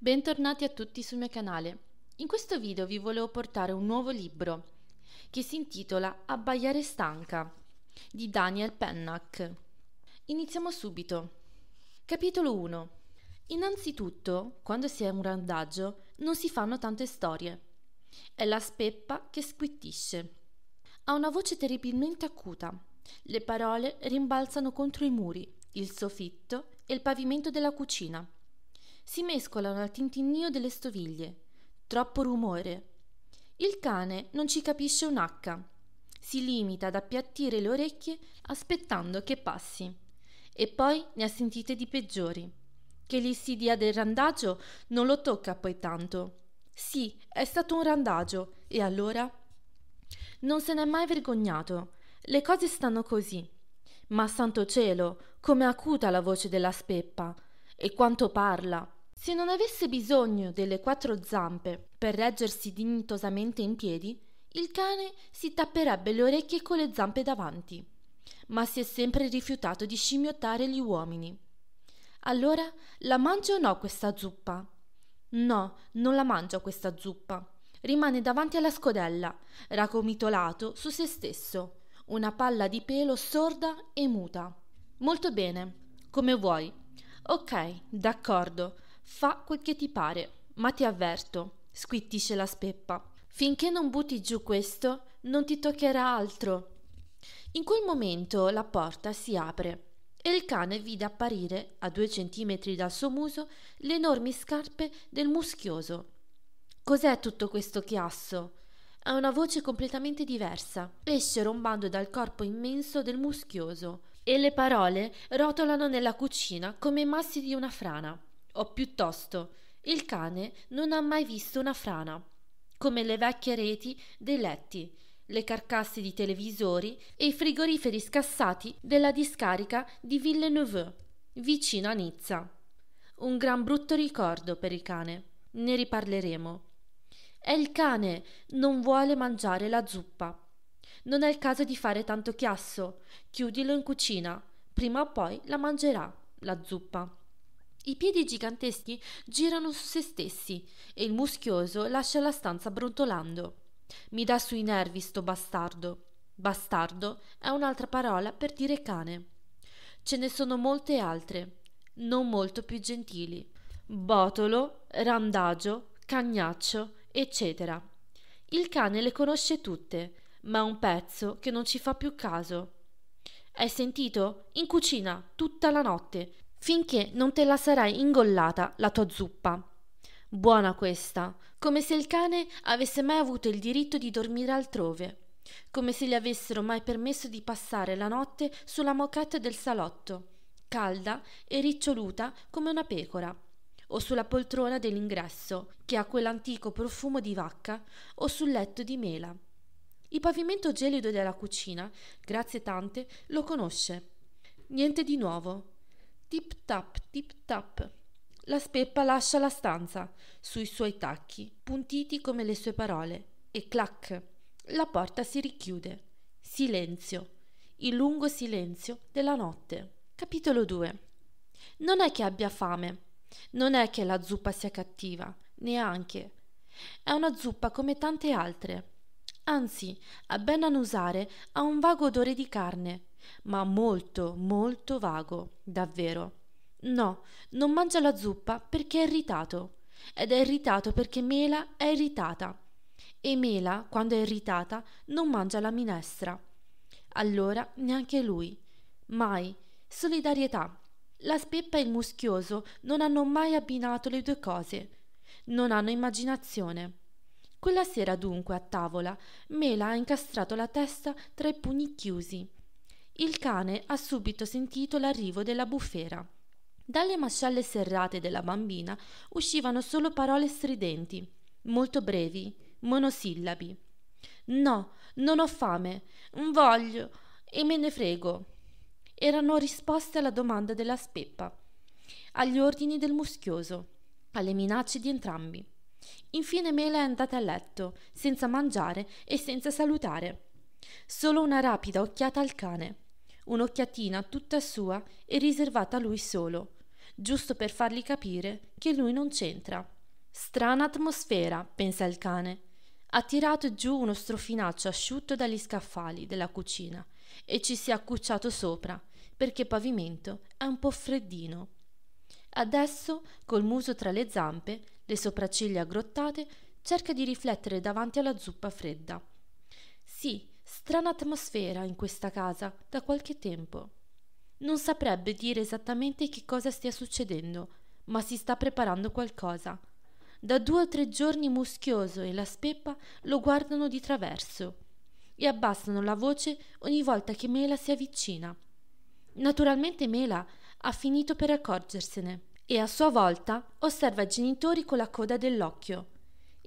Bentornati a tutti sul mio canale. In questo video vi volevo portare un nuovo libro che si intitola Abbaiare stanca di Daniel Pennack. Iniziamo subito. Capitolo 1. Innanzitutto, quando si è un randaggio, non si fanno tante storie. È la speppa che squittisce. Ha una voce terribilmente acuta. Le parole rimbalzano contro i muri, il soffitto e il pavimento della cucina si mescolano al tintinnio delle stoviglie. Troppo rumore. Il cane non ci capisce un H. Si limita ad appiattire le orecchie aspettando che passi. E poi ne ha sentite di peggiori. Che gli si dia del randagio non lo tocca poi tanto. Sì, è stato un randagio. E allora? Non se n'è mai vergognato. Le cose stanno così. Ma santo cielo, com'è acuta la voce della speppa e quanto parla. Se non avesse bisogno delle quattro zampe per reggersi dignitosamente in piedi, il cane si tapperebbe le orecchie con le zampe davanti, ma si è sempre rifiutato di scimmiottare gli uomini. Allora la mangio o no questa zuppa? No, non la mangio questa zuppa. Rimane davanti alla scodella, raccomitolato su se stesso, una palla di pelo sorda e muta. Molto bene, come vuoi. Ok, d'accordo, Fa quel che ti pare, ma ti avverto, squittisce la speppa. Finché non butti giù questo, non ti toccherà altro. In quel momento la porta si apre e il cane vide apparire, a due centimetri dal suo muso, le enormi scarpe del muschioso. Cos'è tutto questo chiasso? Ha una voce completamente diversa. Esce rombando dal corpo immenso del muschioso e le parole rotolano nella cucina come i massi di una frana o piuttosto il cane non ha mai visto una frana, come le vecchie reti dei letti, le carcasse di televisori e i frigoriferi scassati della discarica di Villeneuve, vicino a Nizza. Un gran brutto ricordo per il cane. Ne riparleremo. È il cane, non vuole mangiare la zuppa. Non è il caso di fare tanto chiasso. Chiudilo in cucina, prima o poi la mangerà, la zuppa. I piedi giganteschi girano su se stessi e il muschioso lascia la stanza brontolando. Mi dà sui nervi sto bastardo. Bastardo è un'altra parola per dire cane. Ce ne sono molte altre, non molto più gentili. Botolo, randagio, cagnaccio, eccetera. Il cane le conosce tutte, ma è un pezzo che non ci fa più caso. Hai sentito? In cucina, tutta la notte, finché non te la sarai ingollata la tua zuppa. Buona questa, come se il cane avesse mai avuto il diritto di dormire altrove, come se gli avessero mai permesso di passare la notte sulla moquette del salotto, calda e riccioluta come una pecora, o sulla poltrona dell'ingresso, che ha quell'antico profumo di vacca, o sul letto di mela. Il pavimento gelido della cucina, grazie tante, lo conosce. Niente di nuovo, Tip tap, tip tap. La speppa lascia la stanza, sui suoi tacchi, puntiti come le sue parole, e clac. La porta si richiude. Silenzio. Il lungo silenzio della notte. Capitolo 2. Non è che abbia fame, non è che la zuppa sia cattiva, neanche. È una zuppa come tante altre. Anzi, a ben annusare, ha un vago odore di carne, ma molto, molto vago, davvero. No, non mangia la zuppa perché è irritato. Ed è irritato perché Mela è irritata. E Mela, quando è irritata, non mangia la minestra. Allora neanche lui. Mai. Solidarietà. La speppa e il muschioso non hanno mai abbinato le due cose. Non hanno immaginazione. Quella sera dunque, a tavola, Mela ha incastrato la testa tra i pugni chiusi il cane ha subito sentito l'arrivo della bufera. Dalle mascelle serrate della bambina uscivano solo parole stridenti, molto brevi, monosillabi. No, non ho fame, voglio e me ne frego. Erano risposte alla domanda della speppa, agli ordini del muschioso, alle minacce di entrambi. Infine Mela è andata a letto, senza mangiare e senza salutare. Solo una rapida occhiata al cane un'occhiatina tutta sua e riservata a lui solo, giusto per fargli capire che lui non c'entra. Strana atmosfera, pensa il cane. Ha tirato giù uno strofinaccio asciutto dagli scaffali della cucina e ci si è accucciato sopra, perché il pavimento è un po' freddino. Adesso, col muso tra le zampe, le sopracciglia aggrottate, cerca di riflettere davanti alla zuppa fredda. Sì, strana atmosfera in questa casa da qualche tempo. Non saprebbe dire esattamente che cosa stia succedendo, ma si sta preparando qualcosa. Da due o tre giorni Muschioso e la Speppa lo guardano di traverso e abbassano la voce ogni volta che Mela si avvicina. Naturalmente Mela ha finito per accorgersene e a sua volta osserva i genitori con la coda dell'occhio.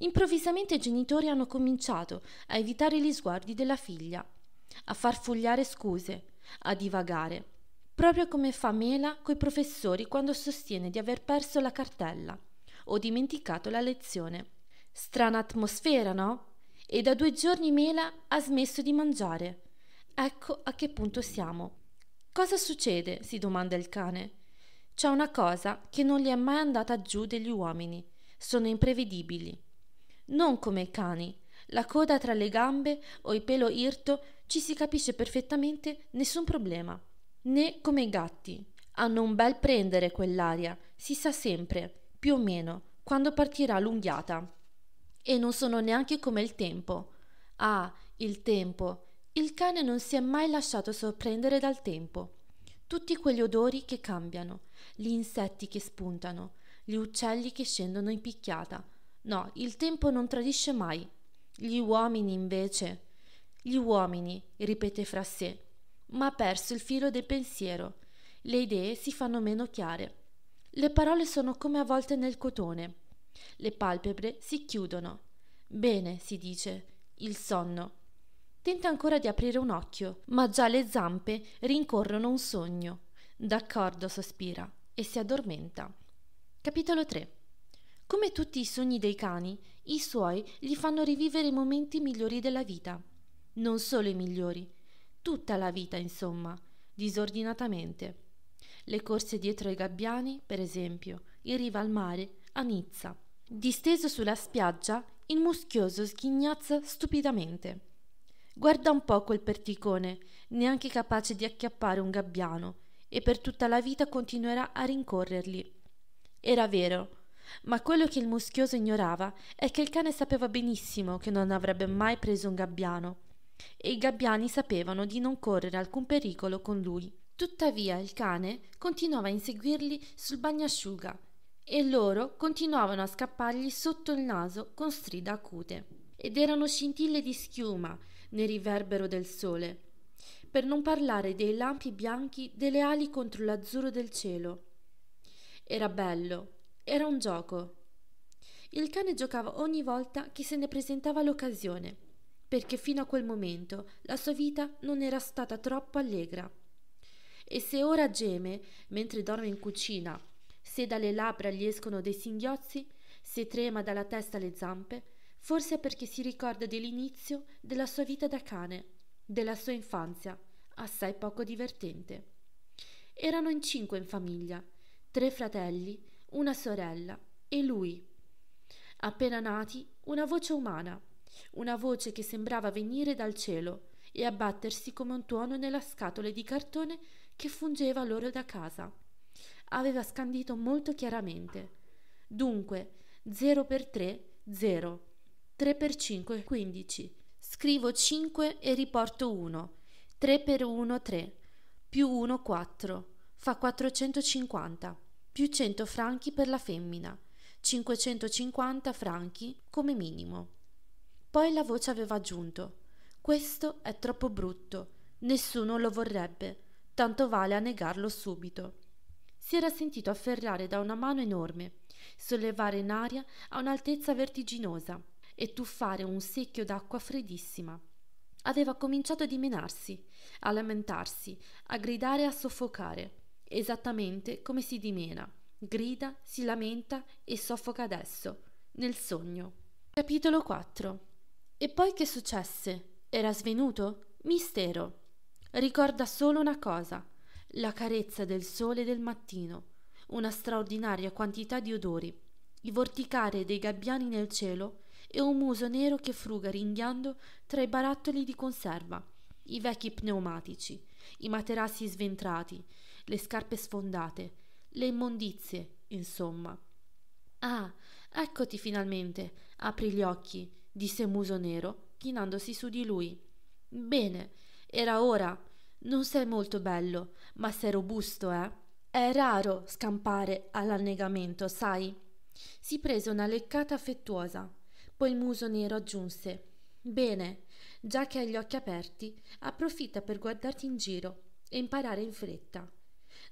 Improvvisamente i genitori hanno cominciato a evitare gli sguardi della figlia, a far fugliare scuse, a divagare, proprio come fa Mela coi professori quando sostiene di aver perso la cartella o dimenticato la lezione. Strana atmosfera, no? E da due giorni Mela ha smesso di mangiare. Ecco a che punto siamo. Cosa succede? si domanda il cane. C'è una cosa che non gli è mai andata giù degli uomini. Sono imprevedibili non come i cani. La coda tra le gambe o il pelo irto ci si capisce perfettamente nessun problema. Né come i gatti. Hanno un bel prendere quell'aria, si sa sempre, più o meno, quando partirà l'unghiata. E non sono neanche come il tempo. Ah, il tempo. Il cane non si è mai lasciato sorprendere dal tempo. Tutti quegli odori che cambiano, gli insetti che spuntano, gli uccelli che scendono in picchiata, No, il tempo non tradisce mai. Gli uomini, invece. Gli uomini, ripete fra sé, ma ha perso il filo del pensiero. Le idee si fanno meno chiare. Le parole sono come avvolte nel cotone. Le palpebre si chiudono. Bene, si dice, il sonno. Tenta ancora di aprire un occhio, ma già le zampe rincorrono un sogno. D'accordo, sospira e si addormenta. Capitolo 3 come tutti i sogni dei cani, i suoi gli fanno rivivere i momenti migliori della vita. Non solo i migliori, tutta la vita, insomma, disordinatamente. Le corse dietro ai gabbiani, per esempio, in riva al mare, a Nizza. Disteso sulla spiaggia, il muschioso sghignazza stupidamente. Guarda un po' quel perticone, neanche capace di acchiappare un gabbiano, e per tutta la vita continuerà a rincorrerli. Era vero, ma quello che il muschioso ignorava è che il cane sapeva benissimo che non avrebbe mai preso un gabbiano. E i gabbiani sapevano di non correre alcun pericolo con lui. Tuttavia il cane continuava a inseguirli sul bagnasciuga e loro continuavano a scappargli sotto il naso con strida acute. Ed erano scintille di schiuma nel riverbero del sole per non parlare dei lampi bianchi delle ali contro l'azzurro del cielo. Era bello, era un gioco. Il cane giocava ogni volta che se ne presentava l'occasione, perché fino a quel momento la sua vita non era stata troppo allegra. E se ora geme, mentre dorme in cucina, se dalle labbra gli escono dei singhiozzi, se trema dalla testa alle zampe, forse è perché si ricorda dell'inizio della sua vita da cane, della sua infanzia, assai poco divertente. Erano in cinque in famiglia, tre fratelli una sorella e lui. Appena nati, una voce umana, una voce che sembrava venire dal cielo e abbattersi come un tuono nella scatola di cartone che fungeva loro da casa. Aveva scandito molto chiaramente. Dunque, 0 per 3, 0. 3 per 5, 15. Scrivo 5 e riporto 1. 3 per 1, 3. Più 1, 4. Fa 450 più 100 franchi per la femmina, 550 franchi come minimo. Poi la voce aveva aggiunto Questo è troppo brutto, nessuno lo vorrebbe, tanto vale a negarlo subito. Si era sentito afferrare da una mano enorme, sollevare in aria a un'altezza vertiginosa e tuffare un secchio d'acqua freddissima. Aveva cominciato a dimenarsi, a lamentarsi, a gridare e a soffocare esattamente come si dimena, grida, si lamenta e soffoca adesso, nel sogno. Capitolo 4 E poi che successe? Era svenuto? Mistero. Ricorda solo una cosa, la carezza del sole del mattino, una straordinaria quantità di odori, i vorticare dei gabbiani nel cielo e un muso nero che fruga ringhiando tra i barattoli di conserva, i vecchi pneumatici, i materassi sventrati, le scarpe sfondate, le immondizie, insomma. Ah, eccoti finalmente, apri gli occhi, disse Muso Nero, chinandosi su di lui. Bene, era ora. Non sei molto bello, ma sei robusto, eh? È raro scampare all'annegamento, sai? Si prese una leccata affettuosa. Poi il muso nero aggiunse: Bene, già che hai gli occhi aperti, approfitta per guardarti in giro e imparare in fretta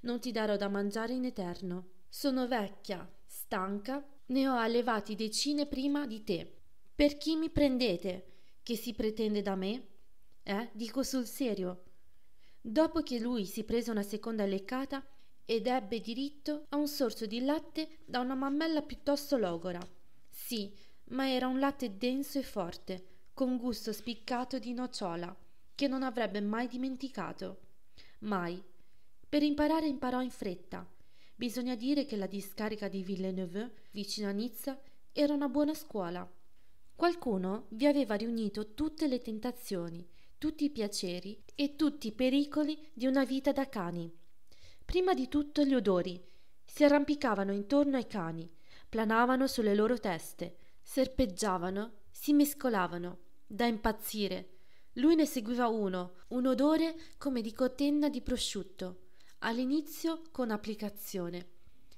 non ti darò da mangiare in eterno. Sono vecchia, stanca, ne ho allevati decine prima di te. Per chi mi prendete? Che si pretende da me? Eh, dico sul serio. Dopo che lui si prese una seconda leccata ed ebbe diritto a un sorso di latte da una mammella piuttosto logora. Sì, ma era un latte denso e forte, con gusto spiccato di nocciola, che non avrebbe mai dimenticato. Mai, per imparare imparò in fretta. Bisogna dire che la discarica di Villeneuve, vicino a Nizza, era una buona scuola. Qualcuno vi aveva riunito tutte le tentazioni, tutti i piaceri e tutti i pericoli di una vita da cani. Prima di tutto gli odori. Si arrampicavano intorno ai cani, planavano sulle loro teste, serpeggiavano, si mescolavano, da impazzire. Lui ne seguiva uno, un odore come di cotenna di prosciutto all'inizio con applicazione.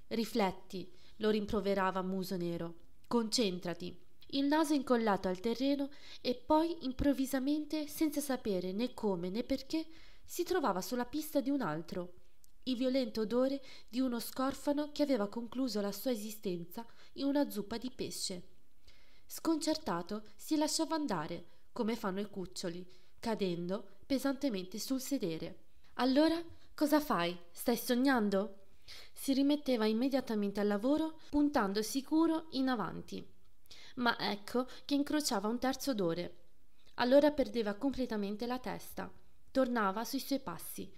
Rifletti, lo rimproverava Muso Nero. Concentrati. Il naso incollato al terreno e poi, improvvisamente, senza sapere né come né perché, si trovava sulla pista di un altro, il violento odore di uno scorfano che aveva concluso la sua esistenza in una zuppa di pesce. Sconcertato, si lasciava andare, come fanno i cuccioli, cadendo pesantemente sul sedere. Allora Cosa fai? Stai sognando? Si rimetteva immediatamente al lavoro, puntando sicuro in avanti. Ma ecco che incrociava un terzo odore. Allora perdeva completamente la testa. Tornava sui suoi passi.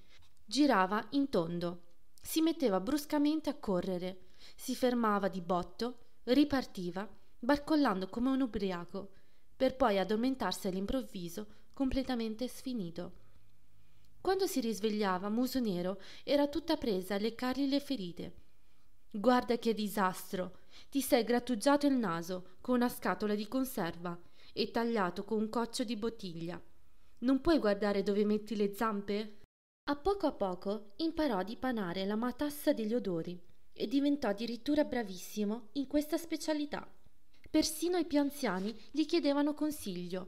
Girava in tondo. Si metteva bruscamente a correre. Si fermava di botto, ripartiva, barcollando come un ubriaco, per poi addormentarsi all'improvviso, completamente sfinito quando si risvegliava, muso nero, era tutta presa a leccargli le ferite. Guarda che disastro! Ti sei grattugiato il naso con una scatola di conserva e tagliato con un coccio di bottiglia. Non puoi guardare dove metti le zampe? A poco a poco imparò a dipanare la matassa degli odori e diventò addirittura bravissimo in questa specialità. Persino i più anziani gli chiedevano consiglio.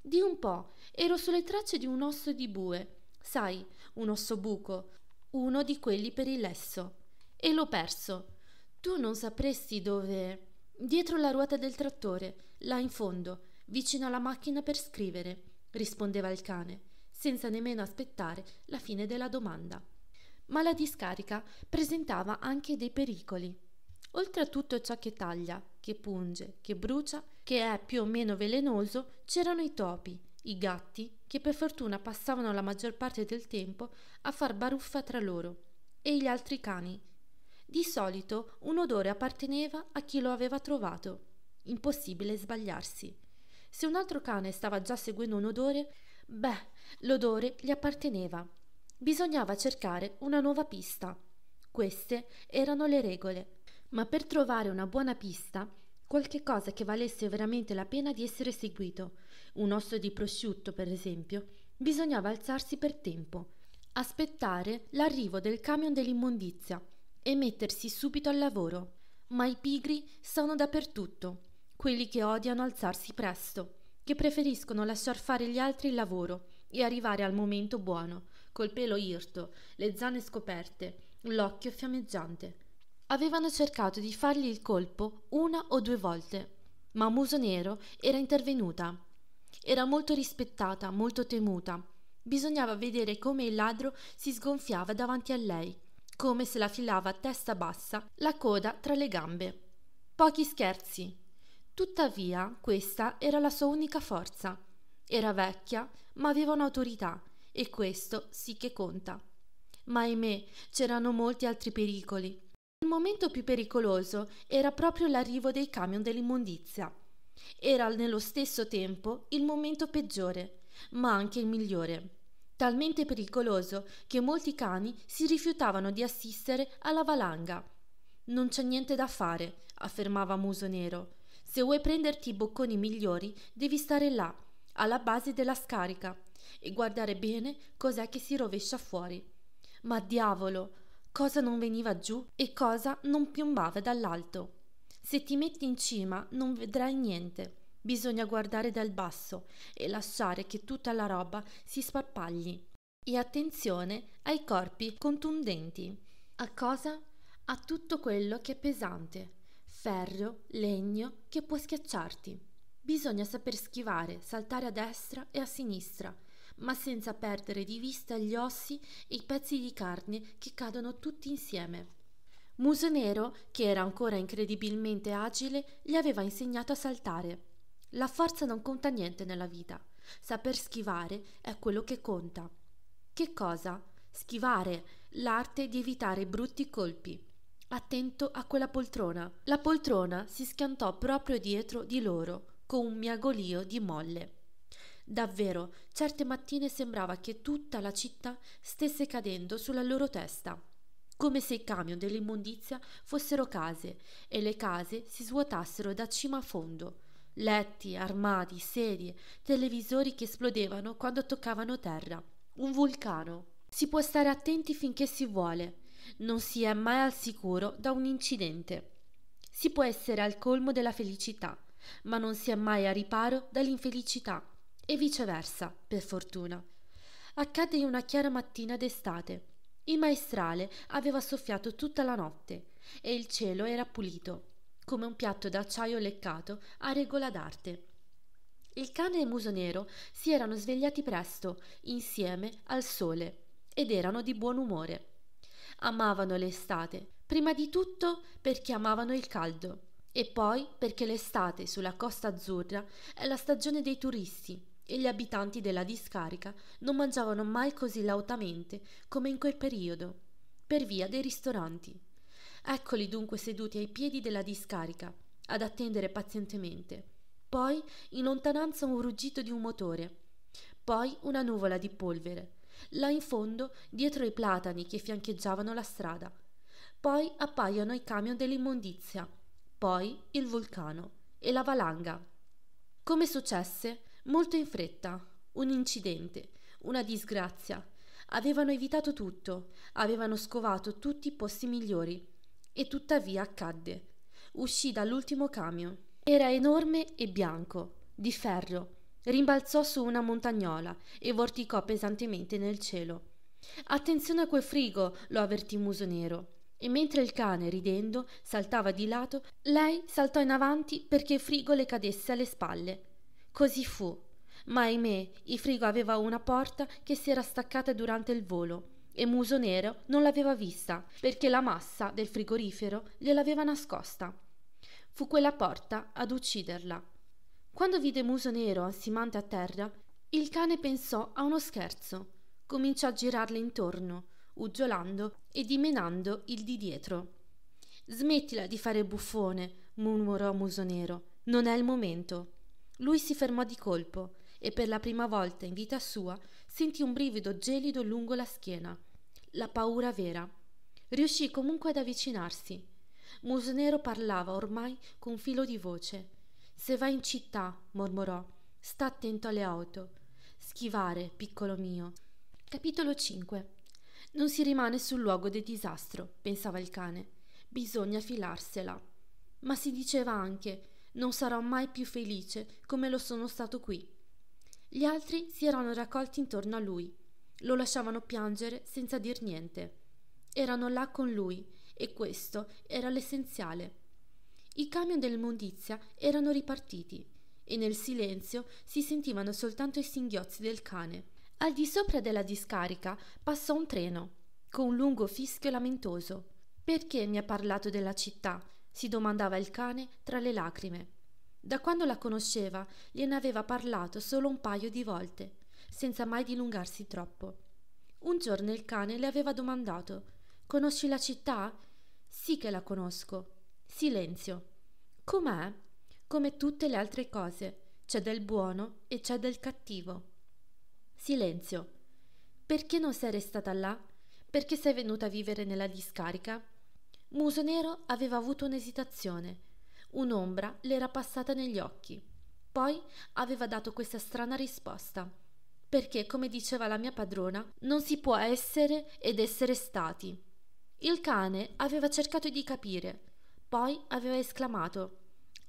Di un po' ero sulle tracce di un osso di bue sai, un osso buco, uno di quelli per il lesso. E l'ho perso. Tu non sapresti dove. Dietro la ruota del trattore, là in fondo, vicino alla macchina per scrivere, rispondeva il cane, senza nemmeno aspettare la fine della domanda. Ma la discarica presentava anche dei pericoli. Oltre a tutto ciò che taglia, che punge, che brucia, che è più o meno velenoso, c'erano i topi, i gatti, che per fortuna passavano la maggior parte del tempo a far baruffa tra loro, e gli altri cani. Di solito un odore apparteneva a chi lo aveva trovato. Impossibile sbagliarsi. Se un altro cane stava già seguendo un odore, beh, l'odore gli apparteneva. Bisognava cercare una nuova pista. Queste erano le regole. Ma per trovare una buona pista, qualche cosa che valesse veramente la pena di essere seguito, un osso di prosciutto per esempio, bisognava alzarsi per tempo, aspettare l'arrivo del camion dell'immondizia e mettersi subito al lavoro. Ma i pigri sono dappertutto, quelli che odiano alzarsi presto, che preferiscono lasciar fare gli altri il lavoro e arrivare al momento buono, col pelo irto, le zanne scoperte, l'occhio fiammeggiante. Avevano cercato di fargli il colpo una o due volte, ma Muso Nero era intervenuta era molto rispettata, molto temuta. Bisognava vedere come il ladro si sgonfiava davanti a lei, come se la filava a testa bassa, la coda tra le gambe. Pochi scherzi. Tuttavia, questa era la sua unica forza. Era vecchia, ma aveva un'autorità, e questo sì che conta. Ma ahimè, c'erano molti altri pericoli. Il momento più pericoloso era proprio l'arrivo dei camion dell'immondizia. Era nello stesso tempo il momento peggiore, ma anche il migliore, talmente pericoloso che molti cani si rifiutavano di assistere alla valanga. Non c'è niente da fare, affermava Muso Nero. Se vuoi prenderti i bocconi migliori, devi stare là, alla base della scarica, e guardare bene cos'è che si rovescia fuori. Ma diavolo, cosa non veniva giù e cosa non piombava dall'alto. Se ti metti in cima non vedrai niente. Bisogna guardare dal basso e lasciare che tutta la roba si sparpagli. E attenzione ai corpi contundenti. A cosa? A tutto quello che è pesante. Ferro, legno, che può schiacciarti. Bisogna saper schivare, saltare a destra e a sinistra, ma senza perdere di vista gli ossi e i pezzi di carne che cadono tutti insieme. Muso Nero, che era ancora incredibilmente agile, gli aveva insegnato a saltare. La forza non conta niente nella vita. Saper schivare è quello che conta. Che cosa? Schivare, l'arte di evitare brutti colpi. Attento a quella poltrona. La poltrona si schiantò proprio dietro di loro, con un miagolio di molle. Davvero, certe mattine sembrava che tutta la città stesse cadendo sulla loro testa come se i camion dell'immondizia fossero case e le case si svuotassero da cima a fondo. Letti, armadi, sedie, televisori che esplodevano quando toccavano terra. Un vulcano. Si può stare attenti finché si vuole. Non si è mai al sicuro da un incidente. Si può essere al colmo della felicità, ma non si è mai a riparo dall'infelicità e viceversa, per fortuna. Accade una chiara mattina d'estate. Il maestrale aveva soffiato tutta la notte e il cielo era pulito, come un piatto d'acciaio leccato a regola d'arte. Il cane e il muso nero si erano svegliati presto, insieme al sole, ed erano di buon umore. Amavano l'estate, prima di tutto perché amavano il caldo, e poi perché l'estate sulla costa azzurra è la stagione dei turisti e gli abitanti della discarica non mangiavano mai così lautamente come in quel periodo, per via dei ristoranti. Eccoli dunque seduti ai piedi della discarica, ad attendere pazientemente. Poi, in lontananza, un ruggito di un motore. Poi una nuvola di polvere. Là in fondo, dietro i platani che fiancheggiavano la strada. Poi appaiono i camion dell'immondizia. Poi il vulcano e la valanga. Come successe, Molto in fretta, un incidente, una disgrazia. Avevano evitato tutto, avevano scovato tutti i posti migliori. E tuttavia accadde. Uscì dall'ultimo camion. Era enorme e bianco, di ferro. Rimbalzò su una montagnola e vorticò pesantemente nel cielo. Attenzione a quel frigo, lo avvertì Muso Nero. E mentre il cane, ridendo, saltava di lato, lei saltò in avanti perché il frigo le cadesse alle spalle. Così fu. Ma ahimè, il frigo aveva una porta che si era staccata durante il volo e Muso Nero non l'aveva vista perché la massa del frigorifero gliel'aveva nascosta. Fu quella porta ad ucciderla. Quando vide Muso Nero ansimante a terra, il cane pensò a uno scherzo. Cominciò a girarle intorno, uggiolando e dimenando il di dietro. Smettila di fare buffone, mormorò Muso Nero. Non è il momento. Lui si fermò di colpo e per la prima volta in vita sua sentì un brivido gelido lungo la schiena. La paura vera. Riuscì comunque ad avvicinarsi. Musnero parlava ormai con filo di voce. Se vai in città, mormorò, sta attento alle auto. Schivare, piccolo mio. Capitolo 5. Non si rimane sul luogo del disastro, pensava il cane. Bisogna filarsela. Ma si diceva anche non sarò mai più felice come lo sono stato qui. Gli altri si erano raccolti intorno a lui. Lo lasciavano piangere senza dir niente. Erano là con lui e questo era l'essenziale. I camion dell'immondizia erano ripartiti e nel silenzio si sentivano soltanto i singhiozzi del cane. Al di sopra della discarica passò un treno, con un lungo fischio lamentoso. Perché mi ha parlato della città? si domandava il cane tra le lacrime. Da quando la conosceva, gliene aveva parlato solo un paio di volte, senza mai dilungarsi troppo. Un giorno il cane le aveva domandato: Conosci la città? Sì che la conosco. Silenzio. Com'è? Come tutte le altre cose, c'è del buono e c'è del cattivo. Silenzio. Perché non sei restata là? Perché sei venuta a vivere nella discarica? Muso Nero aveva avuto un'esitazione. Un'ombra le era passata negli occhi. Poi aveva dato questa strana risposta. Perché, come diceva la mia padrona, non si può essere ed essere stati. Il cane aveva cercato di capire. Poi aveva esclamato: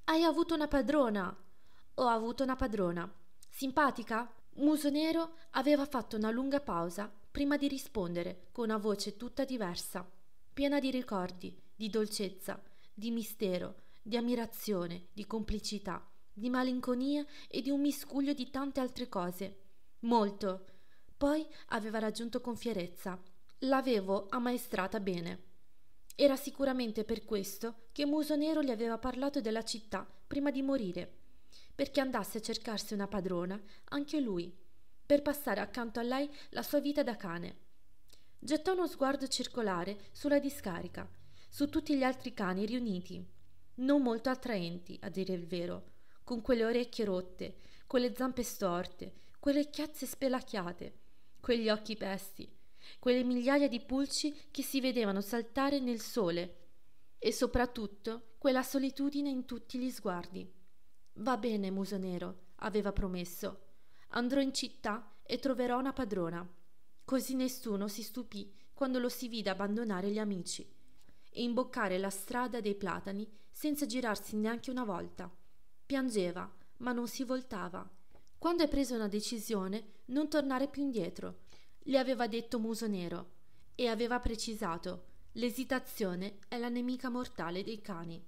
Hai avuto una padrona! Ho avuto una padrona. Simpatica? Muso Nero aveva fatto una lunga pausa prima di rispondere con una voce tutta diversa piena di ricordi, di dolcezza, di mistero, di ammirazione, di complicità, di malinconia e di un miscuglio di tante altre cose. Molto. Poi aveva raggiunto con fierezza. L'avevo ammaestrata bene. Era sicuramente per questo che Muso Nero gli aveva parlato della città prima di morire, perché andasse a cercarsi una padrona, anche lui, per passare accanto a lei la sua vita da cane gettò uno sguardo circolare sulla discarica, su tutti gli altri cani riuniti, non molto attraenti, a dire il vero, con quelle orecchie rotte, quelle zampe storte, quelle chiazze spelacchiate, quegli occhi pesti, quelle migliaia di pulci che si vedevano saltare nel sole e soprattutto quella solitudine in tutti gli sguardi. Va bene, muso nero, aveva promesso. Andrò in città e troverò una padrona. Così nessuno si stupì quando lo si vide abbandonare gli amici e imboccare la strada dei platani senza girarsi neanche una volta. Piangeva, ma non si voltava. Quando è presa una decisione, non tornare più indietro, le aveva detto Muso Nero, e aveva precisato l'esitazione è la nemica mortale dei cani.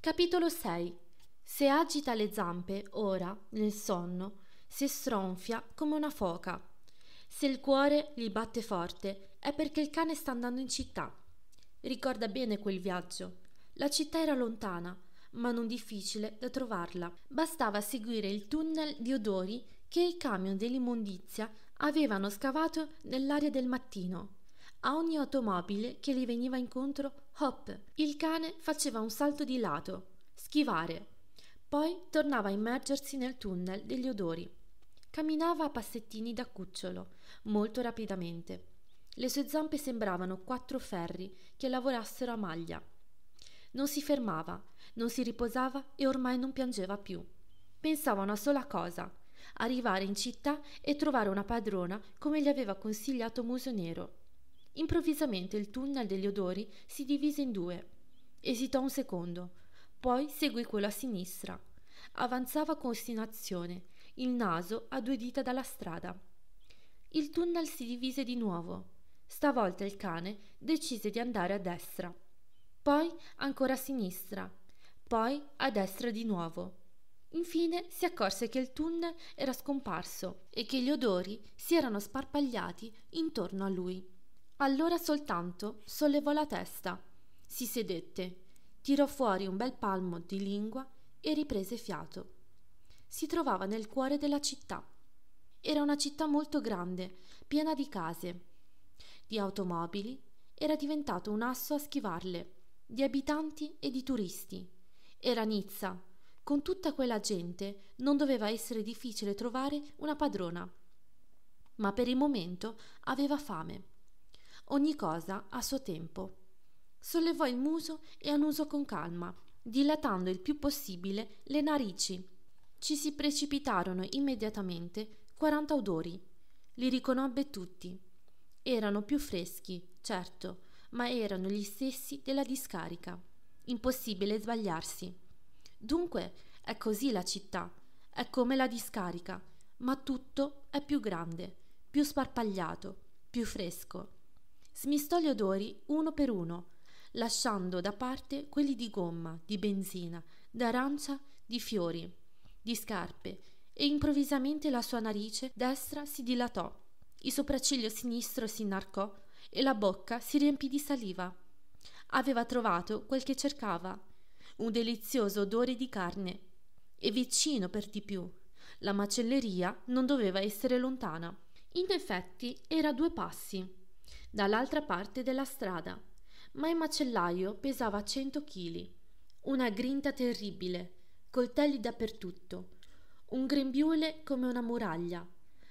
Capitolo 6 Se agita le zampe, ora, nel sonno, si stronfia come una foca se il cuore gli batte forte è perché il cane sta andando in città. Ricorda bene quel viaggio. La città era lontana, ma non difficile da trovarla. Bastava seguire il tunnel di odori che i camion dell'immondizia avevano scavato nell'aria del mattino. A ogni automobile che gli veniva incontro, hop, il cane faceva un salto di lato, schivare. Poi tornava a immergersi nel tunnel degli odori. Camminava a passettini da cucciolo, molto rapidamente. Le sue zampe sembravano quattro ferri che lavorassero a maglia. Non si fermava, non si riposava e ormai non piangeva più. Pensava a una sola cosa, arrivare in città e trovare una padrona come gli aveva consigliato Muso Nero. Improvvisamente il tunnel degli odori si divise in due. Esitò un secondo, poi seguì quello a sinistra. Avanzava con ostinazione, il naso a due dita dalla strada. Il tunnel si divise di nuovo. Stavolta il cane decise di andare a destra, poi ancora a sinistra, poi a destra di nuovo. Infine si accorse che il tunnel era scomparso e che gli odori si erano sparpagliati intorno a lui. Allora soltanto sollevò la testa, si sedette, tirò fuori un bel palmo di lingua e riprese fiato. Si trovava nel cuore della città. Era una città molto grande, piena di case, di automobili, era diventato un asso a schivarle, di abitanti e di turisti. Era Nizza. Con tutta quella gente non doveva essere difficile trovare una padrona. Ma per il momento aveva fame. Ogni cosa a suo tempo. Sollevò il muso e annusò con calma, dilatando il più possibile le narici. Ci si precipitarono immediatamente quaranta odori. Li riconobbe tutti. Erano più freschi, certo, ma erano gli stessi della discarica. Impossibile sbagliarsi. Dunque, è così la città, è come la discarica, ma tutto è più grande, più sparpagliato, più fresco. Smistò gli odori uno per uno, lasciando da parte quelli di gomma, di benzina, d'arancia, di fiori, di scarpe, e improvvisamente la sua narice destra si dilatò, il sopracciglio sinistro si inarcò e la bocca si riempì di saliva. Aveva trovato quel che cercava, un delizioso odore di carne, e vicino per di più. La macelleria non doveva essere lontana. In effetti era a due passi, dall'altra parte della strada, ma il macellaio pesava cento chili. Una grinta terribile, coltelli dappertutto, un grembiule come una muraglia.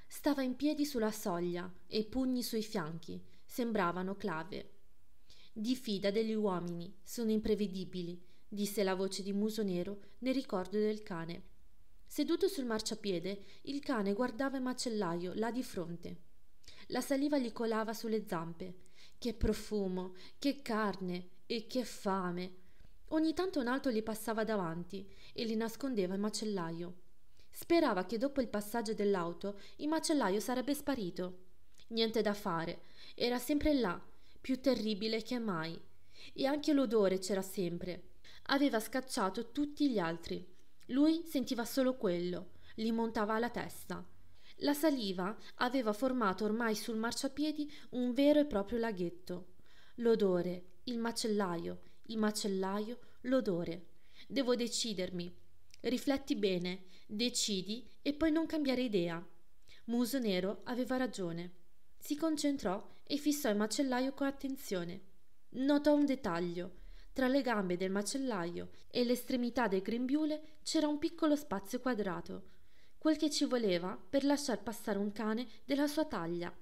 Stava in piedi sulla soglia e i pugni sui fianchi sembravano clave. Diffida degli uomini, sono imprevedibili, disse la voce di muso nero nel ricordo del cane. Seduto sul marciapiede, il cane guardava il macellaio là di fronte. La saliva gli colava sulle zampe. Che profumo, che carne e che fame! Ogni tanto un altro gli passava davanti e li nascondeva il macellaio. Sperava che dopo il passaggio dell'auto il macellaio sarebbe sparito. Niente da fare, era sempre là, più terribile che mai. E anche l'odore c'era sempre. Aveva scacciato tutti gli altri. Lui sentiva solo quello, gli montava alla testa. La saliva aveva formato ormai sul marciapiedi un vero e proprio laghetto. L'odore, il macellaio, il macellaio, l'odore. Devo decidermi, Rifletti bene, decidi e poi non cambiare idea. Muso Nero aveva ragione. Si concentrò e fissò il macellaio con attenzione. Notò un dettaglio. Tra le gambe del macellaio e l'estremità del grembiule c'era un piccolo spazio quadrato, quel che ci voleva per lasciar passare un cane della sua taglia.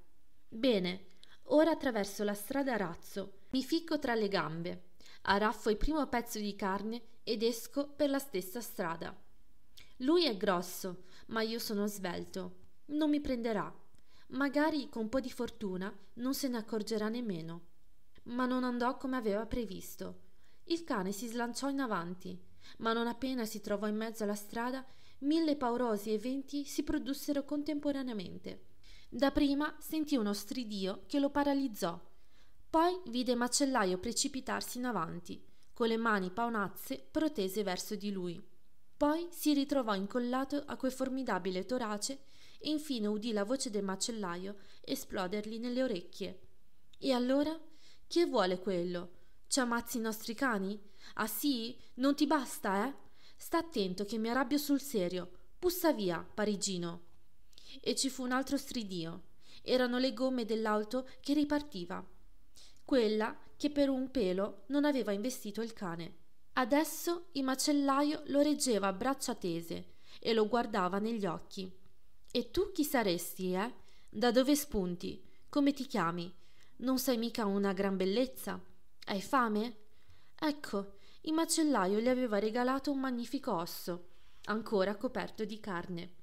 Bene, ora attraverso la strada a razzo, mi ficco tra le gambe, araffo il primo pezzo di carne ed esco per la stessa strada. Lui è grosso, ma io sono svelto. Non mi prenderà. Magari con un po' di fortuna non se ne accorgerà nemmeno. Ma non andò come aveva previsto. Il cane si slanciò in avanti, ma non appena si trovò in mezzo alla strada, mille paurosi eventi si produssero contemporaneamente. Da prima sentì uno stridio che lo paralizzò, poi vide Macellaio precipitarsi in avanti con le mani paonazze protese verso di lui. Poi si ritrovò incollato a quel formidabile torace e infine udì la voce del macellaio esplodergli nelle orecchie. E allora? Che vuole quello? Ci ammazzi i nostri cani? Ah sì? Non ti basta, eh? Sta attento che mi arrabbio sul serio. Pussa via, parigino. E ci fu un altro stridio. Erano le gomme dell'auto che ripartiva. Quella che per un pelo non aveva investito il cane. Adesso il macellaio lo reggeva a braccia tese e lo guardava negli occhi. E tu chi saresti, eh? Da dove spunti? Come ti chiami? Non sei mica una gran bellezza? Hai fame? Ecco, il macellaio gli aveva regalato un magnifico osso, ancora coperto di carne.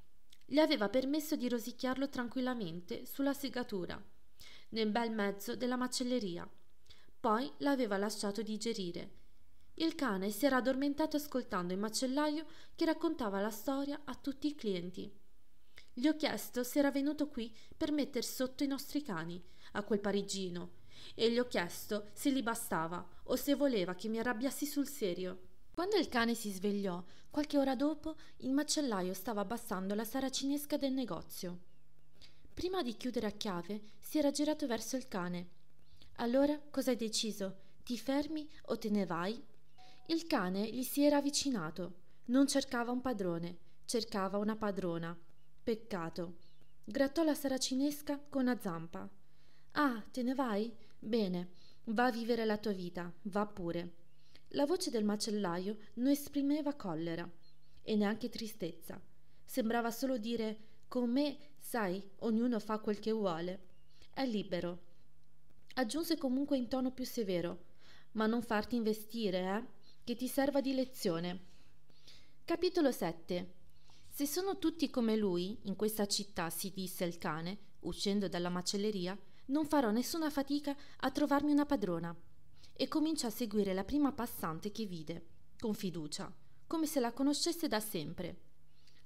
Gli aveva permesso di rosicchiarlo tranquillamente sulla segatura, nel bel mezzo della macelleria poi l'aveva lasciato digerire. Il cane si era addormentato ascoltando il macellaio che raccontava la storia a tutti i clienti. Gli ho chiesto se era venuto qui per metter sotto i nostri cani, a quel parigino, e gli ho chiesto se gli bastava o se voleva che mi arrabbiassi sul serio. Quando il cane si svegliò, qualche ora dopo, il macellaio stava abbassando la saracinesca del negozio. Prima di chiudere a chiave, si era girato verso il cane allora cosa hai deciso? Ti fermi o te ne vai? Il cane gli si era avvicinato. Non cercava un padrone, cercava una padrona. Peccato. Grattò la saracinesca con una zampa. Ah, te ne vai? Bene, va a vivere la tua vita, va pure. La voce del macellaio non esprimeva collera e neanche tristezza. Sembrava solo dire con me, sai, ognuno fa quel che vuole. È libero, Aggiunse comunque in tono più severo: Ma non farti investire, eh? Che ti serva di lezione. Capitolo 7 Se sono tutti come lui, in questa città, si disse il cane, uscendo dalla macelleria, non farò nessuna fatica a trovarmi una padrona. E comincia a seguire la prima passante che vide, con fiducia, come se la conoscesse da sempre.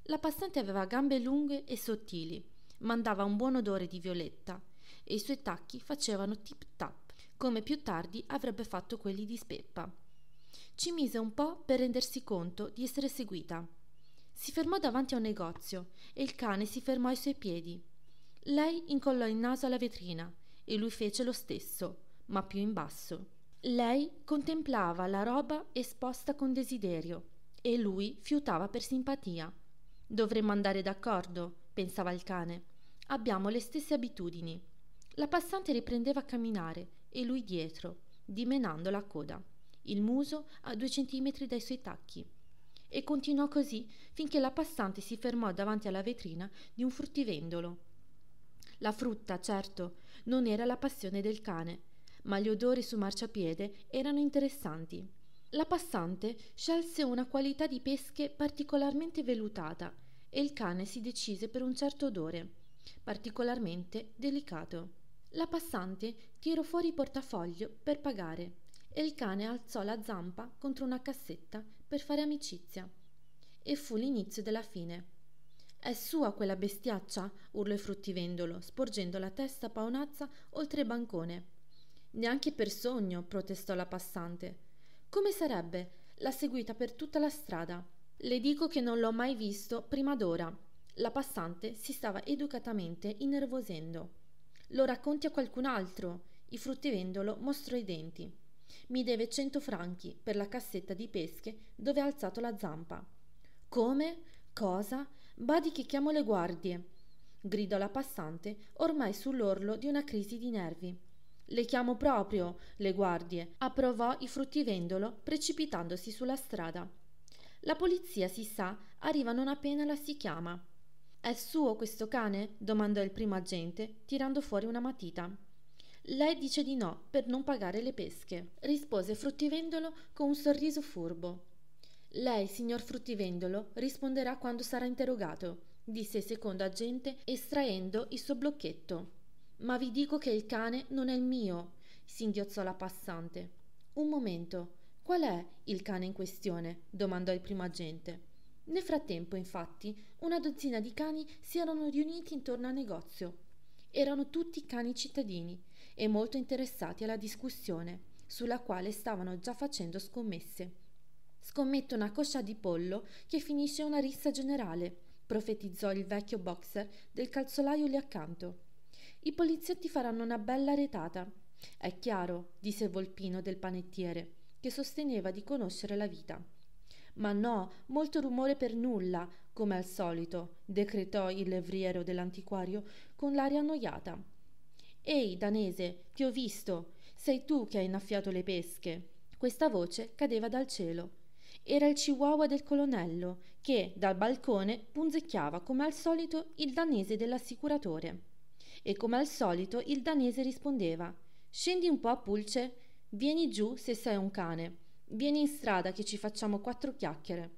La passante aveva gambe lunghe e sottili, mandava un buon odore di violetta e i suoi tacchi facevano tip-tap, come più tardi avrebbe fatto quelli di Speppa. Ci mise un po' per rendersi conto di essere seguita. Si fermò davanti a un negozio e il cane si fermò ai suoi piedi. Lei incollò il naso alla vetrina e lui fece lo stesso, ma più in basso. Lei contemplava la roba esposta con desiderio e lui fiutava per simpatia. Dovremmo andare d'accordo, pensava il cane. Abbiamo le stesse abitudini. La passante riprendeva a camminare e lui dietro, dimenando la coda, il muso a due centimetri dai suoi tacchi. E continuò così finché la passante si fermò davanti alla vetrina di un fruttivendolo. La frutta, certo, non era la passione del cane, ma gli odori su marciapiede erano interessanti. La passante scelse una qualità di pesche particolarmente velutata e il cane si decise per un certo odore, particolarmente delicato la passante tirò fuori il portafoglio per pagare e il cane alzò la zampa contro una cassetta per fare amicizia e fu l'inizio della fine è sua quella bestiaccia urlò il fruttivendolo sporgendo la testa paonazza oltre il bancone neanche per sogno protestò la passante come sarebbe l'ha seguita per tutta la strada le dico che non l'ho mai visto prima d'ora la passante si stava educatamente innervosendo lo racconti a qualcun altro. Il fruttivendolo mostrò i denti. Mi deve cento franchi per la cassetta di pesche dove ha alzato la zampa. Come? Cosa? Badi che chiamo le guardie. gridò la passante, ormai sull'orlo di una crisi di nervi. Le chiamo proprio, le guardie, approvò il fruttivendolo precipitandosi sulla strada. La polizia, si sa, arriva non appena la si chiama. È suo questo cane? domandò il primo agente, tirando fuori una matita. Lei dice di no, per non pagare le pesche, rispose Fruttivendolo con un sorriso furbo. Lei, signor Fruttivendolo, risponderà quando sarà interrogato, disse il secondo agente, estraendo il suo blocchetto. Ma vi dico che il cane non è il mio, singhiozzò la passante. Un momento, qual è il cane in questione? domandò il primo agente. Nel frattempo, infatti, una dozzina di cani si erano riuniti intorno al negozio. Erano tutti cani cittadini e molto interessati alla discussione, sulla quale stavano già facendo scommesse. Scommetto una coscia di pollo che finisce una rissa generale, profetizzò il vecchio boxer del calzolaio lì accanto. I poliziotti faranno una bella retata. È chiaro, disse Volpino del panettiere, che sosteneva di conoscere la vita ma no, molto rumore per nulla, come al solito, decretò il levriero dell'antiquario con l'aria annoiata. Ehi, danese, ti ho visto. Sei tu che hai innaffiato le pesche. Questa voce cadeva dal cielo. Era il chihuahua del colonnello, che dal balcone punzecchiava come al solito il danese dell'assicuratore. E come al solito il danese rispondeva Scendi un po' pulce, vieni giù se sei un cane. Vieni in strada che ci facciamo quattro chiacchiere.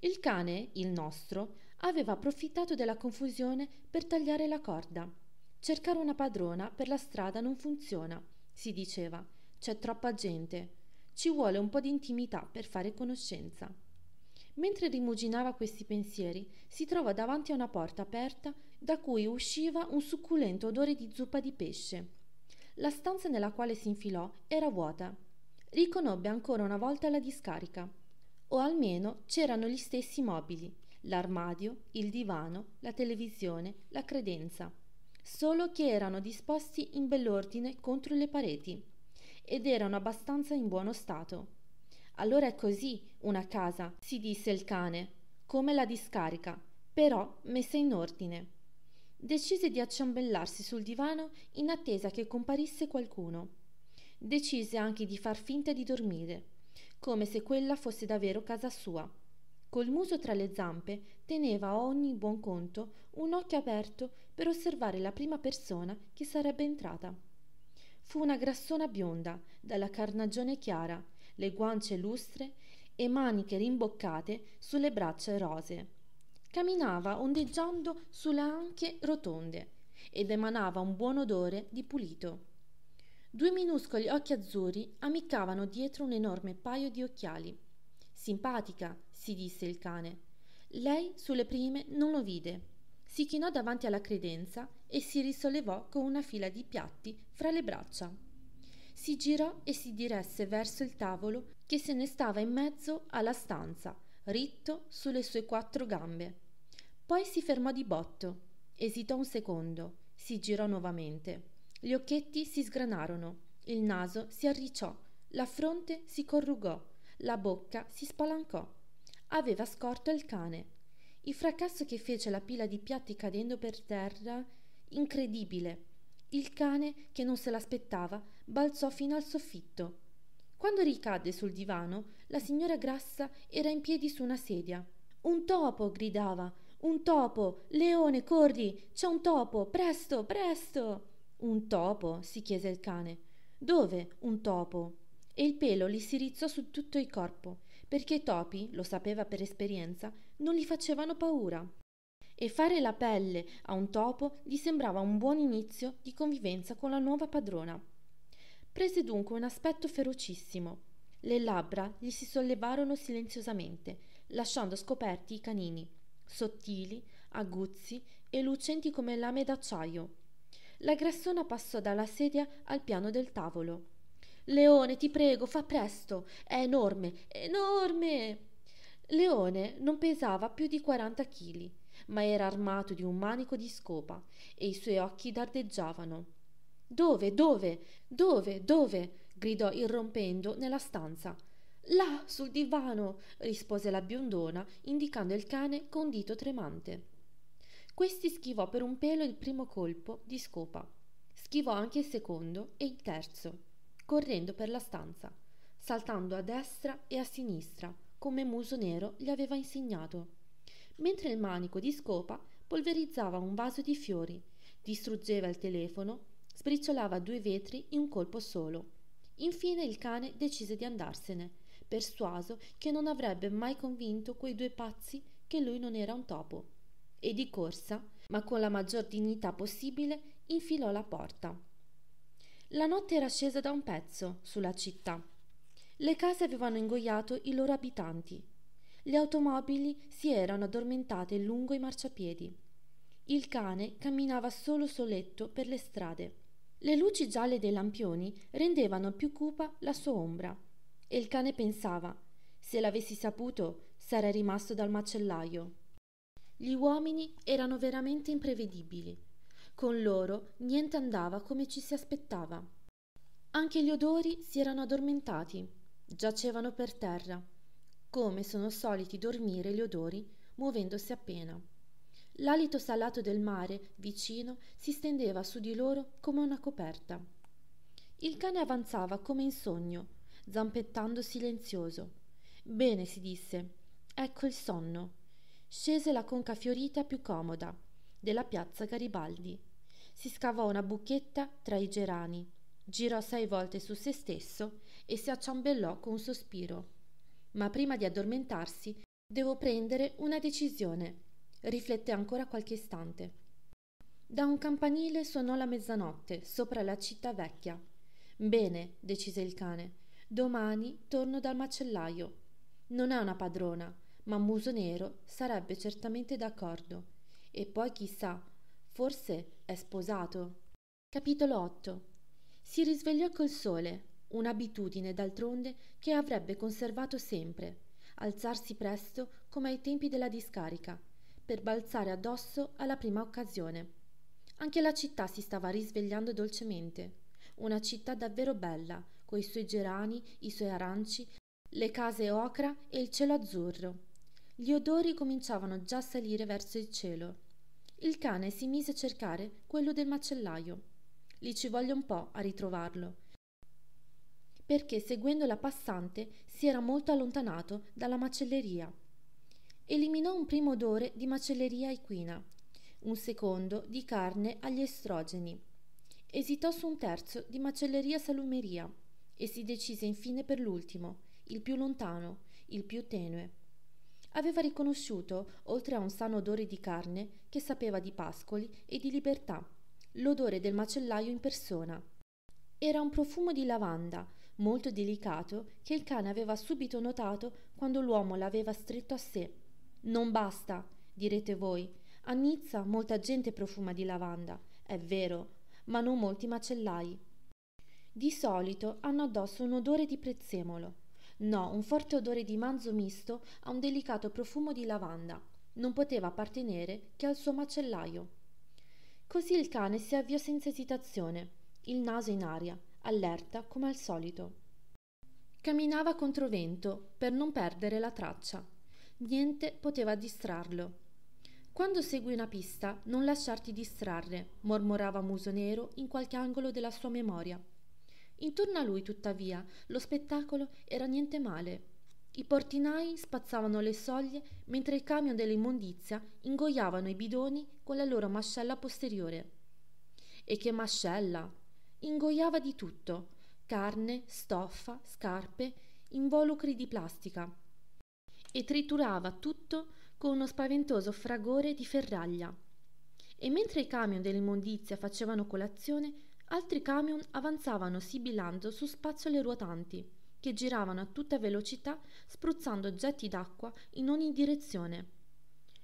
Il cane, il nostro, aveva approfittato della confusione per tagliare la corda. Cercare una padrona per la strada non funziona, si diceva. C'è troppa gente. Ci vuole un po' di intimità per fare conoscenza. Mentre rimuginava questi pensieri, si trovò davanti a una porta aperta da cui usciva un succulento odore di zuppa di pesce. La stanza nella quale si infilò era vuota riconobbe ancora una volta la discarica. O almeno c'erano gli stessi mobili, l'armadio, il divano, la televisione, la credenza, solo che erano disposti in bell'ordine contro le pareti ed erano abbastanza in buono stato. Allora è così una casa, si disse il cane, come la discarica, però messa in ordine. Decise di acciambellarsi sul divano in attesa che comparisse qualcuno decise anche di far finta di dormire, come se quella fosse davvero casa sua. Col muso tra le zampe teneva a ogni buon conto un occhio aperto per osservare la prima persona che sarebbe entrata. Fu una grassona bionda, dalla carnagione chiara, le guance lustre e maniche rimboccate sulle braccia rosee. Camminava ondeggiando sulle anche rotonde ed emanava un buon odore di pulito. Due minuscoli occhi azzurri ammiccavano dietro un enorme paio di occhiali. Simpatica, si disse il cane. Lei sulle prime non lo vide. Si chinò davanti alla credenza e si risollevò con una fila di piatti fra le braccia. Si girò e si diresse verso il tavolo che se ne stava in mezzo alla stanza, ritto sulle sue quattro gambe. Poi si fermò di botto, esitò un secondo, si girò nuovamente. Gli occhietti si sgranarono, il naso si arricciò, la fronte si corrugò, la bocca si spalancò. Aveva scorto il cane. Il fracasso che fece la pila di piatti cadendo per terra, incredibile. Il cane, che non se l'aspettava, balzò fino al soffitto. Quando ricadde sul divano, la signora Grassa era in piedi su una sedia. Un topo! gridava. Un topo! Leone, corri! C'è un topo! Presto, presto! Un topo? si chiese il cane. Dove un topo? E il pelo gli si rizzò su tutto il corpo, perché i topi, lo sapeva per esperienza, non gli facevano paura. E fare la pelle a un topo gli sembrava un buon inizio di convivenza con la nuova padrona. Prese dunque un aspetto ferocissimo. Le labbra gli si sollevarono silenziosamente, lasciando scoperti i canini, sottili, aguzzi e lucenti come lame d'acciaio. La grassona passò dalla sedia al piano del tavolo. Leone, ti prego, fa presto. È enorme, enorme. Leone non pesava più di 40 chili, ma era armato di un manico di scopa e i suoi occhi dardeggiavano. Dove, dove, dove, dove? gridò irrompendo nella stanza. Là, sul divano, rispose la biondona, indicando il cane con dito tremante. Questi schivò per un pelo il primo colpo di scopa. Schivò anche il secondo e il terzo, correndo per la stanza, saltando a destra e a sinistra, come Muso Nero gli aveva insegnato. Mentre il manico di scopa polverizzava un vaso di fiori, distruggeva il telefono, sbriciolava due vetri in un colpo solo. Infine il cane decise di andarsene, persuaso che non avrebbe mai convinto quei due pazzi che lui non era un topo e di corsa, ma con la maggior dignità possibile, infilò la porta. La notte era scesa da un pezzo sulla città. Le case avevano ingoiato i loro abitanti. Le automobili si erano addormentate lungo i marciapiedi. Il cane camminava solo soletto per le strade. Le luci gialle dei lampioni rendevano più cupa la sua ombra. E il cane pensava: se l'avessi saputo, sarei rimasto dal macellaio. Gli uomini erano veramente imprevedibili. Con loro niente andava come ci si aspettava. Anche gli odori si erano addormentati, giacevano per terra, come sono soliti dormire gli odori muovendosi appena. L'alito salato del mare, vicino, si stendeva su di loro come una coperta. Il cane avanzava come in sogno, zampettando silenzioso. Bene, si disse, ecco il sonno scese la conca fiorita più comoda della piazza Garibaldi. Si scavò una buchetta tra i gerani, girò sei volte su se stesso e si acciambellò con un sospiro. Ma prima di addormentarsi, devo prendere una decisione. Riflette ancora qualche istante. Da un campanile suonò la mezzanotte sopra la città vecchia. Bene, decise il cane, domani torno dal macellaio. Non è una padrona, ma Muso Nero sarebbe certamente d'accordo. E poi chissà, forse è sposato. Capitolo 8. Si risvegliò col sole, un'abitudine d'altronde che avrebbe conservato sempre, alzarsi presto come ai tempi della discarica, per balzare addosso alla prima occasione. Anche la città si stava risvegliando dolcemente. Una città davvero bella, coi suoi gerani, i suoi aranci, le case ocra e il cielo azzurro. Gli odori cominciavano già a salire verso il cielo. Il cane si mise a cercare quello del macellaio. Lì ci volle un po' a ritrovarlo, perché seguendo la passante si era molto allontanato dalla macelleria. Eliminò un primo odore di macelleria equina, un secondo di carne agli estrogeni. Esitò su un terzo di macelleria salumeria e si decise infine per l'ultimo, il più lontano, il più tenue. Aveva riconosciuto, oltre a un sano odore di carne, che sapeva di pascoli e di libertà, l'odore del macellaio in persona. Era un profumo di lavanda, molto delicato, che il cane aveva subito notato quando l'uomo l'aveva stretto a sé. Non basta, direte voi. A Nizza molta gente profuma di lavanda, è vero, ma non molti macellai. Di solito hanno addosso un odore di prezzemolo. No, un forte odore di manzo misto a un delicato profumo di lavanda. Non poteva appartenere che al suo macellaio. Così il cane si avviò senza esitazione, il naso in aria, allerta come al solito. Camminava controvento per non perdere la traccia. Niente poteva distrarlo. Quando segui una pista, non lasciarti distrarre, mormorava Muso Nero in qualche angolo della sua memoria. Intorno a lui, tuttavia, lo spettacolo era niente male. I portinai spazzavano le soglie mentre il camion dell'immondizia ingoiavano i bidoni con la loro mascella posteriore. E che mascella! Ingoiava di tutto: carne, stoffa, scarpe, involucri di plastica. E triturava tutto con uno spaventoso fragore di ferraglia. E mentre i camion dell'immondizia facevano colazione, altri camion avanzavano sibilando su spazzole ruotanti, che giravano a tutta velocità spruzzando getti d'acqua in ogni direzione.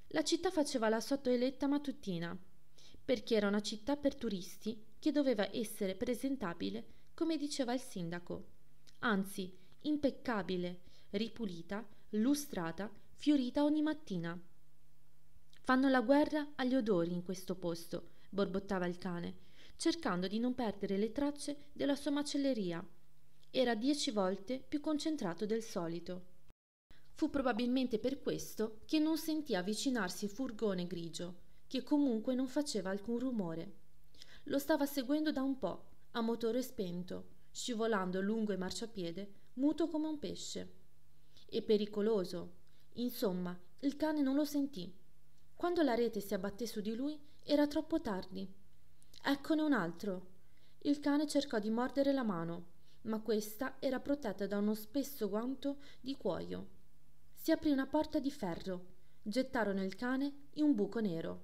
La città faceva la sua toeletta mattutina, perché era una città per turisti che doveva essere presentabile, come diceva il sindaco. Anzi, impeccabile, ripulita, lustrata, fiorita ogni mattina. Fanno la guerra agli odori in questo posto, borbottava il cane, cercando di non perdere le tracce della sua macelleria. Era dieci volte più concentrato del solito. Fu probabilmente per questo che non sentì avvicinarsi il furgone grigio, che comunque non faceva alcun rumore. Lo stava seguendo da un po', a motore spento, scivolando lungo il marciapiede, muto come un pesce. E pericoloso. Insomma, il cane non lo sentì. Quando la rete si abbatté su di lui, era troppo tardi. Eccone un altro. Il cane cercò di mordere la mano, ma questa era protetta da uno spesso guanto di cuoio. Si aprì una porta di ferro. Gettarono il cane in un buco nero.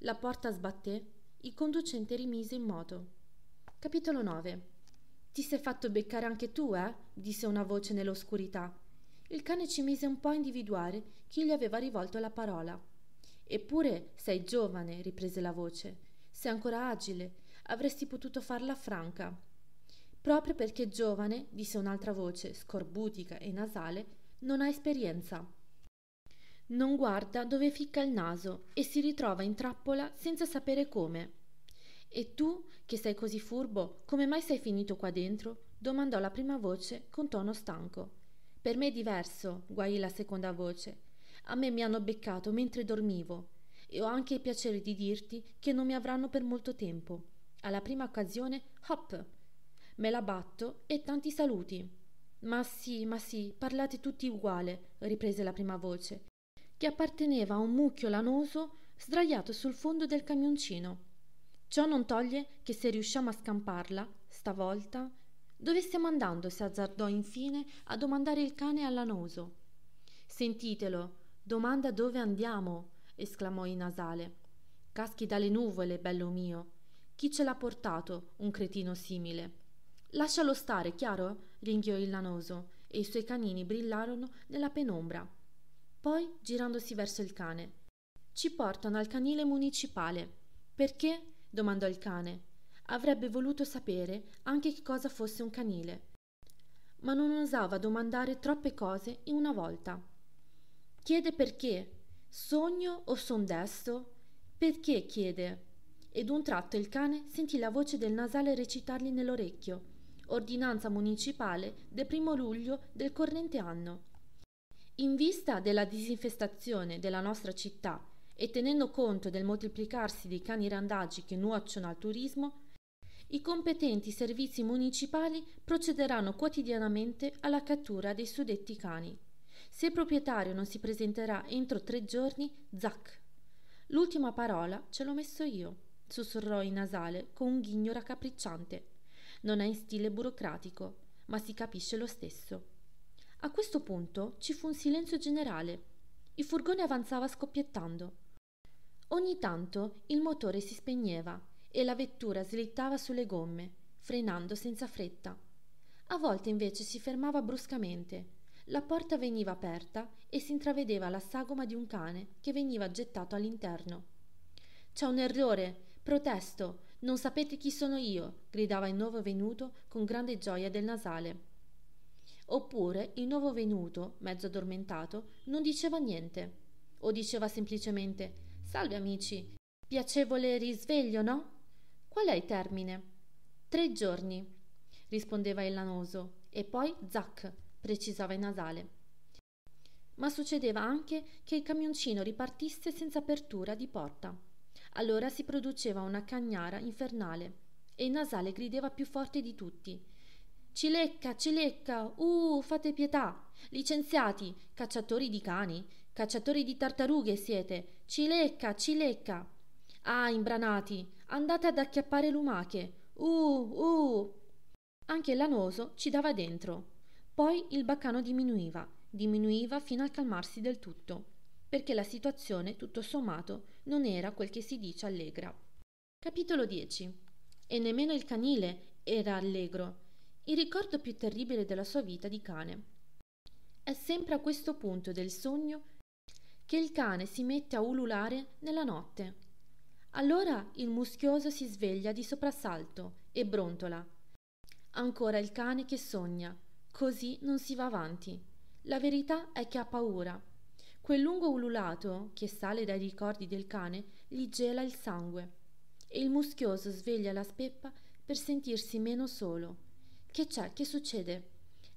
La porta sbatté, il conducente rimise in moto. Capitolo 9 Ti sei fatto beccare anche tu, eh? disse una voce nell'oscurità. Il cane ci mise un po' a individuare chi gli aveva rivolto la parola. Eppure sei giovane, riprese la voce se ancora agile, avresti potuto farla franca. Proprio perché giovane, disse un'altra voce, scorbutica e nasale, non ha esperienza. Non guarda dove ficca il naso e si ritrova in trappola senza sapere come. E tu, che sei così furbo, come mai sei finito qua dentro? domandò la prima voce con tono stanco. Per me è diverso, guai la seconda voce. A me mi hanno beccato mentre dormivo e ho anche il piacere di dirti che non mi avranno per molto tempo. Alla prima occasione, hop! Me la batto e tanti saluti. Ma sì, ma sì, parlate tutti uguale, riprese la prima voce, che apparteneva a un mucchio lanoso sdraiato sul fondo del camioncino. Ciò non toglie che se riusciamo a scamparla, stavolta. Dove stiamo andando? si azzardò infine a domandare il cane all'anoso. Sentitelo, domanda dove andiamo, esclamò nasale. Caschi dalle nuvole, bello mio. Chi ce l'ha portato, un cretino simile? Lascialo stare, chiaro? ringhiò il lanoso e i suoi canini brillarono nella penombra. Poi, girandosi verso il cane, ci portano al canile municipale. Perché? domandò il cane. Avrebbe voluto sapere anche che cosa fosse un canile, ma non osava domandare troppe cose in una volta. Chiede perché, Sogno o son desto? Perché? chiede. Ed un tratto il cane sentì la voce del nasale recitargli nell'orecchio. Ordinanza municipale del primo luglio del corrente anno. In vista della disinfestazione della nostra città e tenendo conto del moltiplicarsi dei cani randaggi che nuociono al turismo, i competenti servizi municipali procederanno quotidianamente alla cattura dei suddetti cani. Se il proprietario non si presenterà entro tre giorni, zac. L'ultima parola ce l'ho messo io, sussurrò in nasale con un ghigno raccapricciante. Non è in stile burocratico, ma si capisce lo stesso. A questo punto ci fu un silenzio generale. Il furgone avanzava scoppiettando. Ogni tanto il motore si spegneva e la vettura slittava sulle gomme, frenando senza fretta. A volte invece si fermava bruscamente la porta veniva aperta e si intravedeva la sagoma di un cane che veniva gettato all'interno. C'è un errore, protesto, non sapete chi sono io, gridava il nuovo venuto con grande gioia del nasale. Oppure il nuovo venuto, mezzo addormentato, non diceva niente, o diceva semplicemente Salve amici, piacevole risveglio, no? Qual è il termine? Tre giorni, rispondeva il lanoso, e poi zac, precisava il nasale. Ma succedeva anche che il camioncino ripartisse senza apertura di porta. Allora si produceva una cagnara infernale e il nasale grideva più forte di tutti. Cilecca, cilecca, uh, fate pietà! Licenziati, cacciatori di cani, cacciatori di tartarughe siete! Cilecca, cilecca! Ah, imbranati, andate ad acchiappare lumache! Uh, uh! Anche l'anoso ci dava dentro. Poi il baccano diminuiva, diminuiva fino a calmarsi del tutto, perché la situazione, tutto sommato, non era quel che si dice allegra. Capitolo 10. E nemmeno il canile era allegro, il ricordo più terribile della sua vita di cane. È sempre a questo punto del sogno che il cane si mette a ululare nella notte. Allora il muschioso si sveglia di soprassalto e brontola. Ancora il cane che sogna, Così non si va avanti. La verità è che ha paura. Quel lungo ululato, che sale dai ricordi del cane, gli gela il sangue. E il muschioso sveglia la speppa per sentirsi meno solo. Che c'è? Che succede?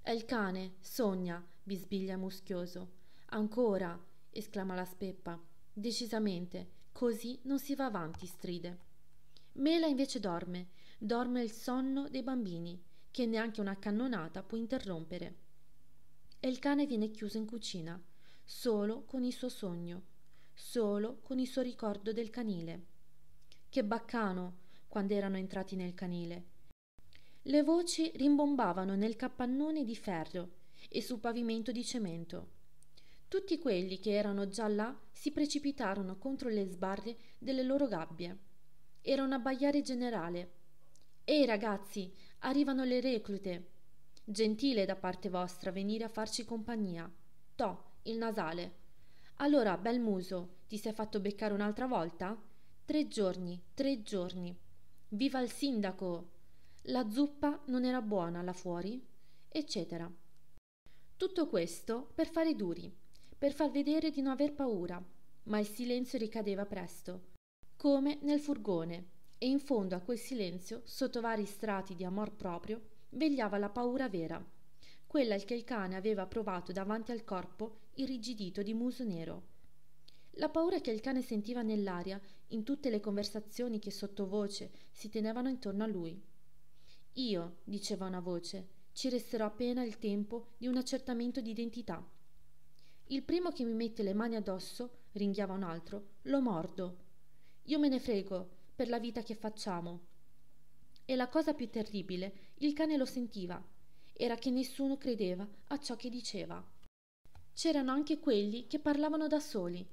È il cane, sogna, bisbiglia muschioso. Ancora, esclama la speppa. Decisamente, così non si va avanti, stride. Mela invece dorme, dorme il sonno dei bambini, che neanche una cannonata può interrompere. E il cane viene chiuso in cucina, solo con il suo sogno, solo con il suo ricordo del canile. Che baccano quando erano entrati nel canile. Le voci rimbombavano nel capannone di ferro e sul pavimento di cemento. Tutti quelli che erano già là si precipitarono contro le sbarre delle loro gabbie. Era un abbaiare generale. Ehi ragazzi, Arrivano le reclute. Gentile da parte vostra venire a farci compagnia. To, il nasale. Allora, bel muso, ti sei fatto beccare un'altra volta? Tre giorni, tre giorni. Viva il sindaco! La zuppa non era buona là fuori, eccetera. Tutto questo per fare duri, per far vedere di non aver paura, ma il silenzio ricadeva presto, come nel furgone, e in fondo a quel silenzio, sotto vari strati di amor proprio, vegliava la paura vera, quella che il cane aveva provato davanti al corpo irrigidito di muso nero. La paura che il cane sentiva nell'aria, in tutte le conversazioni che sottovoce si tenevano intorno a lui. Io, diceva una voce, ci resterò appena il tempo di un accertamento di identità. Il primo che mi mette le mani addosso, ringhiava un altro, lo mordo. Io me ne frego, per la vita che facciamo. E la cosa più terribile, il cane lo sentiva, era che nessuno credeva a ciò che diceva. C'erano anche quelli che parlavano da soli.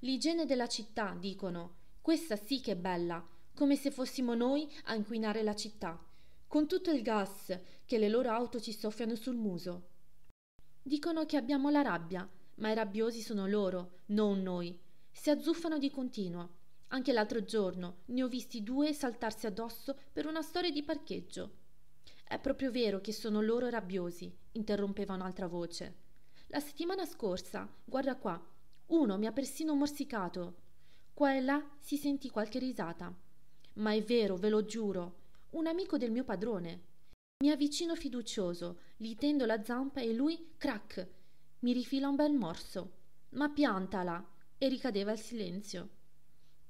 L'igiene della città, dicono, questa sì che è bella, come se fossimo noi a inquinare la città, con tutto il gas che le loro auto ci soffiano sul muso. Dicono che abbiamo la rabbia, ma i rabbiosi sono loro, non noi. Si azzuffano di continuo. Anche l'altro giorno ne ho visti due saltarsi addosso per una storia di parcheggio. È proprio vero che sono loro rabbiosi, interrompeva un'altra voce. La settimana scorsa, guarda qua, uno mi ha persino morsicato. Qua e là si sentì qualche risata. Ma è vero, ve lo giuro, un amico del mio padrone. Mi avvicino fiducioso, gli tendo la zampa e lui, crac, mi rifila un bel morso. Ma piantala! E ricadeva il silenzio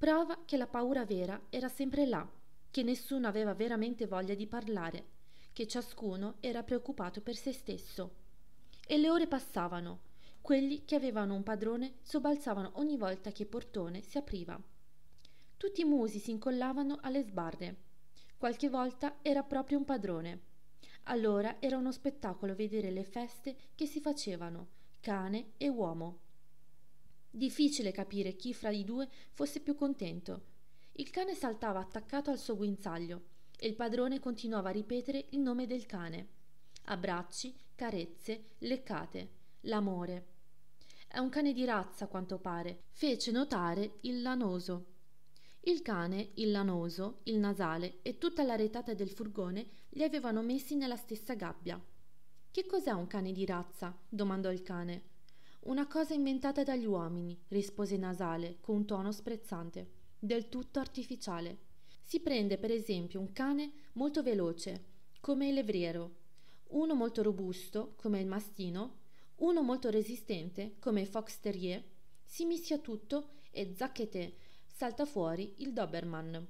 prova che la paura vera era sempre là, che nessuno aveva veramente voglia di parlare, che ciascuno era preoccupato per se stesso. E le ore passavano. Quelli che avevano un padrone sobbalzavano ogni volta che portone si apriva. Tutti i musi si incollavano alle sbarre. Qualche volta era proprio un padrone. Allora era uno spettacolo vedere le feste che si facevano, cane e uomo. Difficile capire chi fra i due fosse più contento. Il cane saltava attaccato al suo guinzaglio e il padrone continuava a ripetere il nome del cane. Abbracci, carezze, leccate, l'amore. È un cane di razza, a quanto pare, fece notare il lanoso. Il cane, il lanoso, il nasale e tutta la retata del furgone li avevano messi nella stessa gabbia. Che cos'è un cane di razza? domandò il cane. Una cosa inventata dagli uomini, rispose Nasale con un tono sprezzante, del tutto artificiale. Si prende per esempio un cane molto veloce, come il levriero, uno molto robusto, come il mastino, uno molto resistente, come il fox terrier, si mischia tutto e zacchete, salta fuori il Doberman.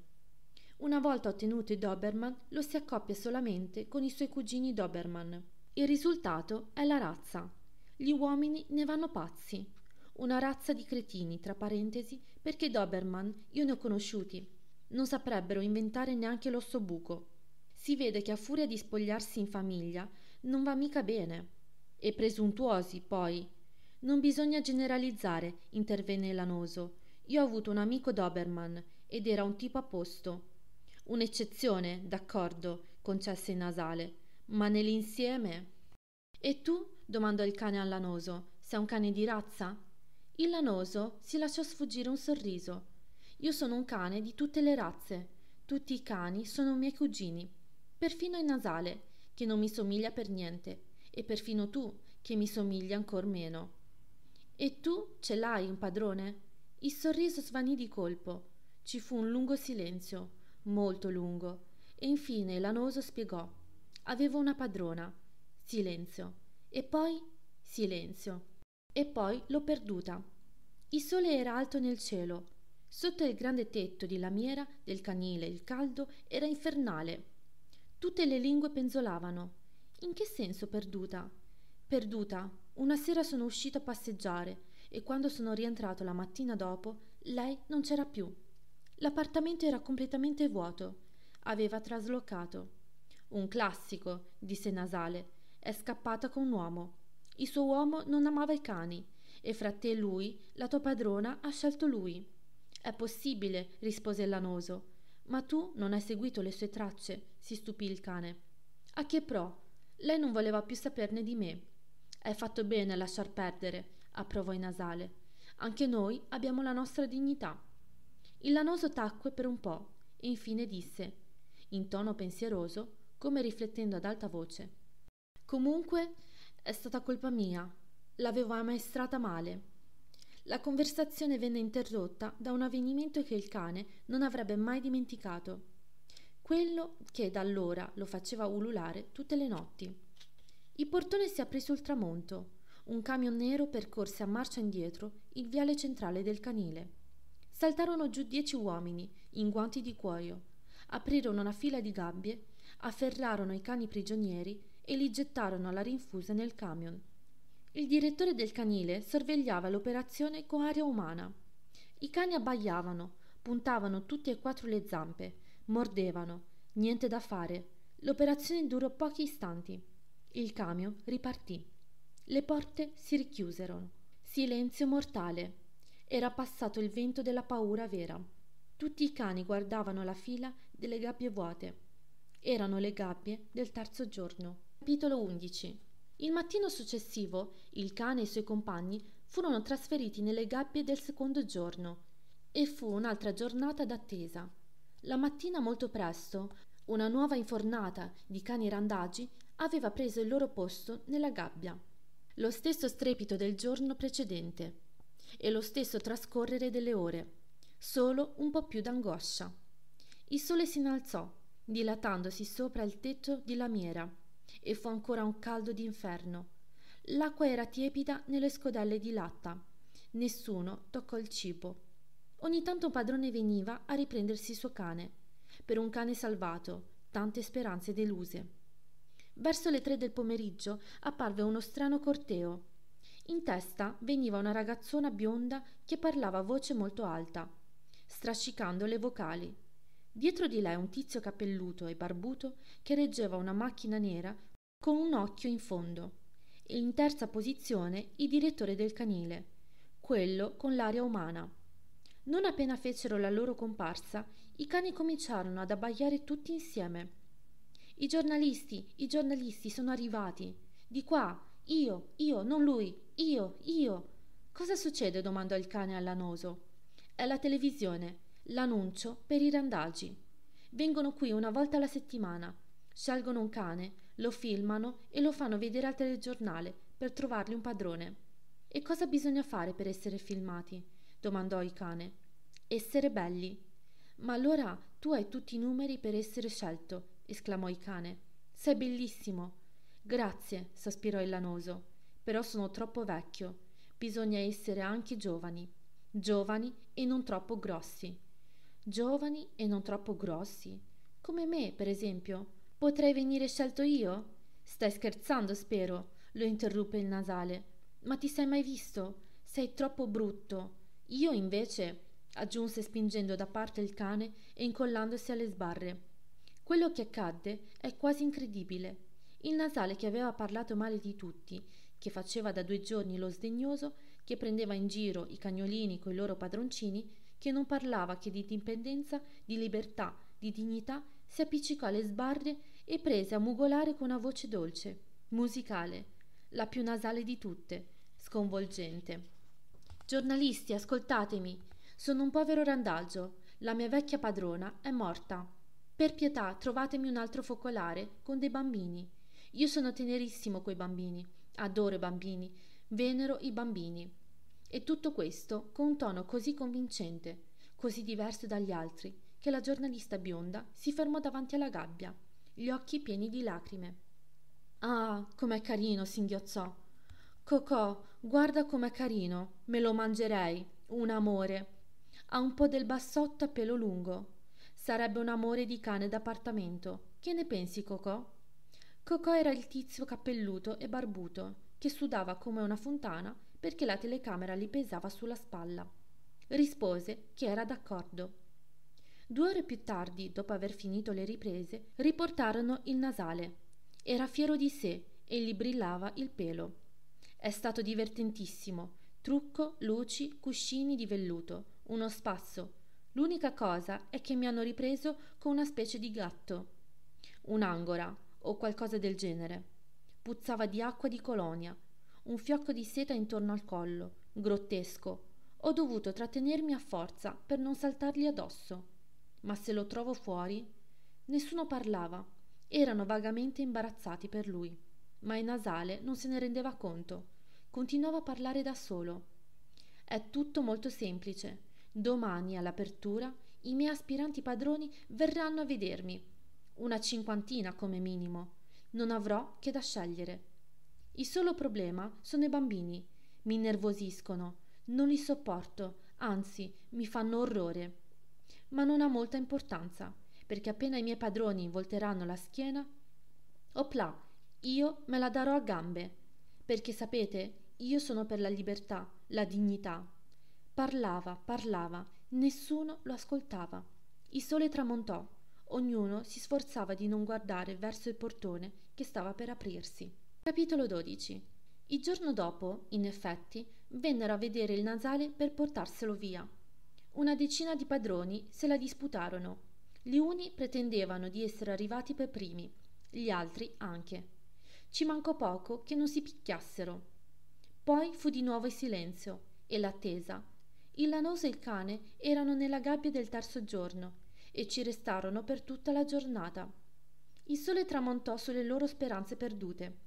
Una volta ottenuto il Doberman, lo si accoppia solamente con i suoi cugini Doberman. Il risultato è la razza, gli uomini ne vanno pazzi. Una razza di cretini, tra parentesi, perché Doberman io ne ho conosciuti. Non saprebbero inventare neanche l'ossobuco. Si vede che a furia di spogliarsi in famiglia non va mica bene. E presuntuosi, poi. Non bisogna generalizzare, intervenne Lanoso. Io ho avuto un amico Doberman ed era un tipo a posto. Un'eccezione, d'accordo, concesse il nasale, ma nell'insieme. E tu? domandò il cane al lanoso. Sei un cane di razza? Il lanoso si lasciò sfuggire un sorriso. Io sono un cane di tutte le razze. Tutti i cani sono miei cugini, perfino il nasale, che non mi somiglia per niente, e perfino tu, che mi somigli ancor meno. E tu ce l'hai un padrone? Il sorriso svanì di colpo. Ci fu un lungo silenzio, molto lungo, e infine Lanoso spiegò. Avevo una padrona silenzio, e poi silenzio, e poi l'ho perduta. Il sole era alto nel cielo. Sotto il grande tetto di lamiera del canile il caldo era infernale. Tutte le lingue penzolavano. In che senso perduta? Perduta. Una sera sono uscito a passeggiare e quando sono rientrato la mattina dopo, lei non c'era più. L'appartamento era completamente vuoto. Aveva traslocato. Un classico, disse Nasale. È scappata con un uomo. Il suo uomo non amava i cani e fra te e lui la tua padrona ha scelto lui. È possibile, rispose il lanoso. Ma tu non hai seguito le sue tracce, si stupì il cane. A che pro? Lei non voleva più saperne di me. Hai fatto bene a lasciar perdere, approvò il nasale. Anche noi abbiamo la nostra dignità. Il lanoso tacque per un po' e infine disse, in tono pensieroso, come riflettendo ad alta voce. Comunque è stata colpa mia, l'avevo ammaestrata male. La conversazione venne interrotta da un avvenimento che il cane non avrebbe mai dimenticato. Quello che da allora lo faceva ululare tutte le notti. Il portone si aprì sul tramonto. Un camion nero percorse a marcia indietro il viale centrale del canile. Saltarono giù dieci uomini, in guanti di cuoio, aprirono una fila di gabbie, afferrarono i cani prigionieri e li gettarono alla rinfusa nel camion. Il direttore del canile sorvegliava l'operazione con aria umana. I cani abbaiavano, puntavano tutti e quattro le zampe, mordevano, niente da fare. L'operazione durò pochi istanti. Il camion ripartì. Le porte si richiusero. Silenzio mortale. Era passato il vento della paura vera. Tutti i cani guardavano la fila delle gabbie vuote. Erano le gabbie del terzo giorno. Capitolo 11 Il mattino successivo il cane e i suoi compagni furono trasferiti nelle gabbie del secondo giorno e fu un'altra giornata d'attesa. La mattina molto presto una nuova infornata di cani randagi aveva preso il loro posto nella gabbia. Lo stesso strepito del giorno precedente e lo stesso trascorrere delle ore, solo un po' più d'angoscia. Il sole si innalzò, dilatandosi sopra il tetto di lamiera e fu ancora un caldo d'inferno. L'acqua era tiepida nelle scodelle di latta. Nessuno toccò il cibo. Ogni tanto un padrone veniva a riprendersi il suo cane. Per un cane salvato, tante speranze deluse. Verso le tre del pomeriggio apparve uno strano corteo. In testa veniva una ragazzona bionda che parlava a voce molto alta, strascicando le vocali. Dietro di lei un tizio capelluto e barbuto che reggeva una macchina nera con un occhio in fondo. e In terza posizione il direttore del canile, quello con l'aria umana. Non appena fecero la loro comparsa, i cani cominciarono ad abbaiare tutti insieme. I giornalisti, i giornalisti sono arrivati. Di qua, io, io, non lui, io, io. Cosa succede? domandò il cane all'anoso. È la televisione, l'annuncio per i randaggi. Vengono qui una volta alla settimana, scelgono un cane, lo filmano e lo fanno vedere al telegiornale per trovargli un padrone. E cosa bisogna fare per essere filmati? domandò il cane. Essere belli. Ma allora tu hai tutti i numeri per essere scelto, esclamò il cane. Sei bellissimo. Grazie, sospirò il lanoso. Però sono troppo vecchio. Bisogna essere anche giovani. Giovani e non troppo grossi. Giovani e non troppo grossi. Come me, per esempio. Potrei venire scelto io? Stai scherzando, spero, lo interruppe il nasale. Ma ti sei mai visto? Sei troppo brutto. Io invece, aggiunse spingendo da parte il cane e incollandosi alle sbarre. Quello che accadde è quasi incredibile. Il nasale che aveva parlato male di tutti, che faceva da due giorni lo sdegnoso, che prendeva in giro i cagnolini coi loro padroncini, che non parlava che di dipendenza, di libertà, di dignità, si appiccicò alle sbarre e prese a mugolare con una voce dolce, musicale, la più nasale di tutte, sconvolgente. Giornalisti, ascoltatemi. Sono un povero randagio. La mia vecchia padrona è morta. Per pietà, trovatemi un altro focolare con dei bambini. Io sono tenerissimo coi bambini. Adoro i bambini. Venero i bambini. E tutto questo con un tono così convincente, così diverso dagli altri, che la giornalista bionda si fermò davanti alla gabbia gli occhi pieni di lacrime. Ah, com'è carino, singhiozzò. Cocò, guarda com'è carino, me lo mangerei, un amore. Ha un po' del bassotto a pelo lungo. Sarebbe un amore di cane d'appartamento. Che ne pensi, Cocò? Cocò era il tizio cappelluto e barbuto, che sudava come una fontana perché la telecamera gli pesava sulla spalla. Rispose che era d'accordo. Due ore più tardi, dopo aver finito le riprese, riportarono il nasale. Era fiero di sé e gli brillava il pelo. È stato divertentissimo. Trucco, luci, cuscini di velluto, uno spasso. L'unica cosa è che mi hanno ripreso con una specie di gatto. Un'angora o qualcosa del genere. Puzzava di acqua di colonia, un fiocco di seta intorno al collo, grottesco. Ho dovuto trattenermi a forza per non saltargli addosso ma se lo trovo fuori? Nessuno parlava, erano vagamente imbarazzati per lui, ma il nasale non se ne rendeva conto, continuava a parlare da solo. È tutto molto semplice. Domani all'apertura i miei aspiranti padroni verranno a vedermi, una cinquantina come minimo. Non avrò che da scegliere. Il solo problema sono i bambini. Mi innervosiscono. non li sopporto, anzi mi fanno orrore ma non ha molta importanza, perché appena i miei padroni volteranno la schiena, opla, io me la darò a gambe, perché sapete, io sono per la libertà, la dignità. Parlava, parlava, nessuno lo ascoltava. Il sole tramontò, ognuno si sforzava di non guardare verso il portone che stava per aprirsi. Capitolo 12 Il giorno dopo, in effetti, vennero a vedere il nasale per portarselo via. Una decina di padroni se la disputarono. Gli uni pretendevano di essere arrivati per primi, gli altri anche. Ci mancò poco che non si picchiassero. Poi fu di nuovo il silenzio e l'attesa. Il lanoso e il cane erano nella gabbia del terzo giorno e ci restarono per tutta la giornata. Il sole tramontò sulle loro speranze perdute.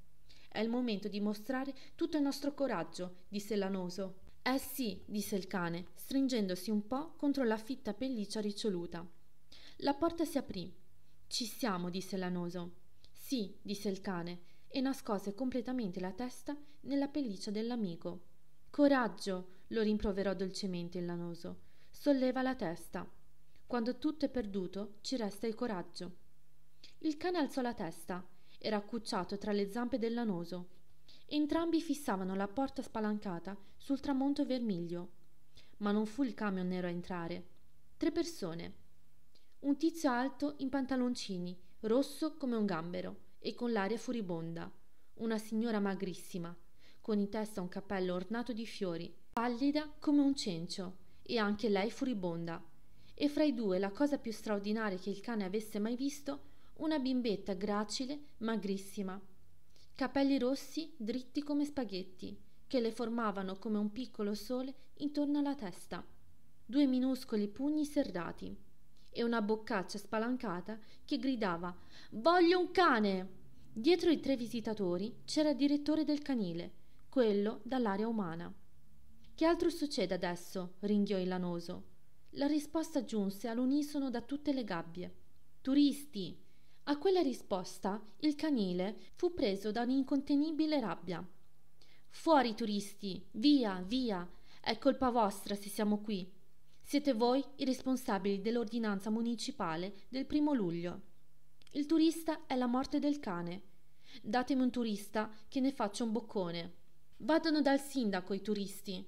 È il momento di mostrare tutto il nostro coraggio, disse Lanoso. Eh sì, disse il cane, stringendosi un po' contro la fitta pelliccia riccioluta. La porta si aprì. Ci siamo, disse l'anoso. Sì, disse il cane, e nascose completamente la testa nella pelliccia dell'amico. Coraggio, lo rimproverò dolcemente il lanoso. Solleva la testa. Quando tutto è perduto, ci resta il coraggio. Il cane alzò la testa. Era accucciato tra le zampe del lanoso. Entrambi fissavano la porta spalancata sul tramonto vermiglio. Ma non fu il camion nero a entrare. Tre persone. Un tizio alto in pantaloncini, rosso come un gambero e con l'aria furibonda. Una signora magrissima, con in testa un cappello ornato di fiori, pallida come un cencio e anche lei furibonda. E fra i due la cosa più straordinaria che il cane avesse mai visto una bimbetta gracile, magrissima, capelli rossi, dritti come spaghetti, che le formavano come un piccolo sole intorno alla testa, due minuscoli pugni serrati e una boccaccia spalancata che gridava Voglio un cane! Dietro i tre visitatori c'era il direttore del canile, quello dall'area umana. Che altro succede adesso? ringhiò il lanoso. La risposta giunse all'unisono da tutte le gabbie. Turisti! A quella risposta il canile fu preso da un'incontenibile rabbia Fuori i turisti, via, via. È colpa vostra se siamo qui. Siete voi i responsabili dell'ordinanza municipale del primo luglio. Il turista è la morte del cane. Datemi un turista che ne faccia un boccone. Vadano dal sindaco i turisti.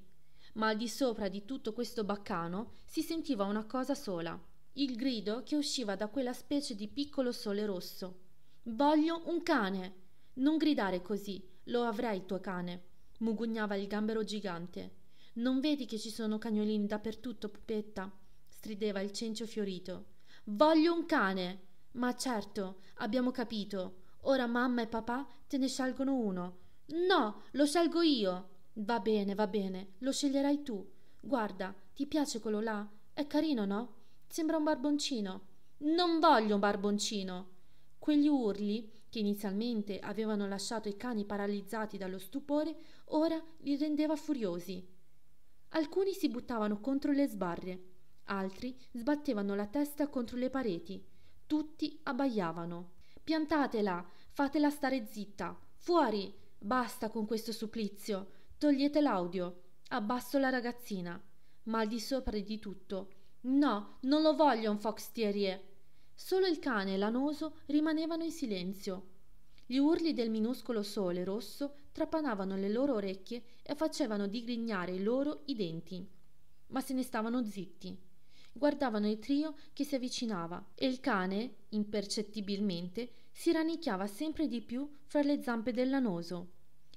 Ma al di sopra di tutto questo baccano si sentiva una cosa sola, il grido che usciva da quella specie di piccolo sole rosso. Voglio un cane. Non gridare così, lo avrai tuo cane mugugnava il gambero gigante. Non vedi che ci sono cagnolini dappertutto, pupetta? strideva il cencio fiorito. Voglio un cane! Ma certo, abbiamo capito. Ora mamma e papà te ne scelgono uno. No, lo scelgo io. Va bene, va bene, lo sceglierai tu. Guarda, ti piace quello là? È carino, no? Sembra un barboncino. Non voglio un barboncino. Quegli urli che inizialmente avevano lasciato i cani paralizzati dallo stupore, ora li rendeva furiosi. Alcuni si buttavano contro le sbarre, altri sbattevano la testa contro le pareti, tutti abbaiavano. Piantatela, fatela stare zitta, fuori, basta con questo supplizio, togliete l'audio, abbasso la ragazzina, ma al di sopra di tutto. No, non lo voglio un fox terrier. Solo il cane e lanoso rimanevano in silenzio. Gli urli del minuscolo sole rosso trapanavano le loro orecchie e facevano digrignare loro i denti. Ma se ne stavano zitti. Guardavano il trio che si avvicinava e il cane, impercettibilmente, si rannicchiava sempre di più fra le zampe del lanoso.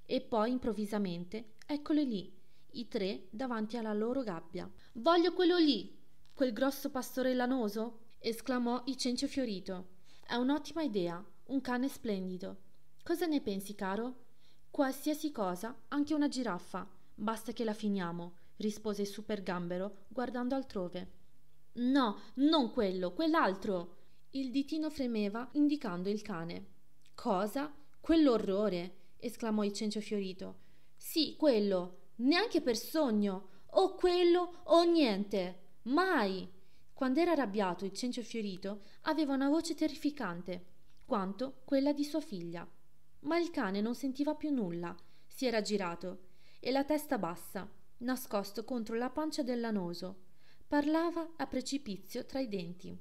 E poi, improvvisamente, eccole lì, i tre davanti alla loro gabbia. Voglio quello lì, quel grosso pastore lanoso, esclamò il Icencio Fiorito. È un'ottima idea, un cane splendido. Cosa ne pensi, caro? Qualsiasi cosa, anche una giraffa. Basta che la finiamo, rispose il super gambero, guardando altrove. No, non quello, quell'altro. Il ditino fremeva, indicando il cane. Cosa? Quell'orrore! esclamò il Icencio Fiorito. Sì, quello. Neanche per sogno. O quello o niente. Mai. Quando era arrabbiato il cencio fiorito aveva una voce terrificante, quanto quella di sua figlia. Ma il cane non sentiva più nulla, si era girato, e la testa bassa, nascosto contro la pancia del lanoso, parlava a precipizio tra i denti.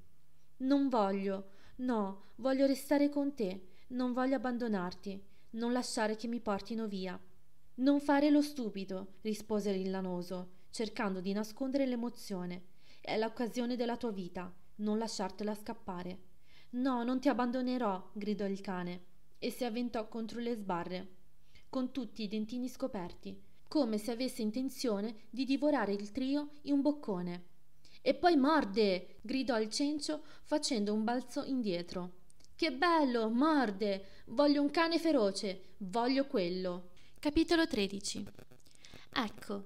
Non voglio, no, voglio restare con te, non voglio abbandonarti, non lasciare che mi portino via. Non fare lo stupido, rispose il lanoso, cercando di nascondere l'emozione. È l'occasione della tua vita, non lasciartela scappare. No, non ti abbandonerò, gridò il cane e si avventò contro le sbarre, con tutti i dentini scoperti, come se avesse intenzione di divorare il trio in un boccone. E poi morde! gridò il cencio facendo un balzo indietro. Che bello! Morde! Voglio un cane feroce! Voglio quello! Capitolo 13 Ecco,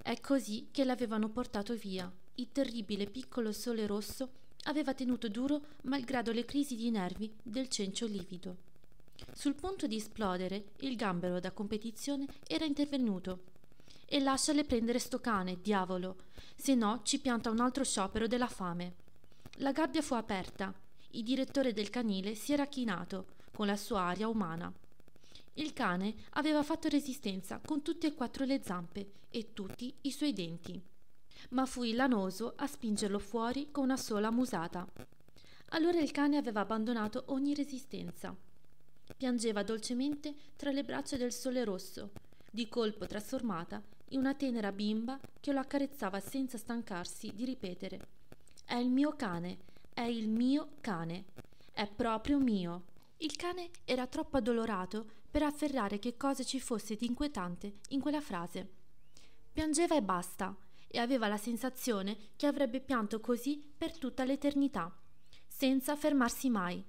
è così che l'avevano portato via il terribile piccolo sole rosso aveva tenuto duro malgrado le crisi di nervi del cencio livido. Sul punto di esplodere, il gambero da competizione era intervenuto. E lasciale prendere sto cane, diavolo, se no ci pianta un altro sciopero della fame. La gabbia fu aperta. Il direttore del canile si era chinato, con la sua aria umana. Il cane aveva fatto resistenza con tutte e quattro le zampe e tutti i suoi denti ma fui lanoso a spingerlo fuori con una sola musata. Allora il cane aveva abbandonato ogni resistenza. Piangeva dolcemente tra le braccia del sole rosso, di colpo trasformata in una tenera bimba che lo accarezzava senza stancarsi di ripetere. È il mio cane, è il mio cane, è proprio mio. Il cane era troppo addolorato per afferrare che cosa ci fosse di inquietante in quella frase. Piangeva e basta, e aveva la sensazione che avrebbe pianto così per tutta l'eternità, senza fermarsi mai.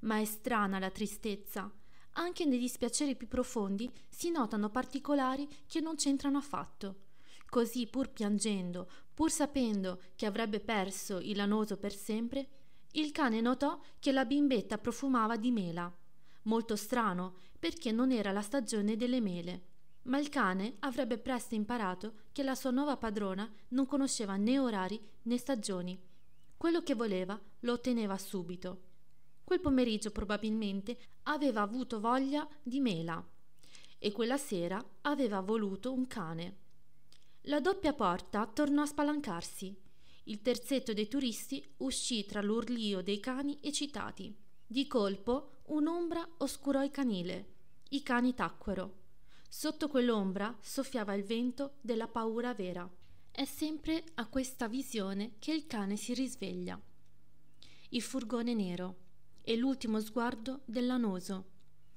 Ma è strana la tristezza. Anche nei dispiaceri più profondi si notano particolari che non c'entrano affatto. Così, pur piangendo, pur sapendo che avrebbe perso il lanoso per sempre, il cane notò che la bimbetta profumava di mela. Molto strano, perché non era la stagione delle mele. Ma il cane avrebbe presto imparato che la sua nuova padrona non conosceva né orari né stagioni. Quello che voleva lo otteneva subito. Quel pomeriggio probabilmente aveva avuto voglia di mela e quella sera aveva voluto un cane. La doppia porta tornò a spalancarsi. Il terzetto dei turisti uscì tra l'urlio dei cani eccitati. Di colpo un'ombra oscurò il canile. I cani tacquero. Sotto quell'ombra soffiava il vento della paura vera. È sempre a questa visione che il cane si risveglia. Il furgone nero e l'ultimo sguardo dell'anoso.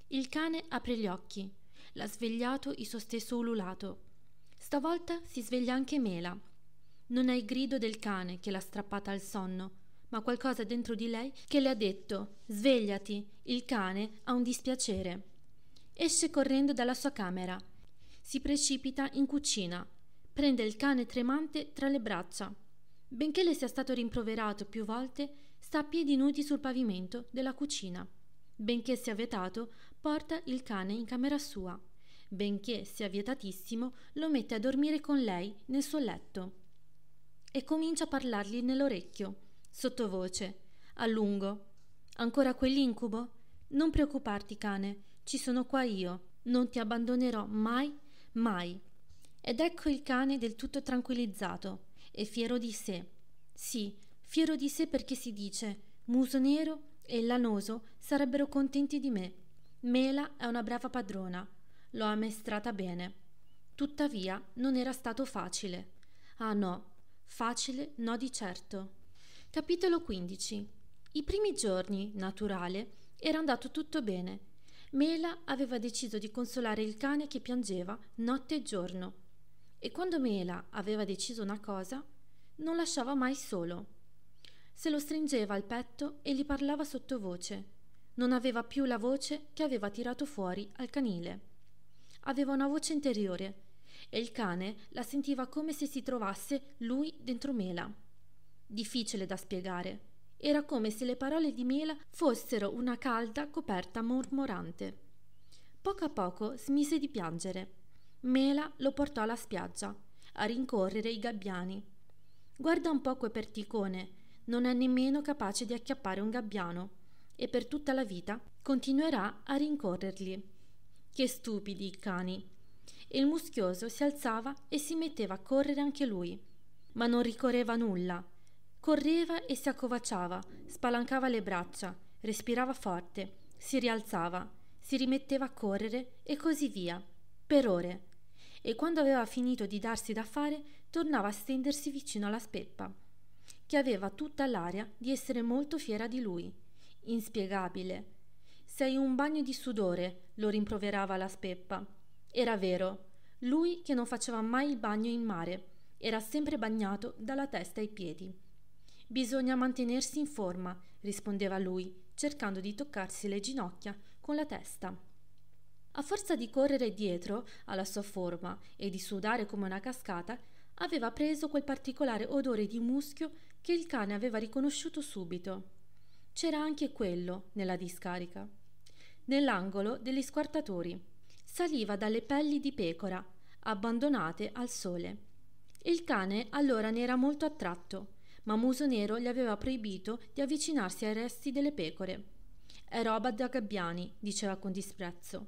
Il cane apre gli occhi. L'ha svegliato il suo stesso ululato. Stavolta si sveglia anche Mela. Non è il grido del cane che l'ha strappata al sonno, ma qualcosa dentro di lei che le ha detto Svegliati, il cane ha un dispiacere. Esce correndo dalla sua camera. Si precipita in cucina. Prende il cane tremante tra le braccia. Benché le sia stato rimproverato più volte, sta a piedi nudi sul pavimento della cucina. Benché sia vietato, porta il cane in camera sua. Benché sia vietatissimo, lo mette a dormire con lei nel suo letto. E comincia a parlargli nell'orecchio, sottovoce, a lungo. Ancora quell'incubo? Non preoccuparti, cane. Ci sono qua io, non ti abbandonerò mai, mai. Ed ecco il cane del tutto tranquillizzato e fiero di sé. Sì, fiero di sé perché si dice muso nero e lanoso sarebbero contenti di me. Mela è una brava padrona, l'ho ammestrata bene. Tuttavia non era stato facile. Ah no, facile no di certo. Capitolo 15. I primi giorni, naturale, era andato tutto bene Mela aveva deciso di consolare il cane che piangeva notte e giorno. E quando Mela aveva deciso una cosa, non lasciava mai solo. Se lo stringeva al petto e gli parlava sottovoce. Non aveva più la voce che aveva tirato fuori al canile. Aveva una voce interiore e il cane la sentiva come se si trovasse lui dentro Mela. Difficile da spiegare era come se le parole di Mela fossero una calda coperta mormorante. Poco a poco smise di piangere. Mela lo portò alla spiaggia, a rincorrere i gabbiani. Guarda un po' quel perticone, non è nemmeno capace di acchiappare un gabbiano e per tutta la vita continuerà a rincorrerli. Che stupidi i cani! E il muschioso si alzava e si metteva a correre anche lui, ma non ricorreva nulla Correva e si accovacciava, spalancava le braccia, respirava forte, si rialzava, si rimetteva a correre e così via, per ore. E quando aveva finito di darsi da fare, tornava a stendersi vicino alla speppa, che aveva tutta l'aria di essere molto fiera di lui. Inspiegabile. Sei un bagno di sudore, lo rimproverava la speppa. Era vero, lui che non faceva mai il bagno in mare, era sempre bagnato dalla testa ai piedi. Bisogna mantenersi in forma, rispondeva lui, cercando di toccarsi le ginocchia con la testa. A forza di correre dietro alla sua forma e di sudare come una cascata, aveva preso quel particolare odore di muschio che il cane aveva riconosciuto subito. C'era anche quello nella discarica. Nell'angolo degli squartatori saliva dalle pelli di pecora, abbandonate al sole. Il cane allora ne era molto attratto ma Muso Nero gli aveva proibito di avvicinarsi ai resti delle pecore. È roba da gabbiani, diceva con disprezzo.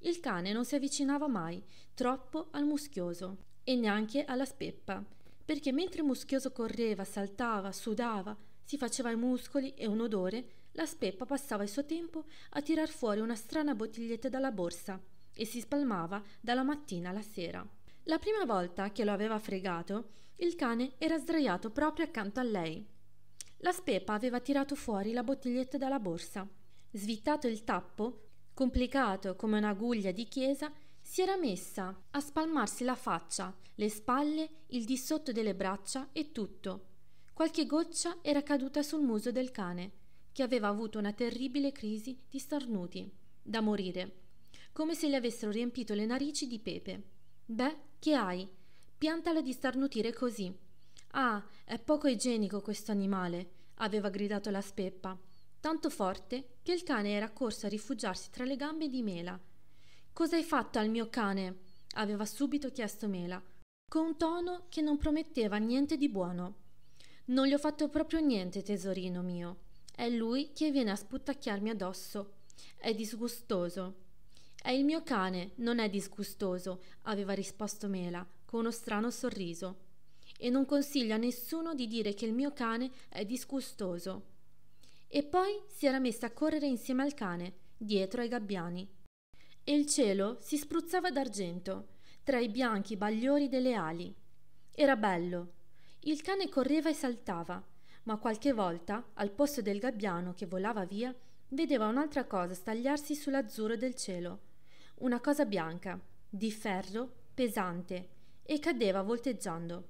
Il cane non si avvicinava mai, troppo al muschioso e neanche alla speppa, perché mentre il Muschioso correva, saltava, sudava, si faceva i muscoli e un odore, la speppa passava il suo tempo a tirar fuori una strana bottiglietta dalla borsa e si spalmava dalla mattina alla sera. La prima volta che lo aveva fregato, il cane era sdraiato proprio accanto a lei. La spepa aveva tirato fuori la bottiglietta dalla borsa. Svittato il tappo, complicato come un'aguglia di chiesa, si era messa a spalmarsi la faccia, le spalle, il di delle braccia e tutto. Qualche goccia era caduta sul muso del cane, che aveva avuto una terribile crisi di starnuti, da morire, come se le avessero riempito le narici di pepe. Beh, che hai? Piantala di starnutire così. Ah, è poco igienico questo animale, aveva gridato la speppa, tanto forte che il cane era corso a rifugiarsi tra le gambe di Mela. Cos'hai fatto al mio cane? aveva subito chiesto Mela, con un tono che non prometteva niente di buono. Non gli ho fatto proprio niente, tesorino mio. È lui che viene a sputtacchiarmi addosso. È disgustoso. È il mio cane, non è disgustoso, aveva risposto Mela, con uno strano sorriso. E non consiglio a nessuno di dire che il mio cane è disgustoso. E poi si era messa a correre insieme al cane, dietro ai gabbiani. E il cielo si spruzzava d'argento, tra i bianchi bagliori delle ali. Era bello. Il cane correva e saltava, ma qualche volta, al posto del gabbiano che volava via, vedeva un'altra cosa stagliarsi sull'azzurro del cielo una cosa bianca, di ferro, pesante, e cadeva volteggiando.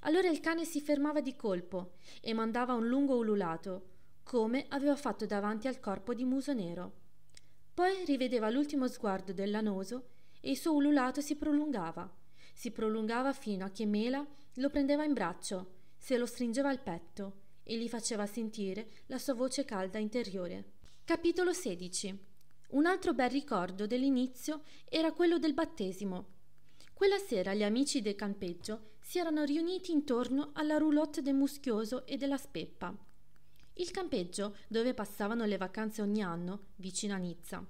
Allora il cane si fermava di colpo e mandava un lungo ululato, come aveva fatto davanti al corpo di muso nero. Poi rivedeva l'ultimo sguardo del lanoso e il suo ululato si prolungava, si prolungava fino a che Mela lo prendeva in braccio, se lo stringeva al petto e gli faceva sentire la sua voce calda interiore. Capitolo 16 un altro bel ricordo dell'inizio era quello del battesimo. Quella sera gli amici del campeggio si erano riuniti intorno alla roulotte del muschioso e della speppa. Il campeggio dove passavano le vacanze ogni anno, vicino a Nizza.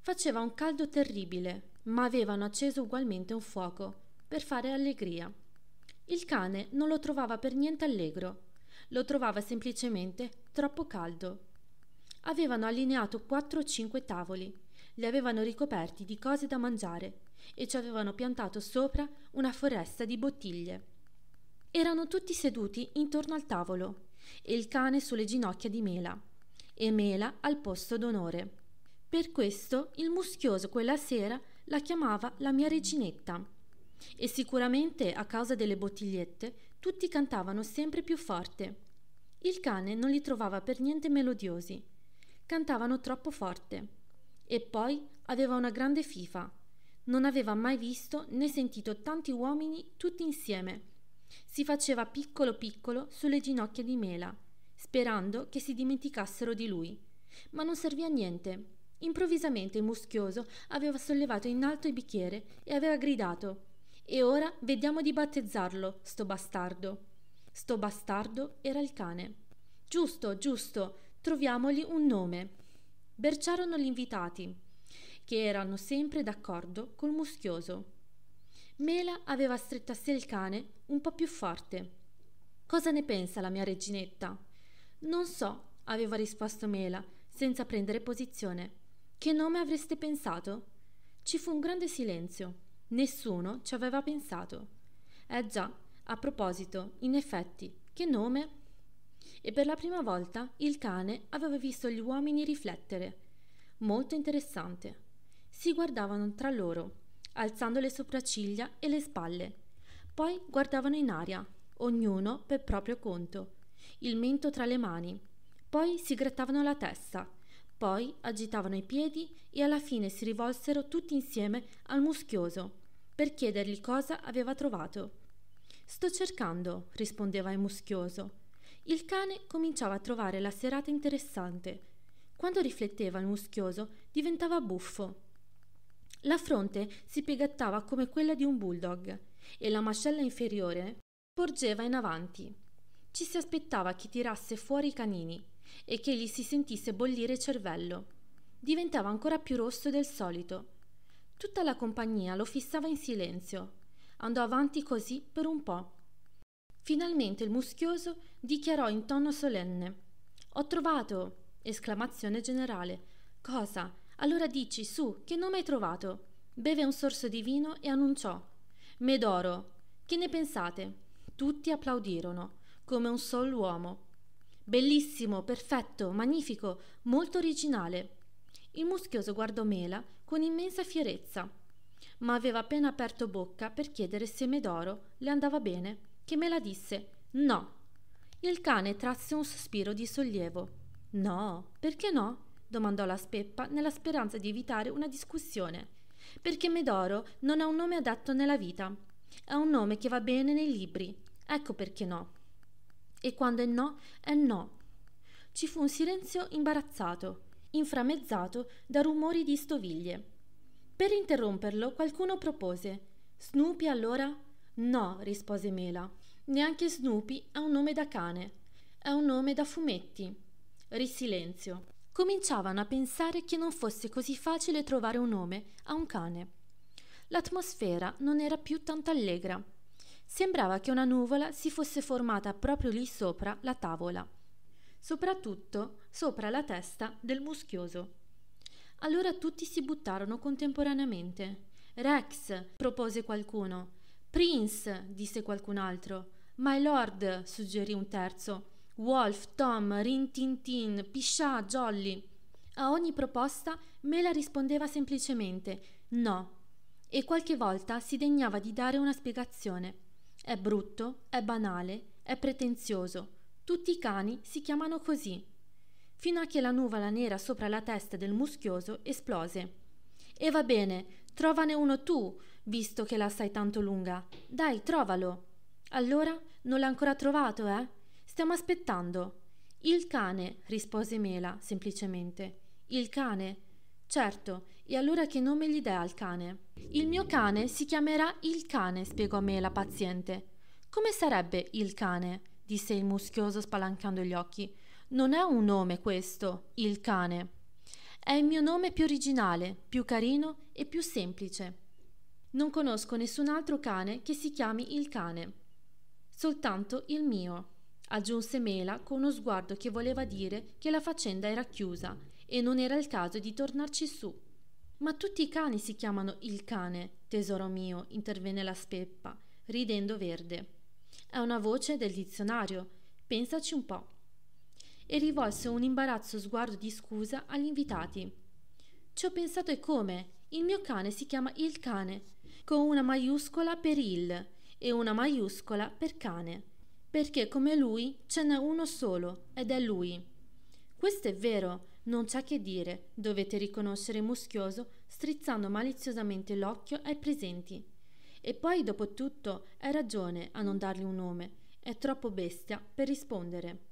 Faceva un caldo terribile, ma avevano acceso ugualmente un fuoco per fare allegria. Il cane non lo trovava per niente allegro, lo trovava semplicemente troppo caldo avevano allineato 4 o 5 tavoli, li avevano ricoperti di cose da mangiare e ci avevano piantato sopra una foresta di bottiglie. Erano tutti seduti intorno al tavolo e il cane sulle ginocchia di Mela e Mela al posto d'onore. Per questo il muschioso quella sera la chiamava la mia reginetta. E sicuramente a causa delle bottigliette tutti cantavano sempre più forte. Il cane non li trovava per niente melodiosi cantavano troppo forte. E poi aveva una grande fifa. Non aveva mai visto né sentito tanti uomini tutti insieme. Si faceva piccolo piccolo sulle ginocchia di mela, sperando che si dimenticassero di lui. Ma non servì a niente. Improvvisamente il muschioso aveva sollevato in alto il bicchiere e aveva gridato E ora vediamo di battezzarlo, sto bastardo. Sto bastardo era il cane. Giusto, giusto, troviamogli un nome. Berciarono gli invitati, che erano sempre d'accordo col muschioso. Mela aveva stretto a sé il cane un po' più forte. Cosa ne pensa la mia reginetta? Non so, aveva risposto Mela, senza prendere posizione. Che nome avreste pensato? Ci fu un grande silenzio. Nessuno ci aveva pensato. Eh già, a proposito, in effetti, che nome? e per la prima volta il cane aveva visto gli uomini riflettere. Molto interessante. Si guardavano tra loro, alzando le sopracciglia e le spalle. Poi guardavano in aria, ognuno per proprio conto, il mento tra le mani. Poi si grattavano la testa, poi agitavano i piedi e alla fine si rivolsero tutti insieme al muschioso per chiedergli cosa aveva trovato. Sto cercando, rispondeva il muschioso. Il cane cominciava a trovare la serata interessante. Quando rifletteva il muschioso diventava buffo. La fronte si piegattava come quella di un bulldog e la mascella inferiore porgeva in avanti. Ci si aspettava che tirasse fuori i canini e che gli si sentisse bollire il cervello. Diventava ancora più rosso del solito. Tutta la compagnia lo fissava in silenzio. Andò avanti così per un po'. Finalmente il muschioso dichiarò in tono solenne. Ho trovato! esclamazione generale. Cosa? Allora dici, su, che nome hai trovato? Beve un sorso di vino e annunciò. Medoro. Che ne pensate? Tutti applaudirono, come un sol uomo. Bellissimo, perfetto, magnifico, molto originale. Il muschioso guardò Mela con immensa fierezza, ma aveva appena aperto bocca per chiedere se Medoro le andava bene che me la disse no. Il cane trasse un sospiro di sollievo. No, perché no? domandò la Speppa nella speranza di evitare una discussione. Perché Medoro non ha un nome adatto nella vita. È un nome che va bene nei libri. Ecco perché no. E quando è no, è no. Ci fu un silenzio imbarazzato, inframmezzato da rumori di stoviglie. Per interromperlo qualcuno propose Snoopy allora? No, rispose Mela. Neanche Snoopy ha un nome da cane, è un nome da fumetti. Risilenzio. Cominciavano a pensare che non fosse così facile trovare un nome a un cane. L'atmosfera non era più tanto allegra. Sembrava che una nuvola si fosse formata proprio lì sopra la tavola, soprattutto sopra la testa del muschioso. Allora tutti si buttarono contemporaneamente. Rex, propose qualcuno. Prince, disse qualcun altro. My lord, suggerì un terzo. Wolf, Tom, Rin Tin Piscià, Jolly. A ogni proposta Mela rispondeva semplicemente no e qualche volta si degnava di dare una spiegazione. È brutto, è banale, è pretenzioso. Tutti i cani si chiamano così. Fino a che la nuvola nera sopra la testa del muschioso esplose. E va bene, trovane uno tu, visto che la sai tanto lunga. Dai, trovalo. Allora non l'ha ancora trovato, eh? Stiamo aspettando. Il cane, rispose Mela, semplicemente. Il cane? Certo, e allora che nome gli dà al cane? Il mio cane si chiamerà il cane, spiegò Mela, paziente. Come sarebbe il cane? disse il muschioso spalancando gli occhi. Non è un nome questo, il cane. È il mio nome più originale, più carino e più semplice. Non conosco nessun altro cane che si chiami il cane. Soltanto il mio, aggiunse Mela con uno sguardo che voleva dire che la faccenda era chiusa e non era il caso di tornarci su. Ma tutti i cani si chiamano il cane, tesoro mio, intervenne la Speppa, ridendo verde. È una voce del dizionario, pensaci un po'. E rivolse un imbarazzo sguardo di scusa agli invitati. Ci ho pensato e come? Il mio cane si chiama il cane, con una maiuscola per il, e una maiuscola per cane, perché come lui ce n'è uno solo ed è lui. Questo è vero, non c'è che dire, dovete riconoscere Muschioso strizzando maliziosamente l'occhio ai presenti. E poi, dopo tutto, hai ragione a non dargli un nome, è troppo bestia per rispondere.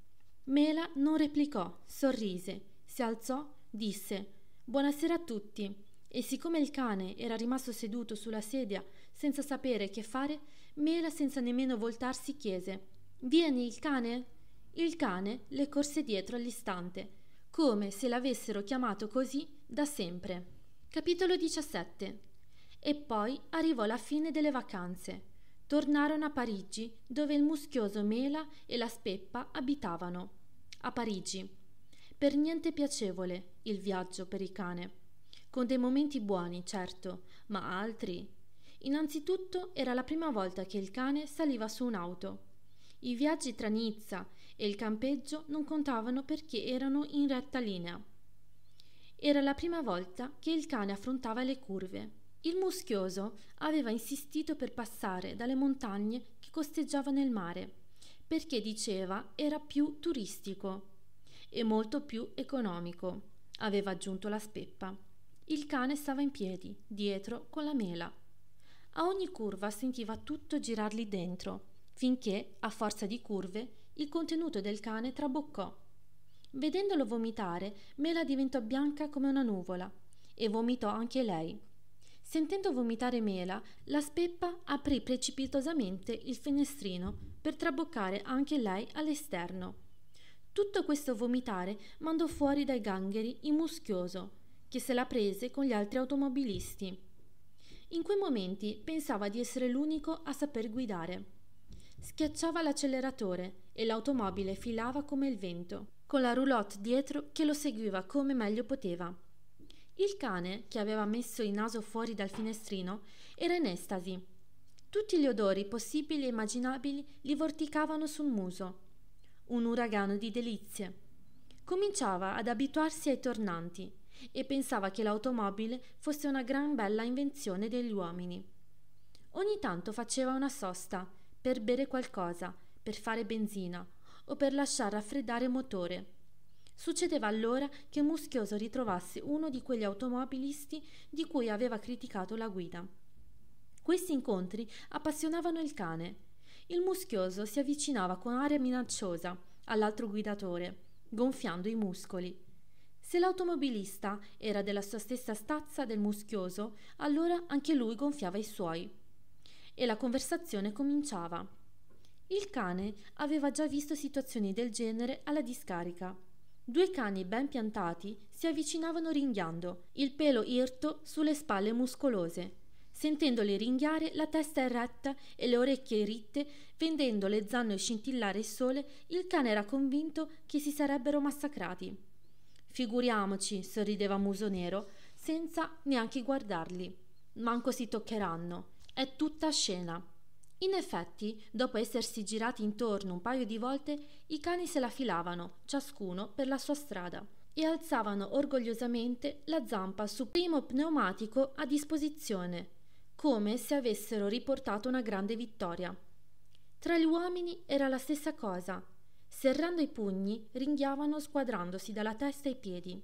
Mela non replicò, sorrise, si alzò, disse Buonasera a tutti. E siccome il cane era rimasto seduto sulla sedia senza sapere che fare, Mela, senza nemmeno voltarsi, chiese: Vieni il cane? Il cane le corse dietro all'istante, come se l'avessero chiamato così da sempre. Capitolo 17 E poi arrivò la fine delle vacanze. Tornarono a Parigi, dove il muschioso Mela e la Speppa abitavano. A Parigi. Per niente piacevole il viaggio per il cane. Con dei momenti buoni, certo, ma altri Innanzitutto era la prima volta che il cane saliva su un'auto. I viaggi tra Nizza e il campeggio non contavano perché erano in retta linea. Era la prima volta che il cane affrontava le curve. Il muschioso aveva insistito per passare dalle montagne che costeggiavano il mare, perché diceva era più turistico e molto più economico, aveva aggiunto la speppa. Il cane stava in piedi, dietro con la mela. A ogni curva sentiva tutto girargli dentro, finché, a forza di curve, il contenuto del cane traboccò. Vedendolo vomitare, Mela diventò bianca come una nuvola e vomitò anche lei. Sentendo vomitare Mela, la Speppa aprì precipitosamente il finestrino per traboccare anche lei all'esterno. Tutto questo vomitare mandò fuori dai gangheri il muschioso, che se la prese con gli altri automobilisti. In quei momenti pensava di essere l'unico a saper guidare. Schiacciava l'acceleratore e l'automobile filava come il vento, con la roulotte dietro che lo seguiva come meglio poteva. Il cane, che aveva messo il naso fuori dal finestrino, era in estasi. Tutti gli odori possibili e immaginabili gli vorticavano sul muso. Un uragano di delizie. Cominciava ad abituarsi ai tornanti e pensava che l'automobile fosse una gran bella invenzione degli uomini. Ogni tanto faceva una sosta per bere qualcosa, per fare benzina o per lasciar raffreddare motore. Succedeva allora che Muschioso ritrovasse uno di quegli automobilisti di cui aveva criticato la guida. Questi incontri appassionavano il cane. Il muschioso si avvicinava con aria minacciosa all'altro guidatore, gonfiando i muscoli. Se l'automobilista era della sua stessa stazza del muschioso, allora anche lui gonfiava i suoi. E la conversazione cominciava. Il cane aveva già visto situazioni del genere alla discarica. Due cani ben piantati si avvicinavano ringhiando, il pelo irto sulle spalle muscolose. Sentendoli ringhiare la testa eretta e le orecchie ritte, vendendo le zanne scintillare il sole, il cane era convinto che si sarebbero massacrati. Figuriamoci, sorrideva Muso Nero, senza neanche guardarli. Manco si toccheranno. È tutta scena. In effetti, dopo essersi girati intorno un paio di volte, i cani se la filavano, ciascuno per la sua strada, e alzavano orgogliosamente la zampa sul primo pneumatico a disposizione, come se avessero riportato una grande vittoria. Tra gli uomini era la stessa cosa serrando i pugni, ringhiavano squadrandosi dalla testa ai piedi.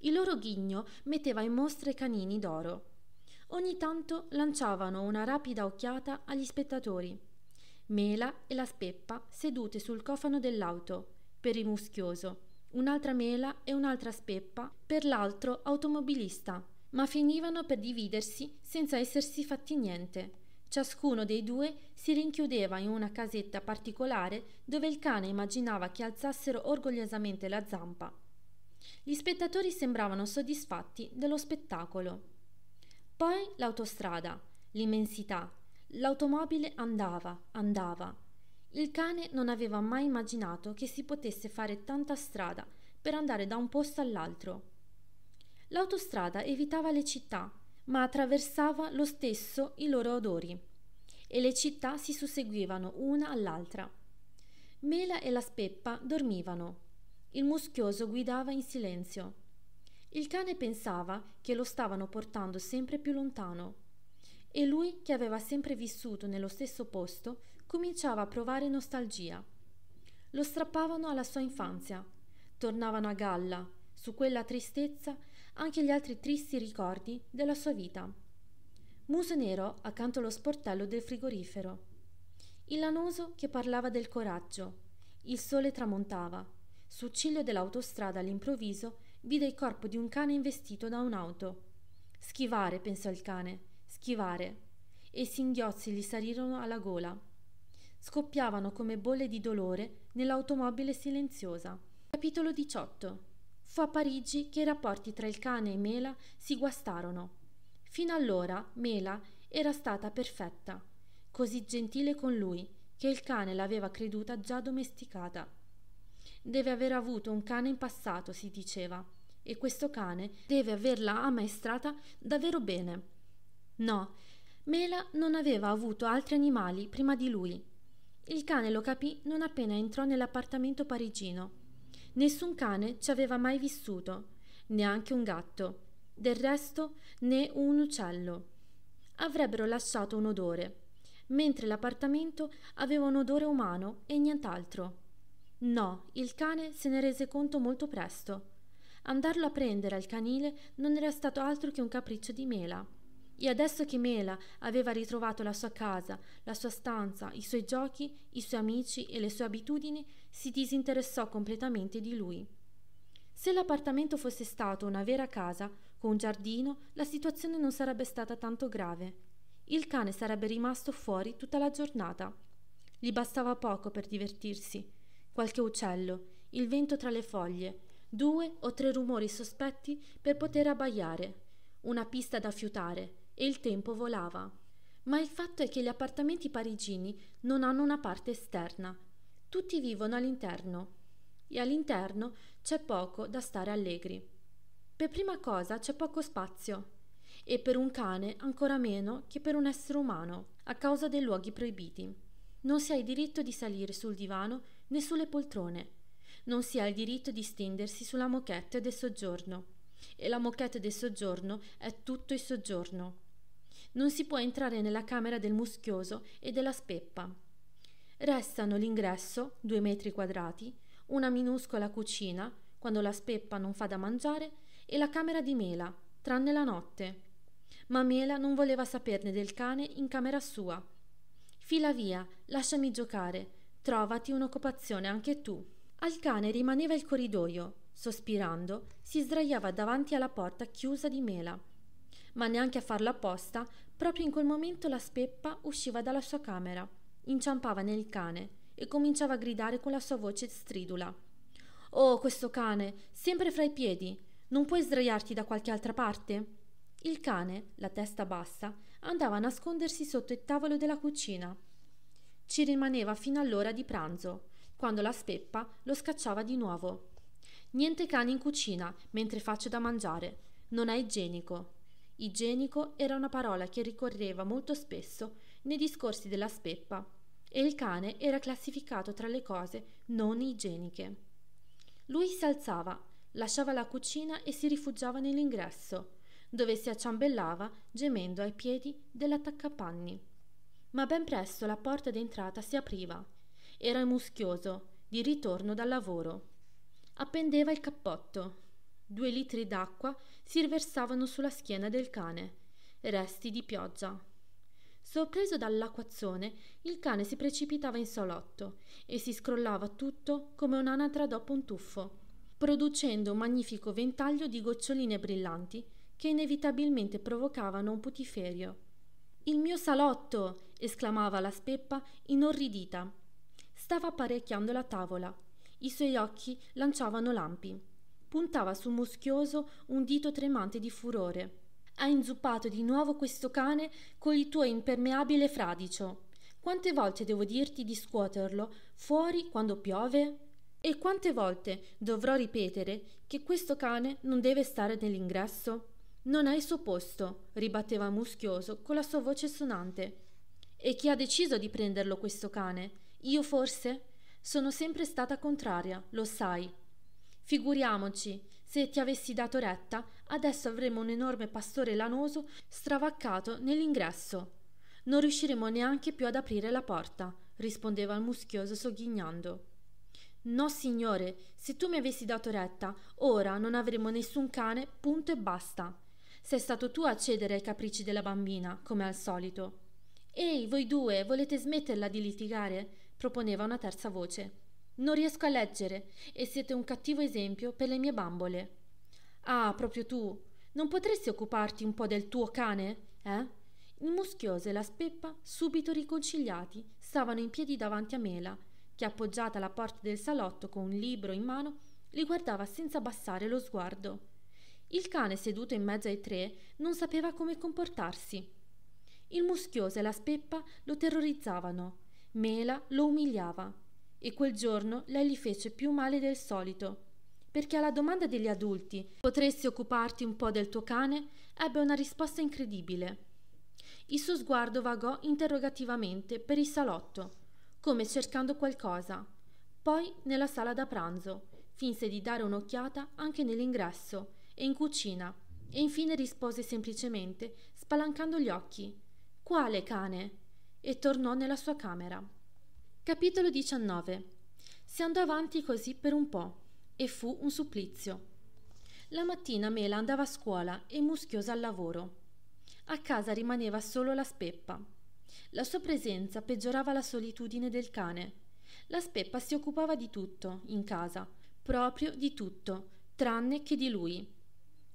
Il loro ghigno metteva in mostra i canini d'oro. Ogni tanto lanciavano una rapida occhiata agli spettatori. Mela e la Speppa sedute sul cofano dell'auto, per il muschioso, un'altra Mela e un'altra Speppa per l'altro automobilista, ma finivano per dividersi senza essersi fatti niente. Ciascuno dei due si rinchiudeva in una casetta particolare dove il cane immaginava che alzassero orgogliosamente la zampa. Gli spettatori sembravano soddisfatti dello spettacolo. Poi l'autostrada, l'immensità, l'automobile andava, andava. Il cane non aveva mai immaginato che si potesse fare tanta strada per andare da un posto all'altro. L'autostrada evitava le città ma attraversava lo stesso i loro odori, e le città si susseguivano una all'altra. Mela e la speppa dormivano. Il muschioso guidava in silenzio. Il cane pensava che lo stavano portando sempre più lontano. E lui, che aveva sempre vissuto nello stesso posto, cominciava a provare nostalgia. Lo strappavano alla sua infanzia. Tornavano a galla, su quella tristezza anche gli altri tristi ricordi della sua vita. Muso nero accanto allo sportello del frigorifero. Il lanoso che parlava del coraggio. Il sole tramontava. Sul ciglio dell'autostrada all'improvviso vide il corpo di un cane investito da un'auto. Schivare, pensò il cane, schivare. E i singhiozzi gli salirono alla gola. Scoppiavano come bolle di dolore nell'automobile silenziosa. Capitolo 18 Fu a Parigi che i rapporti tra il cane e Mela si guastarono. Fino allora Mela era stata perfetta, così gentile con lui che il cane l'aveva creduta già domesticata. Deve aver avuto un cane in passato, si diceva, e questo cane deve averla ammaestrata davvero bene. No, Mela non aveva avuto altri animali prima di lui. Il cane lo capì non appena entrò nell'appartamento parigino Nessun cane ci aveva mai vissuto, neanche un gatto, del resto né un uccello. Avrebbero lasciato un odore, mentre l'appartamento aveva un odore umano e nient'altro. No, il cane se ne rese conto molto presto. Andarlo a prendere al canile non era stato altro che un capriccio di Mela. E adesso che Mela aveva ritrovato la sua casa, la sua stanza, i suoi giochi, i suoi amici e le sue abitudini, si disinteressò completamente di lui. Se l'appartamento fosse stato una vera casa, con un giardino, la situazione non sarebbe stata tanto grave. Il cane sarebbe rimasto fuori tutta la giornata. Gli bastava poco per divertirsi. Qualche uccello, il vento tra le foglie, due o tre rumori sospetti per poter abbaiare, una pista da fiutare e il tempo volava. Ma il fatto è che gli appartamenti parigini non hanno una parte esterna, tutti vivono all'interno e all'interno c'è poco da stare allegri. Per prima cosa c'è poco spazio e per un cane ancora meno che per un essere umano, a causa dei luoghi proibiti. Non si ha il diritto di salire sul divano né sulle poltrone. Non si ha il diritto di stendersi sulla moquette del soggiorno. E la moquette del soggiorno è tutto il soggiorno. Non si può entrare nella camera del muschioso e della speppa Restano l'ingresso, due metri quadrati, una minuscola cucina, quando la speppa non fa da mangiare, e la camera di Mela, tranne la notte. Ma Mela non voleva saperne del cane in camera sua. Fila via, lasciami giocare, trovati un'occupazione anche tu. Al cane rimaneva il corridoio, sospirando, si sdraiava davanti alla porta chiusa di Mela. Ma neanche a farlo apposta, proprio in quel momento la speppa usciva dalla sua camera inciampava nel cane e cominciava a gridare con la sua voce stridula. Oh, questo cane, sempre fra i piedi, non puoi sdraiarti da qualche altra parte? Il cane, la testa bassa, andava a nascondersi sotto il tavolo della cucina. Ci rimaneva fino all'ora di pranzo, quando la speppa lo scacciava di nuovo. Niente cani in cucina mentre faccio da mangiare. Non è igienico. Igienico era una parola che ricorreva molto spesso nei discorsi della speppa e il cane era classificato tra le cose non igieniche. Lui si alzava, lasciava la cucina e si rifugiava nell'ingresso, dove si acciambellava gemendo ai piedi dell'attaccapanni. Ma ben presto la porta d'entrata si apriva. Era muschioso, di ritorno dal lavoro. Appendeva il cappotto. Due litri d'acqua si riversavano sulla schiena del cane, resti di pioggia. Sorpreso dall'acquazzone, il cane si precipitava in salotto e si scrollava tutto come un'anatra dopo un tuffo, producendo un magnifico ventaglio di goccioline brillanti che inevitabilmente provocavano un putiferio. Il mio salotto! esclamava la Speppa, inorridita. Stava apparecchiando la tavola. I suoi occhi lanciavano lampi. Puntava sul muschioso un dito tremante di furore. Ha inzuppato di nuovo questo cane con il tuo impermeabile fradicio. Quante volte devo dirti di scuoterlo fuori quando piove? E quante volte dovrò ripetere che questo cane non deve stare nell'ingresso? Non hai il suo posto, ribatteva Muschioso con la sua voce sonante. E chi ha deciso di prenderlo questo cane? Io forse? Sono sempre stata contraria, lo sai. Figuriamoci se ti avessi dato retta, adesso avremmo un enorme pastore lanoso stravaccato nell'ingresso. Non riusciremo neanche più ad aprire la porta, rispondeva il muschioso sogghignando. No, signore, se tu mi avessi dato retta, ora non avremo nessun cane, punto e basta. Sei stato tu a cedere ai capricci della bambina, come al solito. Ehi, voi due, volete smetterla di litigare? proponeva una terza voce. Non riesco a leggere e siete un cattivo esempio per le mie bambole. Ah, proprio tu. Non potresti occuparti un po' del tuo cane? Eh? Il muschioso e la speppa, subito riconciliati, stavano in piedi davanti a Mela, che appoggiata alla porta del salotto con un libro in mano, li guardava senza abbassare lo sguardo. Il cane seduto in mezzo ai tre non sapeva come comportarsi. Il muschioso e la speppa lo terrorizzavano, Mela lo umiliava e quel giorno lei gli fece più male del solito, perché alla domanda degli adulti potresti occuparti un po' del tuo cane ebbe una risposta incredibile. Il suo sguardo vagò interrogativamente per il salotto, come cercando qualcosa, poi nella sala da pranzo, finse di dare un'occhiata anche nell'ingresso e in cucina, e infine rispose semplicemente, spalancando gli occhi. Quale cane? e tornò nella sua camera. Capitolo 19 Si andò avanti così per un po' e fu un supplizio. La mattina Mela andava a scuola e Muschiosa al lavoro. A casa rimaneva solo la Speppa. La sua presenza peggiorava la solitudine del cane. La Speppa si occupava di tutto, in casa, proprio di tutto, tranne che di lui.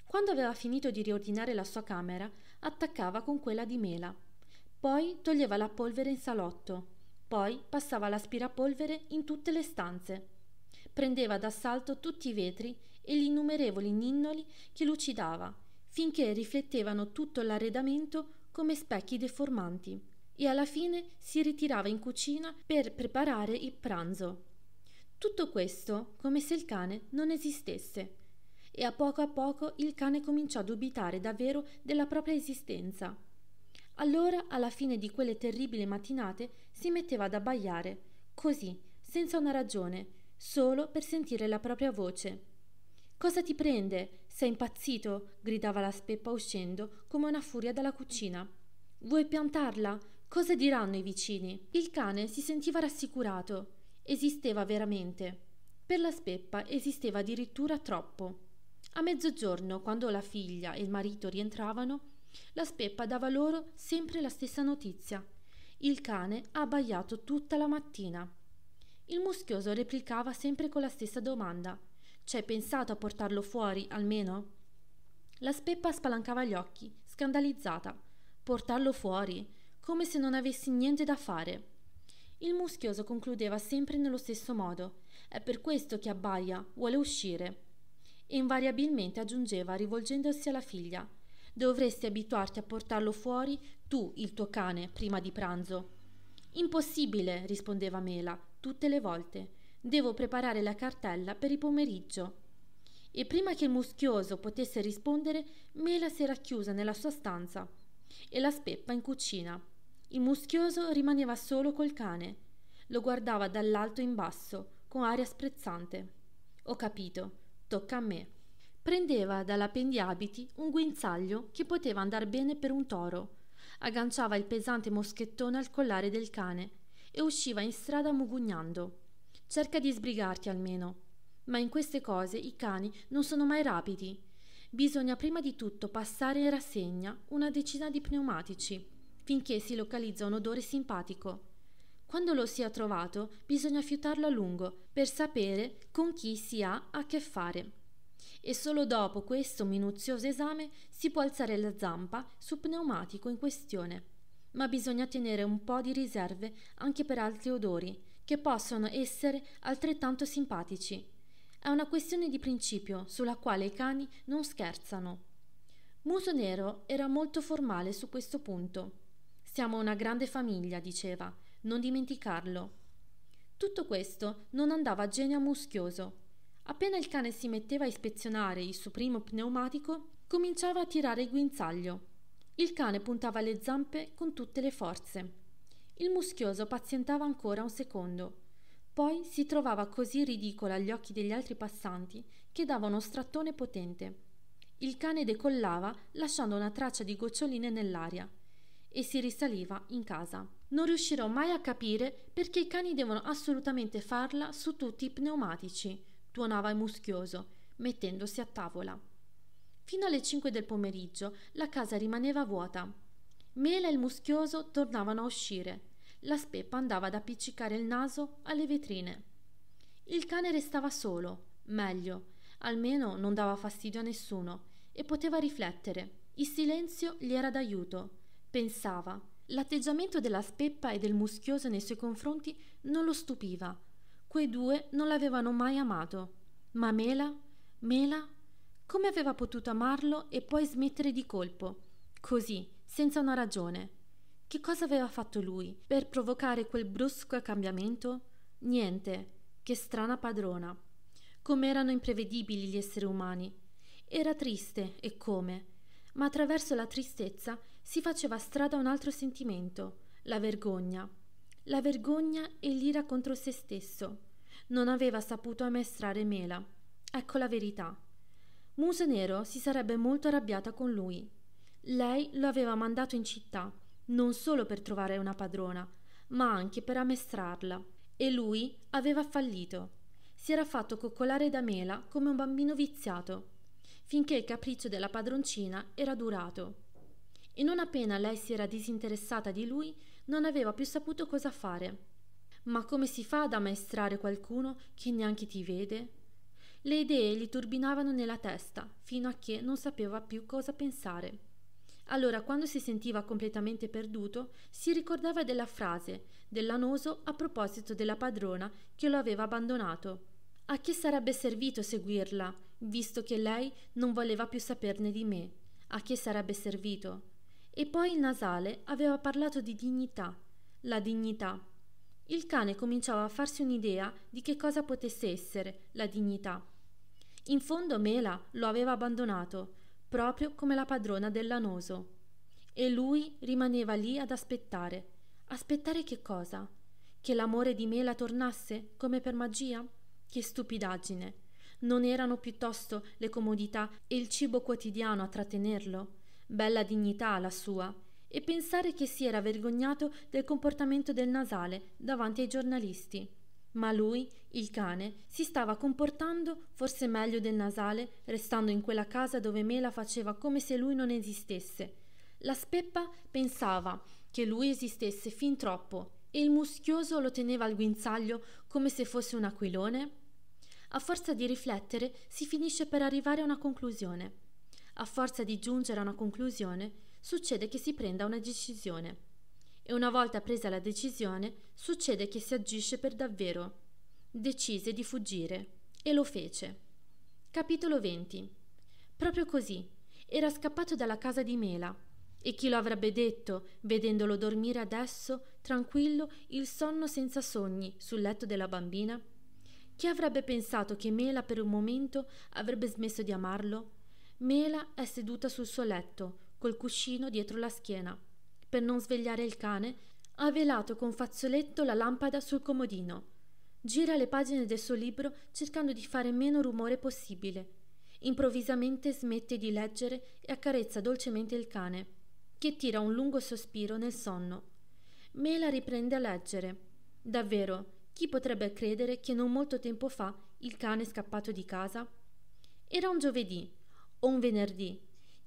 Quando aveva finito di riordinare la sua camera, attaccava con quella di Mela. Poi toglieva la polvere in salotto, poi passava l'aspirapolvere in tutte le stanze. Prendeva d'assalto tutti i vetri e gli innumerevoli ninnoli che lucidava, finché riflettevano tutto l'arredamento come specchi deformanti. E alla fine si ritirava in cucina per preparare il pranzo. Tutto questo come se il cane non esistesse. E a poco a poco il cane cominciò a dubitare davvero della propria esistenza. Allora, alla fine di quelle terribili mattinate, si metteva ad abbaiare, così, senza una ragione, solo per sentire la propria voce. Cosa ti prende? Sei impazzito? gridava la Speppa uscendo come una furia dalla cucina. Vuoi piantarla? Cosa diranno i vicini? Il cane si sentiva rassicurato. Esisteva veramente. Per la Speppa esisteva addirittura troppo. A mezzogiorno, quando la figlia e il marito rientravano, la Speppa dava loro sempre la stessa notizia. Il cane ha abbaiato tutta la mattina. Il muschioso replicava sempre con la stessa domanda. C'è pensato a portarlo fuori, almeno? La Speppa spalancava gli occhi, scandalizzata. Portarlo fuori, come se non avessi niente da fare. Il muschioso concludeva sempre nello stesso modo. È per questo che abbaia, vuole uscire. E invariabilmente aggiungeva, rivolgendosi alla figlia, dovresti abituarti a portarlo fuori tu, il tuo cane, prima di pranzo. Impossibile, rispondeva Mela, tutte le volte. Devo preparare la cartella per il pomeriggio. E prima che il muschioso potesse rispondere, Mela si era chiusa nella sua stanza e la speppa in cucina. Il muschioso rimaneva solo col cane. Lo guardava dall'alto in basso, con aria sprezzante. Ho capito, tocca a me prendeva dalla pendiabiti un guinzaglio che poteva andar bene per un toro, agganciava il pesante moschettone al collare del cane e usciva in strada mugugnando. Cerca di sbrigarti almeno. Ma in queste cose i cani non sono mai rapidi. Bisogna prima di tutto passare in rassegna una decina di pneumatici, finché si localizza un odore simpatico. Quando lo si è trovato, bisogna fiutarlo a lungo per sapere con chi si ha a che fare e solo dopo questo minuzioso esame si può alzare la zampa sul pneumatico in questione. Ma bisogna tenere un po' di riserve anche per altri odori, che possono essere altrettanto simpatici. È una questione di principio sulla quale i cani non scherzano. Muso Nero era molto formale su questo punto. Siamo una grande famiglia, diceva, non dimenticarlo. Tutto questo non andava a genio muschioso, Appena il cane si metteva a ispezionare il suo primo pneumatico, cominciava a tirare il guinzaglio. Il cane puntava le zampe con tutte le forze. Il muschioso pazientava ancora un secondo. Poi si trovava così ridicola agli occhi degli altri passanti che dava uno strattone potente. Il cane decollava lasciando una traccia di goccioline nell'aria e si risaliva in casa. Non riuscirò mai a capire perché i cani devono assolutamente farla su tutti i pneumatici tuonava muschioso, mettendosi a tavola. Fino alle cinque del pomeriggio la casa rimaneva vuota. Mela e il muschioso tornavano a uscire. La speppa andava ad appiccicare il naso alle vetrine. Il cane restava solo, meglio, almeno non dava fastidio a nessuno e poteva riflettere. Il silenzio gli era d'aiuto. Pensava. L'atteggiamento della speppa e del muschioso nei suoi confronti non lo stupiva, Quei due non l'avevano mai amato. Ma Mela, Mela, come aveva potuto amarlo e poi smettere di colpo? Così, senza una ragione. Che cosa aveva fatto lui per provocare quel brusco cambiamento? Niente. Che strana padrona. Come erano imprevedibili gli esseri umani. Era triste, e come? Ma attraverso la tristezza si faceva strada un altro sentimento, la vergogna. La vergogna e l'ira contro se stesso non aveva saputo ammaestrare Mela. Ecco la verità. Muso Nero si sarebbe molto arrabbiata con lui. Lei lo aveva mandato in città, non solo per trovare una padrona, ma anche per ammestrarla. E lui aveva fallito. Si era fatto coccolare da Mela come un bambino viziato, finché il capriccio della padroncina era durato. E non appena lei si era disinteressata di lui, non aveva più saputo cosa fare. Ma come si fa ad ammaestrare qualcuno che neanche ti vede? Le idee gli turbinavano nella testa, fino a che non sapeva più cosa pensare. Allora, quando si sentiva completamente perduto, si ricordava della frase dell'anoso a proposito della padrona che lo aveva abbandonato. A che sarebbe servito seguirla, visto che lei non voleva più saperne di me? A che sarebbe servito? E poi il nasale aveva parlato di dignità, la dignità. Il cane cominciava a farsi un'idea di che cosa potesse essere la dignità. In fondo Mela lo aveva abbandonato, proprio come la padrona del lanoso. E lui rimaneva lì ad aspettare. Aspettare che cosa? Che l'amore di Mela tornasse come per magia? Che stupidaggine! Non erano piuttosto le comodità e il cibo quotidiano a trattenerlo? Bella dignità la sua, e pensare che si era vergognato del comportamento del nasale davanti ai giornalisti. Ma lui, il cane, si stava comportando forse meglio del nasale, restando in quella casa dove Mela faceva come se lui non esistesse. La Speppa pensava che lui esistesse fin troppo e il muschioso lo teneva al guinzaglio come se fosse un aquilone? A forza di riflettere si finisce per arrivare a una conclusione. A forza di giungere a una conclusione succede che si prenda una decisione. E una volta presa la decisione, succede che si agisce per davvero. Decise di fuggire e lo fece. Capitolo 20. Proprio così. Era scappato dalla casa di Mela. E chi lo avrebbe detto, vedendolo dormire adesso, tranquillo, il sonno senza sogni, sul letto della bambina? Chi avrebbe pensato che Mela per un momento avrebbe smesso di amarlo? Mela è seduta sul suo letto, col cuscino dietro la schiena. Per non svegliare il cane, ha velato con fazzoletto la lampada sul comodino. Gira le pagine del suo libro cercando di fare meno rumore possibile. Improvvisamente smette di leggere e accarezza dolcemente il cane, che tira un lungo sospiro nel sonno. Mela riprende a leggere. Davvero, chi potrebbe credere che non molto tempo fa il cane è scappato di casa? Era un giovedì o un venerdì,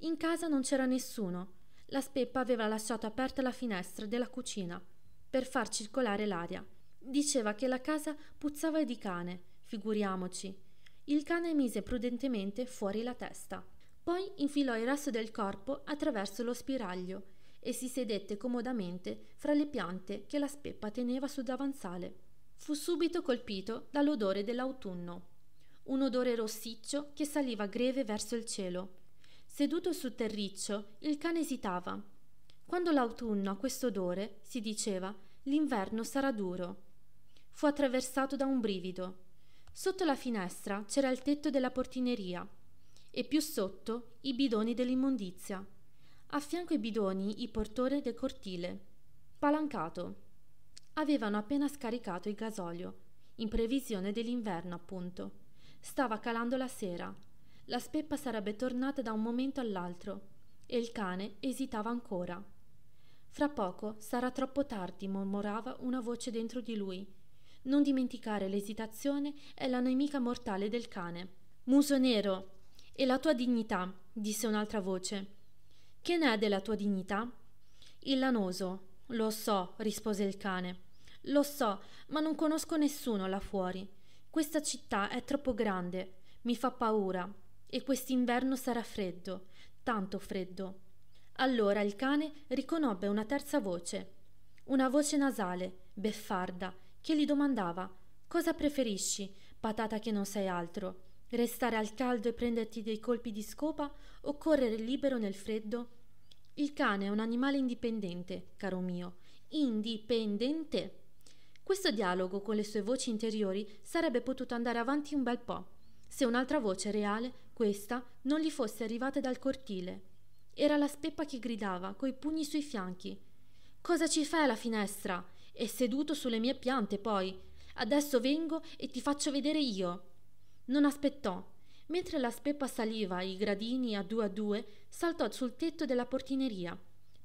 in casa non c'era nessuno. La Speppa aveva lasciato aperta la finestra della cucina per far circolare l'aria. Diceva che la casa puzzava di cane, figuriamoci. Il cane mise prudentemente fuori la testa. Poi infilò il resto del corpo attraverso lo spiraglio e si sedette comodamente fra le piante che la Speppa teneva sul davanzale. Fu subito colpito dall'odore dell'autunno. Un odore rossiccio che saliva greve verso il cielo Seduto sul terriccio, il cane esitava. Quando l'autunno ha questo odore, si diceva, l'inverno sarà duro. Fu attraversato da un brivido. Sotto la finestra c'era il tetto della portineria e più sotto i bidoni dell'immondizia. A fianco ai bidoni i portore del cortile, palancato. Avevano appena scaricato il gasolio, in previsione dell'inverno appunto. Stava calando la sera la speppa sarebbe tornata da un momento all'altro e il cane esitava ancora. Fra poco sarà troppo tardi, mormorava una voce dentro di lui. Non dimenticare l'esitazione è la nemica mortale del cane. Muso nero, e la tua dignità, disse un'altra voce. Che ne è della tua dignità? Il lanoso. Lo so, rispose il cane. Lo so, ma non conosco nessuno là fuori. Questa città è troppo grande, mi fa paura e quest'inverno sarà freddo, tanto freddo. Allora il cane riconobbe una terza voce, una voce nasale, beffarda, che gli domandava Cosa preferisci, patata che non sei altro? Restare al caldo e prenderti dei colpi di scopa o correre libero nel freddo? Il cane è un animale indipendente, caro mio, indipendente. Questo dialogo con le sue voci interiori sarebbe potuto andare avanti un bel po', se un'altra voce reale questa non gli fosse arrivata dal cortile. Era la speppa che gridava, coi pugni sui fianchi. Cosa ci fai alla finestra? E seduto sulle mie piante, poi. Adesso vengo e ti faccio vedere io. Non aspettò. Mentre la speppa saliva i gradini a due a due, saltò sul tetto della portineria,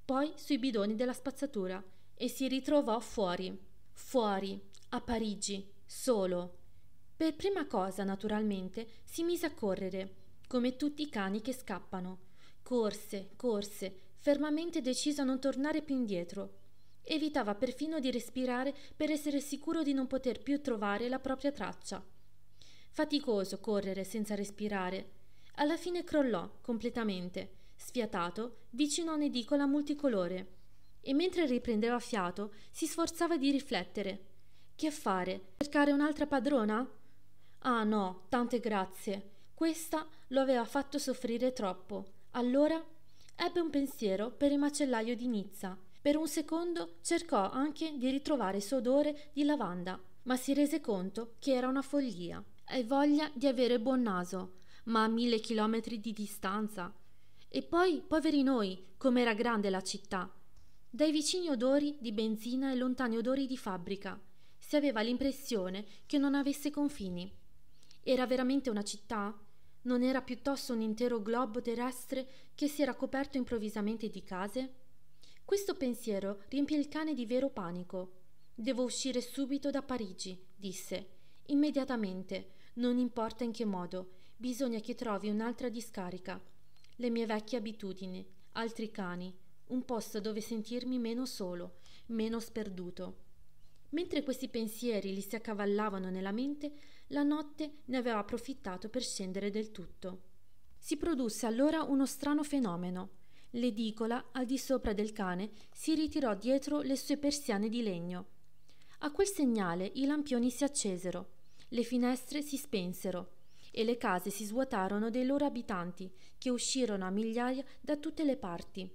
poi sui bidoni della spazzatura e si ritrovò fuori. Fuori, a Parigi, solo. Per prima cosa, naturalmente, si mise a correre come tutti i cani che scappano. Corse, corse, fermamente deciso a non tornare più indietro. Evitava perfino di respirare per essere sicuro di non poter più trovare la propria traccia. Faticoso correre senza respirare. Alla fine crollò completamente, sfiatato, vicino a un'edicola multicolore. E mentre riprendeva fiato, si sforzava di riflettere. Che fare? Cercare un'altra padrona? Ah no, tante grazie. Questa lo aveva fatto soffrire troppo. Allora ebbe un pensiero per il macellaio di Nizza. Per un secondo cercò anche di ritrovare il suo odore di lavanda, ma si rese conto che era una follia. E voglia di avere buon naso, ma a mille chilometri di distanza. E poi, poveri noi, com'era grande la città. Dai vicini odori di benzina e lontani odori di fabbrica. Si aveva l'impressione che non avesse confini. Era veramente una città? Non era piuttosto un intero globo terrestre che si era coperto improvvisamente di case? Questo pensiero riempì il cane di vero panico. Devo uscire subito da Parigi, disse. Immediatamente, non importa in che modo, bisogna che trovi un'altra discarica. Le mie vecchie abitudini, altri cani, un posto dove sentirmi meno solo, meno sperduto. Mentre questi pensieri gli si accavallavano nella mente, la notte ne aveva approfittato per scendere del tutto. Si produsse allora uno strano fenomeno. L'edicola, al di sopra del cane, si ritirò dietro le sue persiane di legno. A quel segnale i lampioni si accesero, le finestre si spensero e le case si svuotarono dei loro abitanti, che uscirono a migliaia da tutte le parti.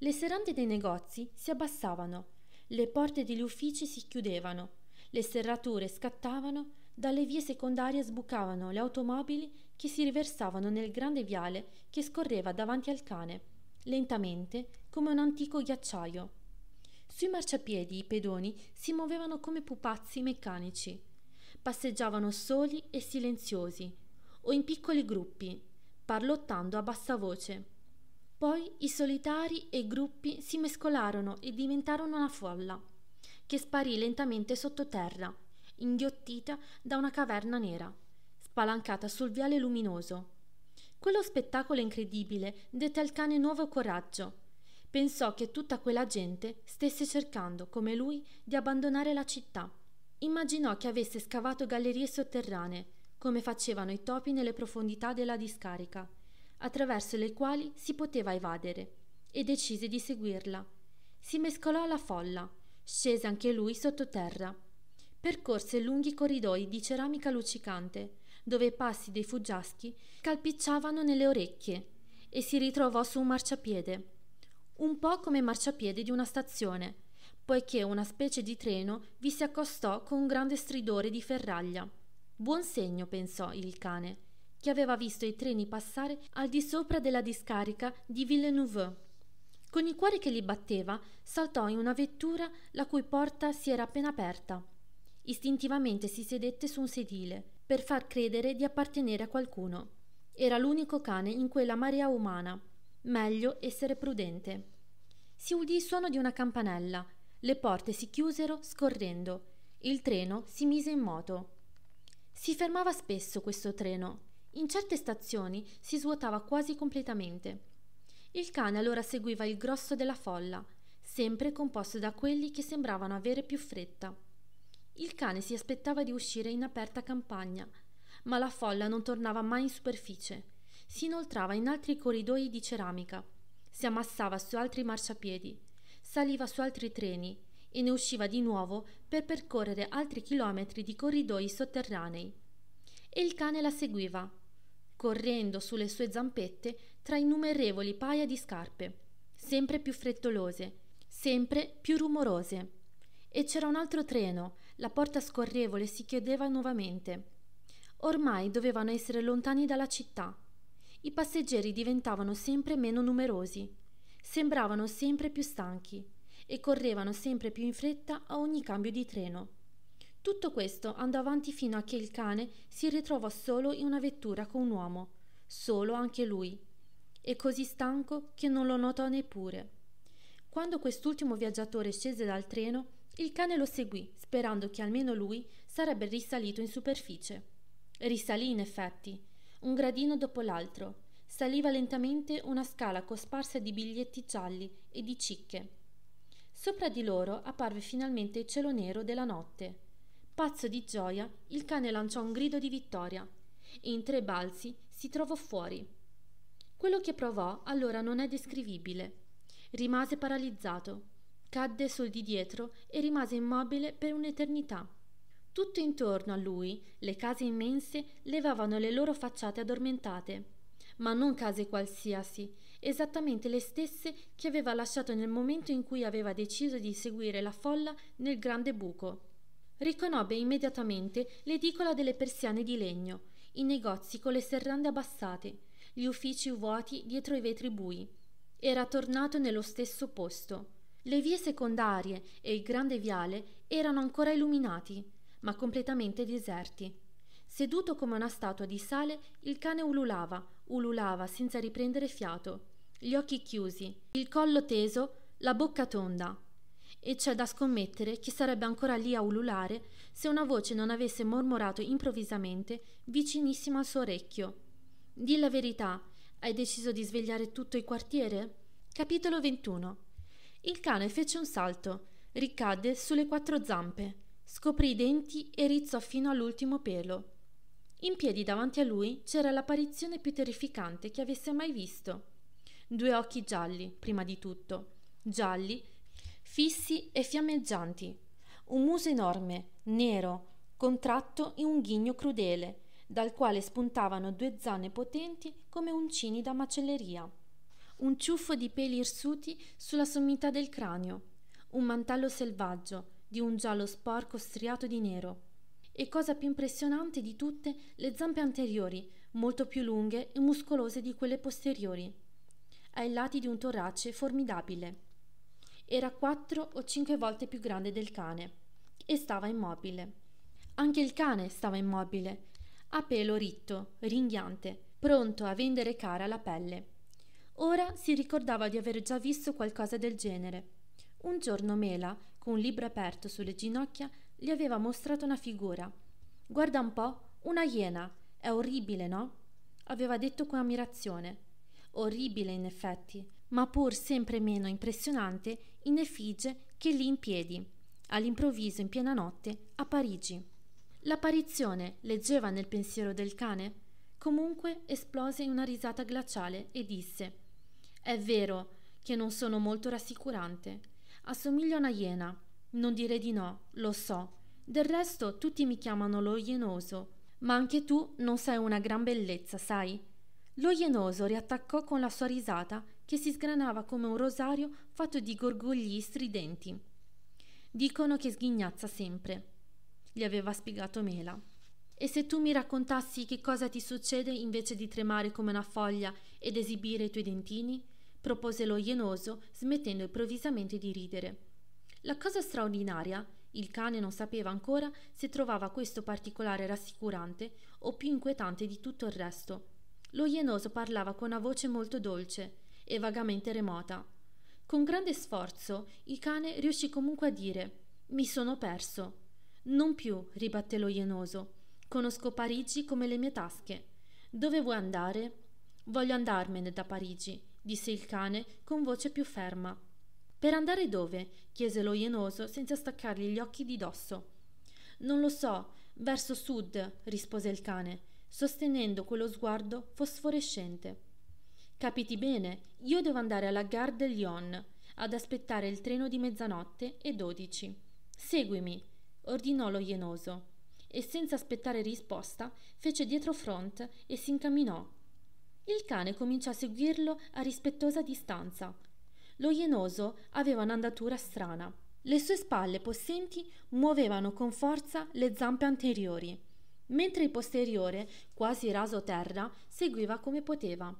Le serrande dei negozi si abbassavano, le porte degli uffici si chiudevano, le serrature scattavano, dalle vie secondarie sbucavano le automobili che si riversavano nel grande viale che scorreva davanti al cane, lentamente come un antico ghiacciaio. Sui marciapiedi i pedoni si muovevano come pupazzi meccanici. Passeggiavano soli e silenziosi, o in piccoli gruppi, parlottando a bassa voce. Poi i solitari e i gruppi si mescolarono e diventarono una folla, che sparì lentamente sottoterra inghiottita da una caverna nera, spalancata sul viale luminoso. Quello spettacolo incredibile dette al cane nuovo coraggio. Pensò che tutta quella gente stesse cercando, come lui, di abbandonare la città. Immaginò che avesse scavato gallerie sotterranee, come facevano i topi nelle profondità della discarica, attraverso le quali si poteva evadere, e decise di seguirla. Si mescolò alla folla, scese anche lui sottoterra percorse lunghi corridoi di ceramica luccicante, dove i passi dei fuggiaschi calpicciavano nelle orecchie, e si ritrovò su un marciapiede, un po' come marciapiede di una stazione, poiché una specie di treno vi si accostò con un grande stridore di ferraglia. Buon segno, pensò il cane, che aveva visto i treni passare al di sopra della discarica di Villeneuve. Con il cuore che gli batteva, saltò in una vettura la cui porta si era appena aperta. Istintivamente si sedette su un sedile, per far credere di appartenere a qualcuno. Era l'unico cane in quella marea umana. Meglio essere prudente. Si udì il suono di una campanella. Le porte si chiusero scorrendo. Il treno si mise in moto. Si fermava spesso questo treno. In certe stazioni si svuotava quasi completamente. Il cane allora seguiva il grosso della folla, sempre composto da quelli che sembravano avere più fretta. Il cane si aspettava di uscire in aperta campagna, ma la folla non tornava mai in superficie. Si inoltrava in altri corridoi di ceramica, si ammassava su altri marciapiedi, saliva su altri treni e ne usciva di nuovo per percorrere altri chilometri di corridoi sotterranei. E il cane la seguiva, correndo sulle sue zampette tra innumerevoli paia di scarpe, sempre più frettolose, sempre più rumorose. E c'era un altro treno la porta scorrevole si chiudeva nuovamente. Ormai dovevano essere lontani dalla città. I passeggeri diventavano sempre meno numerosi, sembravano sempre più stanchi e correvano sempre più in fretta a ogni cambio di treno. Tutto questo andò avanti fino a che il cane si ritrovò solo in una vettura con un uomo, solo anche lui, e così stanco che non lo notò neppure. Quando quest'ultimo viaggiatore scese dal treno, il cane lo seguì, sperando che almeno lui sarebbe risalito in superficie. Risalì in effetti, un gradino dopo l'altro. Saliva lentamente una scala cosparsa di biglietti gialli e di cicche. Sopra di loro apparve finalmente il cielo nero della notte. Pazzo di gioia, il cane lanciò un grido di vittoria e in tre balzi si trovò fuori. Quello che provò allora non è descrivibile. Rimase paralizzato cadde sul di dietro e rimase immobile per un'eternità. Tutto intorno a lui le case immense levavano le loro facciate addormentate, ma non case qualsiasi, esattamente le stesse che aveva lasciato nel momento in cui aveva deciso di seguire la folla nel grande buco. Riconobbe immediatamente l'edicola delle persiane di legno, i negozi con le serrande abbassate, gli uffici vuoti dietro i vetri bui. Era tornato nello stesso posto. Le vie secondarie e il grande viale erano ancora illuminati, ma completamente deserti. Seduto come una statua di sale, il cane ululava, ululava senza riprendere fiato, gli occhi chiusi, il collo teso, la bocca tonda. E c'è da scommettere che sarebbe ancora lì a ululare se una voce non avesse mormorato improvvisamente vicinissima al suo orecchio. Dì la verità, hai deciso di svegliare tutto il quartiere? Capitolo 21 il cane fece un salto, ricadde sulle quattro zampe, scoprì i denti e rizzò fino all'ultimo pelo. In piedi davanti a lui c'era l'apparizione più terrificante che avesse mai visto. Due occhi gialli, prima di tutto, gialli, fissi e fiammeggianti. Un muso enorme, nero, contratto in un ghigno crudele, dal quale spuntavano due zanne potenti come uncini da macelleria un ciuffo di peli irsuti sulla sommità del cranio, un mantello selvaggio di un giallo sporco striato di nero e cosa più impressionante di tutte le zampe anteriori, molto più lunghe e muscolose di quelle posteriori, ai lati di un torace formidabile. Era quattro o cinque volte più grande del cane e stava immobile. Anche il cane stava immobile, a pelo ritto, ringhiante, pronto a vendere cara la pelle. Ora si ricordava di aver già visto qualcosa del genere. Un giorno Mela, con un libro aperto sulle ginocchia, gli aveva mostrato una figura. Guarda un po', una iena. È orribile, no? Aveva detto con ammirazione. Orribile, in effetti, ma pur sempre meno impressionante in effigie che lì in piedi, all'improvviso in piena notte, a Parigi. L'apparizione leggeva nel pensiero del cane? Comunque esplose in una risata glaciale e disse è vero che non sono molto rassicurante. Assomiglio a una iena. Non dire di no, lo so. Del resto tutti mi chiamano lo ienoso. Ma anche tu non sei una gran bellezza, sai? Lo ienoso riattaccò con la sua risata che si sgranava come un rosario fatto di gorgogli stridenti. Dicono che sghignazza sempre, gli aveva spiegato Mela. E se tu mi raccontassi che cosa ti succede invece di tremare come una foglia ed esibire i tuoi dentini? propose lo ienoso, smettendo improvvisamente di ridere. La cosa straordinaria, il cane non sapeva ancora se trovava questo particolare rassicurante o più inquietante di tutto il resto. Lo ienoso parlava con una voce molto dolce e vagamente remota. Con grande sforzo il cane riuscì comunque a dire Mi sono perso. Non più, ribatté lo ienoso. Conosco Parigi come le mie tasche. Dove vuoi andare? Voglio andarmene da Parigi disse il cane con voce più ferma. Per andare dove? chiese lo ienoso senza staccargli gli occhi di dosso. Non lo so, verso sud, rispose il cane, sostenendo quello sguardo fosforescente. Capiti bene, io devo andare alla Gare de Lyon ad aspettare il treno di mezzanotte e dodici. Seguimi, ordinò lo ienoso, e senza aspettare risposta fece dietro front e si incamminò il cane cominciò a seguirlo a rispettosa distanza. Lo ienoso aveva un'andatura strana. Le sue spalle possenti muovevano con forza le zampe anteriori, mentre il posteriore, quasi raso terra, seguiva come poteva.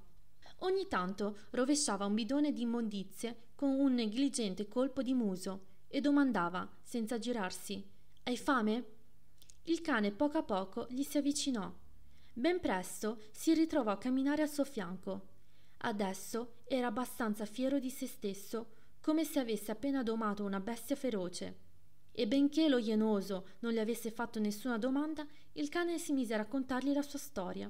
Ogni tanto rovesciava un bidone di immondizie con un negligente colpo di muso e domandava, senza girarsi, Hai fame? Il cane poco a poco gli si avvicinò Ben presto si ritrovò a camminare al suo fianco. Adesso era abbastanza fiero di se stesso, come se avesse appena domato una bestia feroce. E benché lo ienoso non gli avesse fatto nessuna domanda, il cane si mise a raccontargli la sua storia.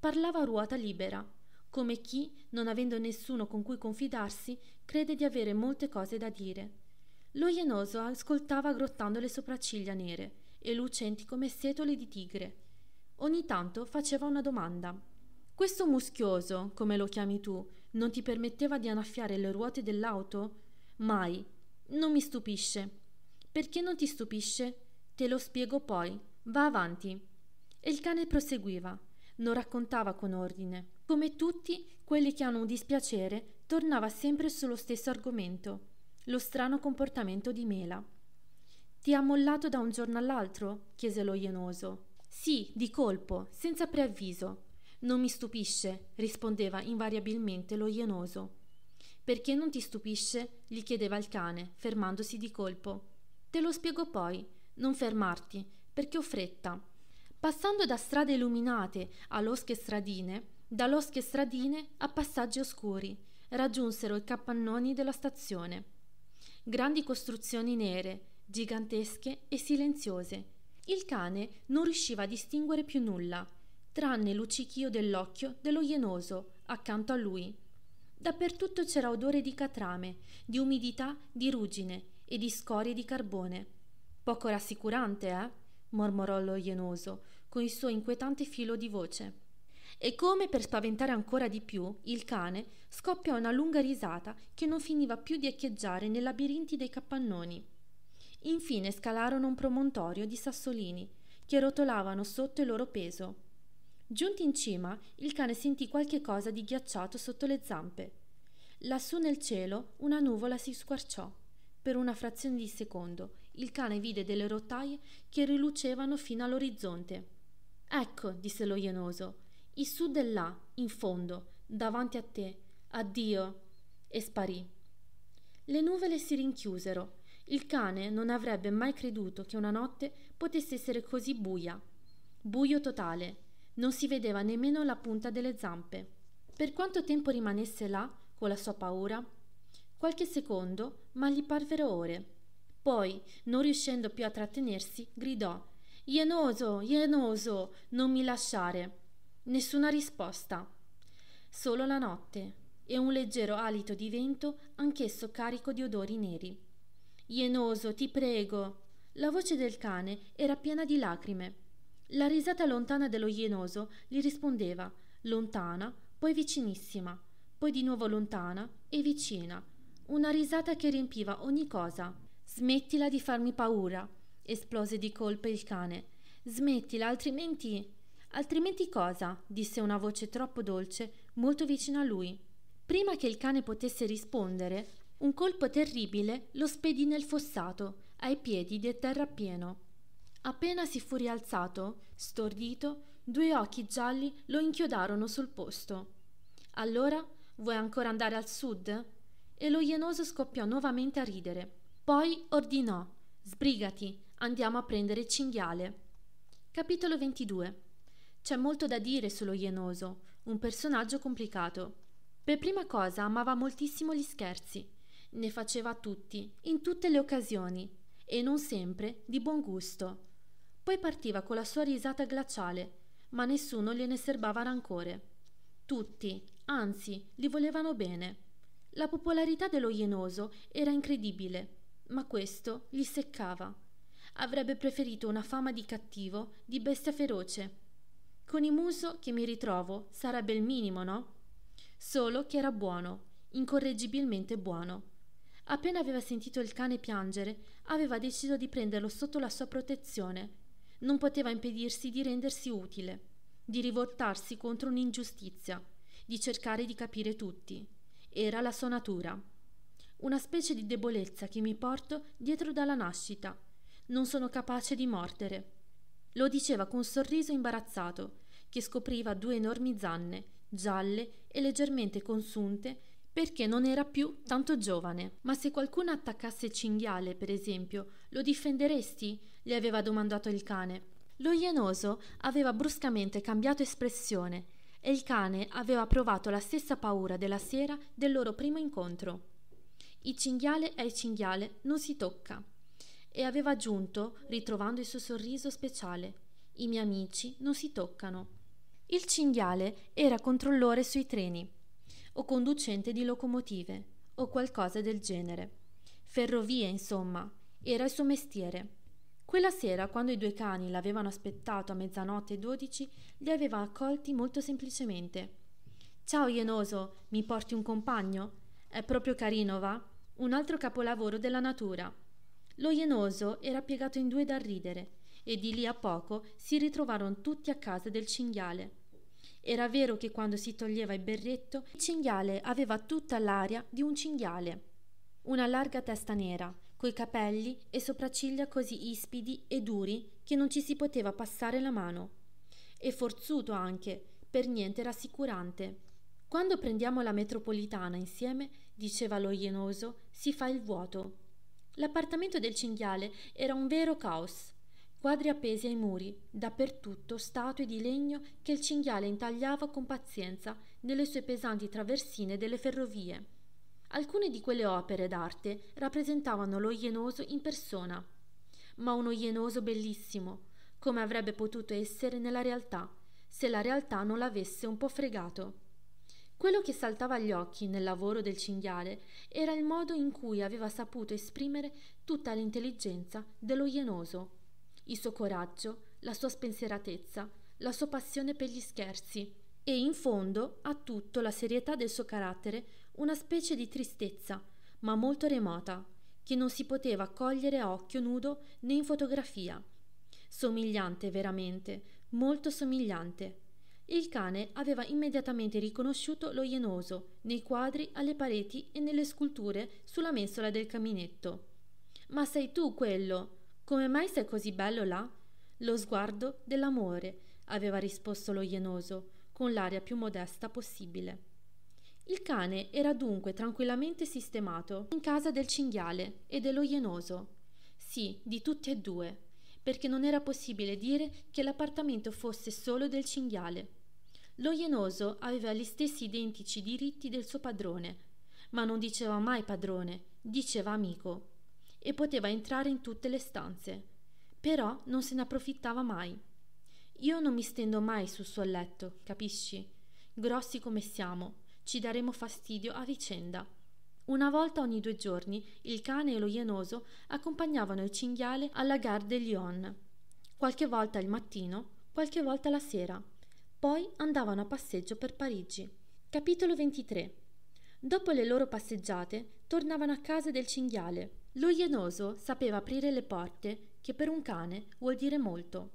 Parlava a ruota libera, come chi, non avendo nessuno con cui confidarsi, crede di avere molte cose da dire. Lo ienoso ascoltava aggrottando le sopracciglia nere e lucenti come setole di tigre ogni tanto faceva una domanda. Questo muschioso, come lo chiami tu, non ti permetteva di annaffiare le ruote dell'auto? Mai. Non mi stupisce. Perché non ti stupisce? Te lo spiego poi. Va avanti. E il cane proseguiva. Non raccontava con ordine. Come tutti quelli che hanno un dispiacere, tornava sempre sullo stesso argomento, lo strano comportamento di Mela. Ti ha mollato da un giorno all'altro? chiese lo ienoso. Sì, di colpo, senza preavviso. Non mi stupisce, rispondeva invariabilmente lo ienoso. Perché non ti stupisce? gli chiedeva il cane, fermandosi di colpo. Te lo spiego poi, non fermarti, perché ho fretta. Passando da strade illuminate a losche stradine, da losche stradine a passaggi oscuri, raggiunsero i capannoni della stazione. Grandi costruzioni nere, gigantesche e silenziose, il cane non riusciva a distinguere più nulla, tranne luccichio dell'occhio dello ienoso accanto a lui. Dappertutto c'era odore di catrame, di umidità, di ruggine e di scorie di carbone. Poco rassicurante, eh? mormorò lo ienoso, con il suo inquietante filo di voce. E come per spaventare ancora di più, il cane scoppiò una lunga risata che non finiva più di echeggiare nei labirinti dei capannoni. Infine scalarono un promontorio di sassolini che rotolavano sotto il loro peso. Giunti in cima, il cane sentì qualche cosa di ghiacciato sotto le zampe. Lassù nel cielo una nuvola si squarciò. Per una frazione di secondo il cane vide delle rotaie che rilucevano fino all'orizzonte. Ecco, disse lo ienoso, il sud è là, in fondo, davanti a te. Addio. E sparì. Le nuvole si rinchiusero il cane non avrebbe mai creduto che una notte potesse essere così buia. Buio totale. Non si vedeva nemmeno la punta delle zampe. Per quanto tempo rimanesse là, con la sua paura? Qualche secondo, ma gli parvero ore. Poi, non riuscendo più a trattenersi, gridò Ienoso, Ienoso, non mi lasciare. Nessuna risposta. Solo la notte e un leggero alito di vento, anch'esso carico di odori neri. Ienoso, ti prego. La voce del cane era piena di lacrime. La risata lontana dello Ienoso gli rispondeva, lontana, poi vicinissima, poi di nuovo lontana e vicina. Una risata che riempiva ogni cosa. Smettila di farmi paura, esplose di colpo il cane. Smettila, altrimenti. Altrimenti cosa? disse una voce troppo dolce, molto vicina a lui. Prima che il cane potesse rispondere, un colpo terribile lo spedì nel fossato, ai piedi del terrapieno. Appena si fu rialzato, stordito, due occhi gialli lo inchiodarono sul posto. Allora, vuoi ancora andare al sud? E lo ienoso scoppiò nuovamente a ridere. Poi ordinò: Sbrigati, andiamo a prendere il cinghiale. Capitolo 22 C'è molto da dire sullo ienoso, un personaggio complicato. Per prima cosa amava moltissimo gli scherzi ne faceva a tutti, in tutte le occasioni, e non sempre di buon gusto. Poi partiva con la sua risata glaciale, ma nessuno gliene serbava rancore. Tutti, anzi, gli volevano bene. La popolarità dello Ienoso era incredibile, ma questo gli seccava. Avrebbe preferito una fama di cattivo, di bestia feroce. Con il muso che mi ritrovo sarebbe il minimo, no? Solo che era buono, incorreggibilmente buono. Appena aveva sentito il cane piangere, aveva deciso di prenderlo sotto la sua protezione. Non poteva impedirsi di rendersi utile, di rivoltarsi contro un'ingiustizia, di cercare di capire tutti. Era la sua natura. Una specie di debolezza che mi porto dietro dalla nascita. Non sono capace di mordere. Lo diceva con un sorriso imbarazzato, che scopriva due enormi zanne, gialle e leggermente consunte, perché non era più tanto giovane. Ma se qualcuno attaccasse il Cinghiale, per esempio, lo difenderesti? gli aveva domandato il cane. Lo ienoso aveva bruscamente cambiato espressione e il cane aveva provato la stessa paura della sera del loro primo incontro. Il cinghiale è il cinghiale, non si tocca. E aveva aggiunto, ritrovando il suo sorriso speciale, i miei amici non si toccano. Il cinghiale era controllore sui treni o conducente di locomotive o qualcosa del genere. Ferrovie, insomma, era il suo mestiere. Quella sera, quando i due cani l'avevano aspettato a mezzanotte e dodici, li aveva accolti molto semplicemente. Ciao Ienoso, mi porti un compagno? È proprio carino, va? Un altro capolavoro della natura. Lo Ienoso era piegato in due dal ridere, e di lì a poco si ritrovarono tutti a casa del cinghiale. Era vero che quando si toglieva il berretto, il cinghiale aveva tutta l'aria di un cinghiale. Una larga testa nera, coi capelli e sopracciglia così ispidi e duri che non ci si poteva passare la mano. E forzuto anche, per niente rassicurante. Quando prendiamo la metropolitana insieme, diceva lo ienoso, si fa il vuoto. L'appartamento del cinghiale era un vero caos quadri appesi ai muri, dappertutto statue di legno che il cinghiale intagliava con pazienza nelle sue pesanti traversine delle ferrovie. Alcune di quelle opere d'arte rappresentavano lo ienoso in persona, ma uno ienoso bellissimo, come avrebbe potuto essere nella realtà, se la realtà non l'avesse un po' fregato. Quello che saltava agli occhi nel lavoro del cinghiale era il modo in cui aveva saputo esprimere tutta l'intelligenza dello ienoso il suo coraggio, la sua spensieratezza, la sua passione per gli scherzi e in fondo a tutto la serietà del suo carattere una specie di tristezza, ma molto remota, che non si poteva cogliere a occhio nudo né in fotografia. Somigliante veramente, molto somigliante. Il cane aveva immediatamente riconosciuto lo ienoso nei quadri, alle pareti e nelle sculture sulla mensola del caminetto. Ma sei tu quello? Come mai sei così bello là? Lo sguardo dell'amore, aveva risposto lo ienoso, con l'aria più modesta possibile. Il cane era dunque tranquillamente sistemato in casa del cinghiale e dello ienoso. Sì, di tutti e due, perché non era possibile dire che l'appartamento fosse solo del cinghiale. Lo ienoso aveva gli stessi identici diritti del suo padrone, ma non diceva mai padrone, diceva amico e poteva entrare in tutte le stanze, però non se ne approfittava mai. Io non mi stendo mai sul suo letto, capisci? Grossi come siamo, ci daremo fastidio a vicenda. Una volta ogni due giorni il cane e lo ienoso accompagnavano il cinghiale alla Gare de Lyon, qualche volta il mattino, qualche volta la sera. Poi andavano a passeggio per Parigi. Capitolo 23 Dopo le loro passeggiate tornavano a casa del cinghiale. Lo ienoso sapeva aprire le porte, che per un cane vuol dire molto,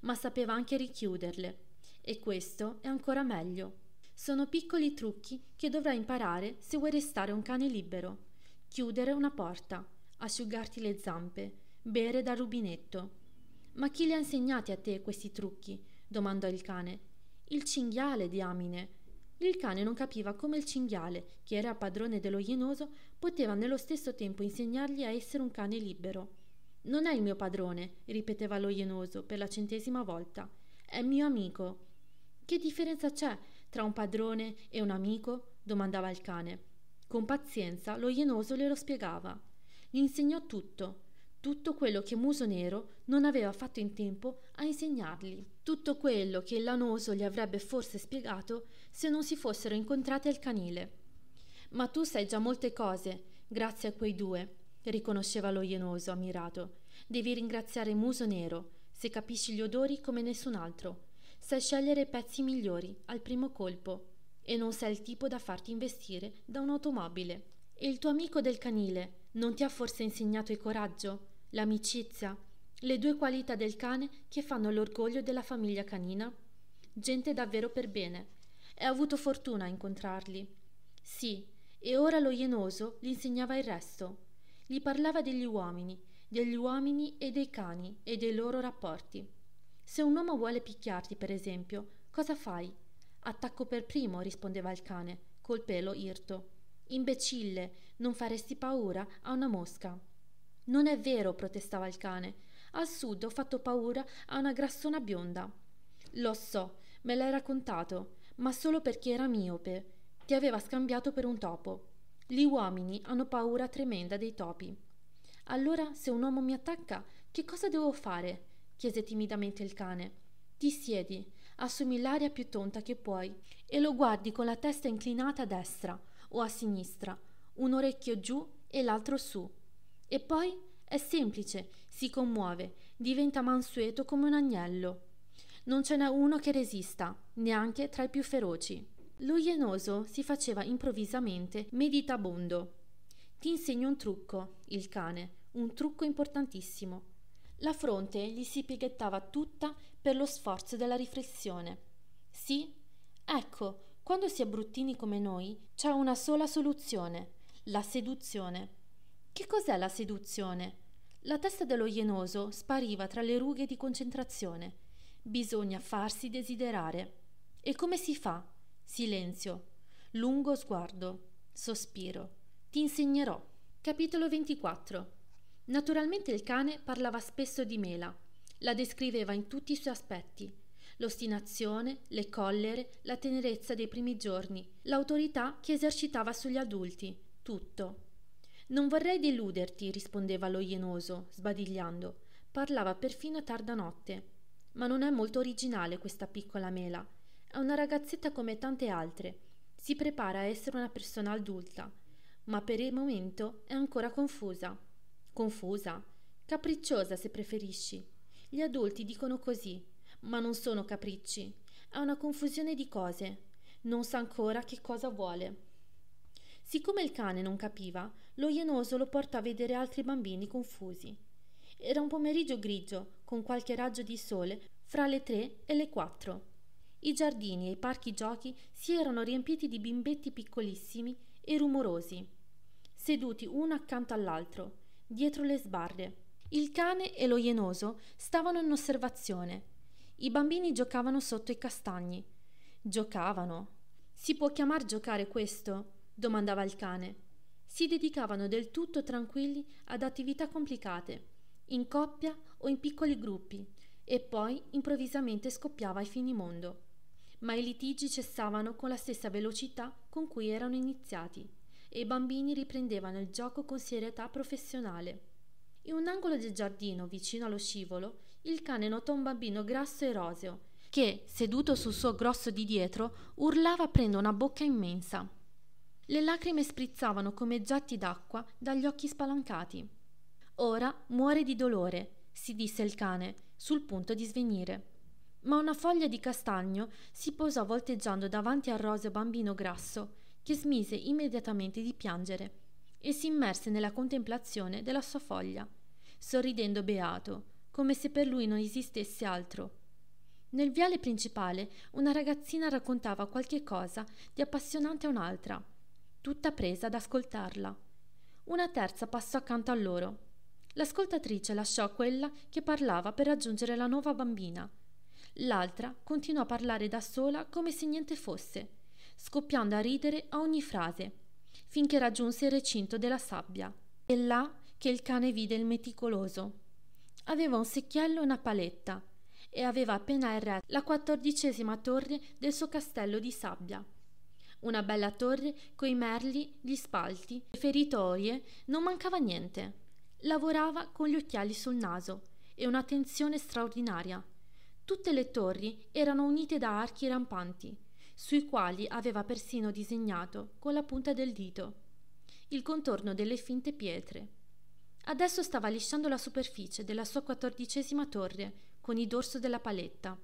ma sapeva anche richiuderle, e questo è ancora meglio. Sono piccoli trucchi che dovrai imparare se vuoi restare un cane libero. Chiudere una porta, asciugarti le zampe, bere dal rubinetto. Ma chi li ha insegnati a te questi trucchi? domandò il cane. Il cinghiale, diamine. Il cane non capiva come il cinghiale, che era padrone dello ienoso, poteva nello stesso tempo insegnargli a essere un cane libero. Non è il mio padrone, ripeteva lo ienoso per la centesima volta. È mio amico. Che differenza c'è tra un padrone e un amico? domandava il cane. Con pazienza lo ienoso glielo spiegava. Gli insegnò tutto, tutto quello che Muso Nero non aveva fatto in tempo a insegnargli, tutto quello che il lanoso gli avrebbe forse spiegato se non si fossero incontrati al canile. Ma tu sai già molte cose, grazie a quei due, riconosceva lo ienoso ammirato. Devi ringraziare Muso Nero, se capisci gli odori come nessun altro. Sai scegliere i pezzi migliori al primo colpo e non sei il tipo da farti investire da un'automobile. E il tuo amico del canile non ti ha forse insegnato il coraggio? l'amicizia, le due qualità del cane che fanno l'orgoglio della famiglia canina. Gente davvero per bene. E ha avuto fortuna a incontrarli. Sì, e ora lo ienoso gli insegnava il resto. Gli parlava degli uomini, degli uomini e dei cani e dei loro rapporti. Se un uomo vuole picchiarti, per esempio, cosa fai? Attacco per primo, rispondeva il cane, col pelo irto. Imbecille, non faresti paura a una mosca. Non è vero, protestava il cane. Al sud ho fatto paura a una grassona bionda. Lo so, me l'hai raccontato, ma solo perché era miope. Ti aveva scambiato per un topo. Gli uomini hanno paura tremenda dei topi. Allora, se un uomo mi attacca, che cosa devo fare? chiese timidamente il cane. Ti siedi, assumi l'aria più tonta che puoi e lo guardi con la testa inclinata a destra o a sinistra, un orecchio giù e l'altro su e poi è semplice, si commuove, diventa mansueto come un agnello. Non ce n'è uno che resista, neanche tra i più feroci. Lo ienoso si faceva improvvisamente meditabondo. Ti insegno un trucco, il cane, un trucco importantissimo. La fronte gli si pighettava tutta per lo sforzo della riflessione. Sì, ecco, quando si è bruttini come noi, c'è una sola soluzione, la seduzione. Che cos'è la seduzione? La testa dello ienoso spariva tra le rughe di concentrazione. Bisogna farsi desiderare. E come si fa? Silenzio. Lungo sguardo. Sospiro. Ti insegnerò. Capitolo 24. Naturalmente il cane parlava spesso di Mela. La descriveva in tutti i suoi aspetti. L'ostinazione, le collere, la tenerezza dei primi giorni, l'autorità che esercitava sugli adulti. Tutto. Non vorrei deluderti, rispondeva lo ienoso, sbadigliando. Parlava perfino a tarda notte. Ma non è molto originale questa piccola mela. È una ragazzetta come tante altre. Si prepara a essere una persona adulta, ma per il momento è ancora confusa. Confusa? Capricciosa se preferisci. Gli adulti dicono così, ma non sono capricci. È una confusione di cose. Non sa ancora che cosa vuole. Siccome il cane non capiva, lo ienoso lo portò a vedere altri bambini confusi. Era un pomeriggio grigio, con qualche raggio di sole, fra le tre e le quattro. I giardini e i parchi giochi si erano riempiti di bimbetti piccolissimi e rumorosi, seduti uno accanto all'altro, dietro le sbarre. Il cane e lo ienoso stavano in osservazione. I bambini giocavano sotto i castagni. Giocavano. Si può chiamar giocare questo? domandava il cane si dedicavano del tutto tranquilli ad attività complicate, in coppia o in piccoli gruppi, e poi improvvisamente scoppiava il finimondo. Ma i litigi cessavano con la stessa velocità con cui erano iniziati e i bambini riprendevano il gioco con serietà professionale. In un angolo del giardino vicino allo scivolo, il cane notò un bambino grasso e roseo che, seduto sul suo grosso di dietro, urlava aprendo una bocca immensa. Le lacrime sprizzavano come getti d'acqua dagli occhi spalancati. Ora muore di dolore, si disse il cane, sul punto di svenire. Ma una foglia di castagno si posò volteggiando davanti al roseo bambino grasso, che smise immediatamente di piangere e si immerse nella contemplazione della sua foglia, sorridendo beato, come se per lui non esistesse altro. Nel viale principale una ragazzina raccontava qualche cosa di appassionante a un'altra tutta presa ad ascoltarla. Una terza passò accanto a loro. L'ascoltatrice lasciò quella che parlava per raggiungere la nuova bambina. L'altra continuò a parlare da sola come se niente fosse, scoppiando a ridere a ogni frase, finché raggiunse il recinto della sabbia. E là che il cane vide il meticoloso. Aveva un secchiello e una paletta e aveva appena eretta la quattordicesima torre del suo castello di sabbia una bella torre coi merli, gli spalti, le feritoie, non mancava niente. Lavorava con gli occhiali sul naso e un'attenzione straordinaria. Tutte le torri erano unite da archi rampanti, sui quali aveva persino disegnato con la punta del dito il contorno delle finte pietre. Adesso stava lisciando la superficie della sua quattordicesima torre con il dorso della paletta.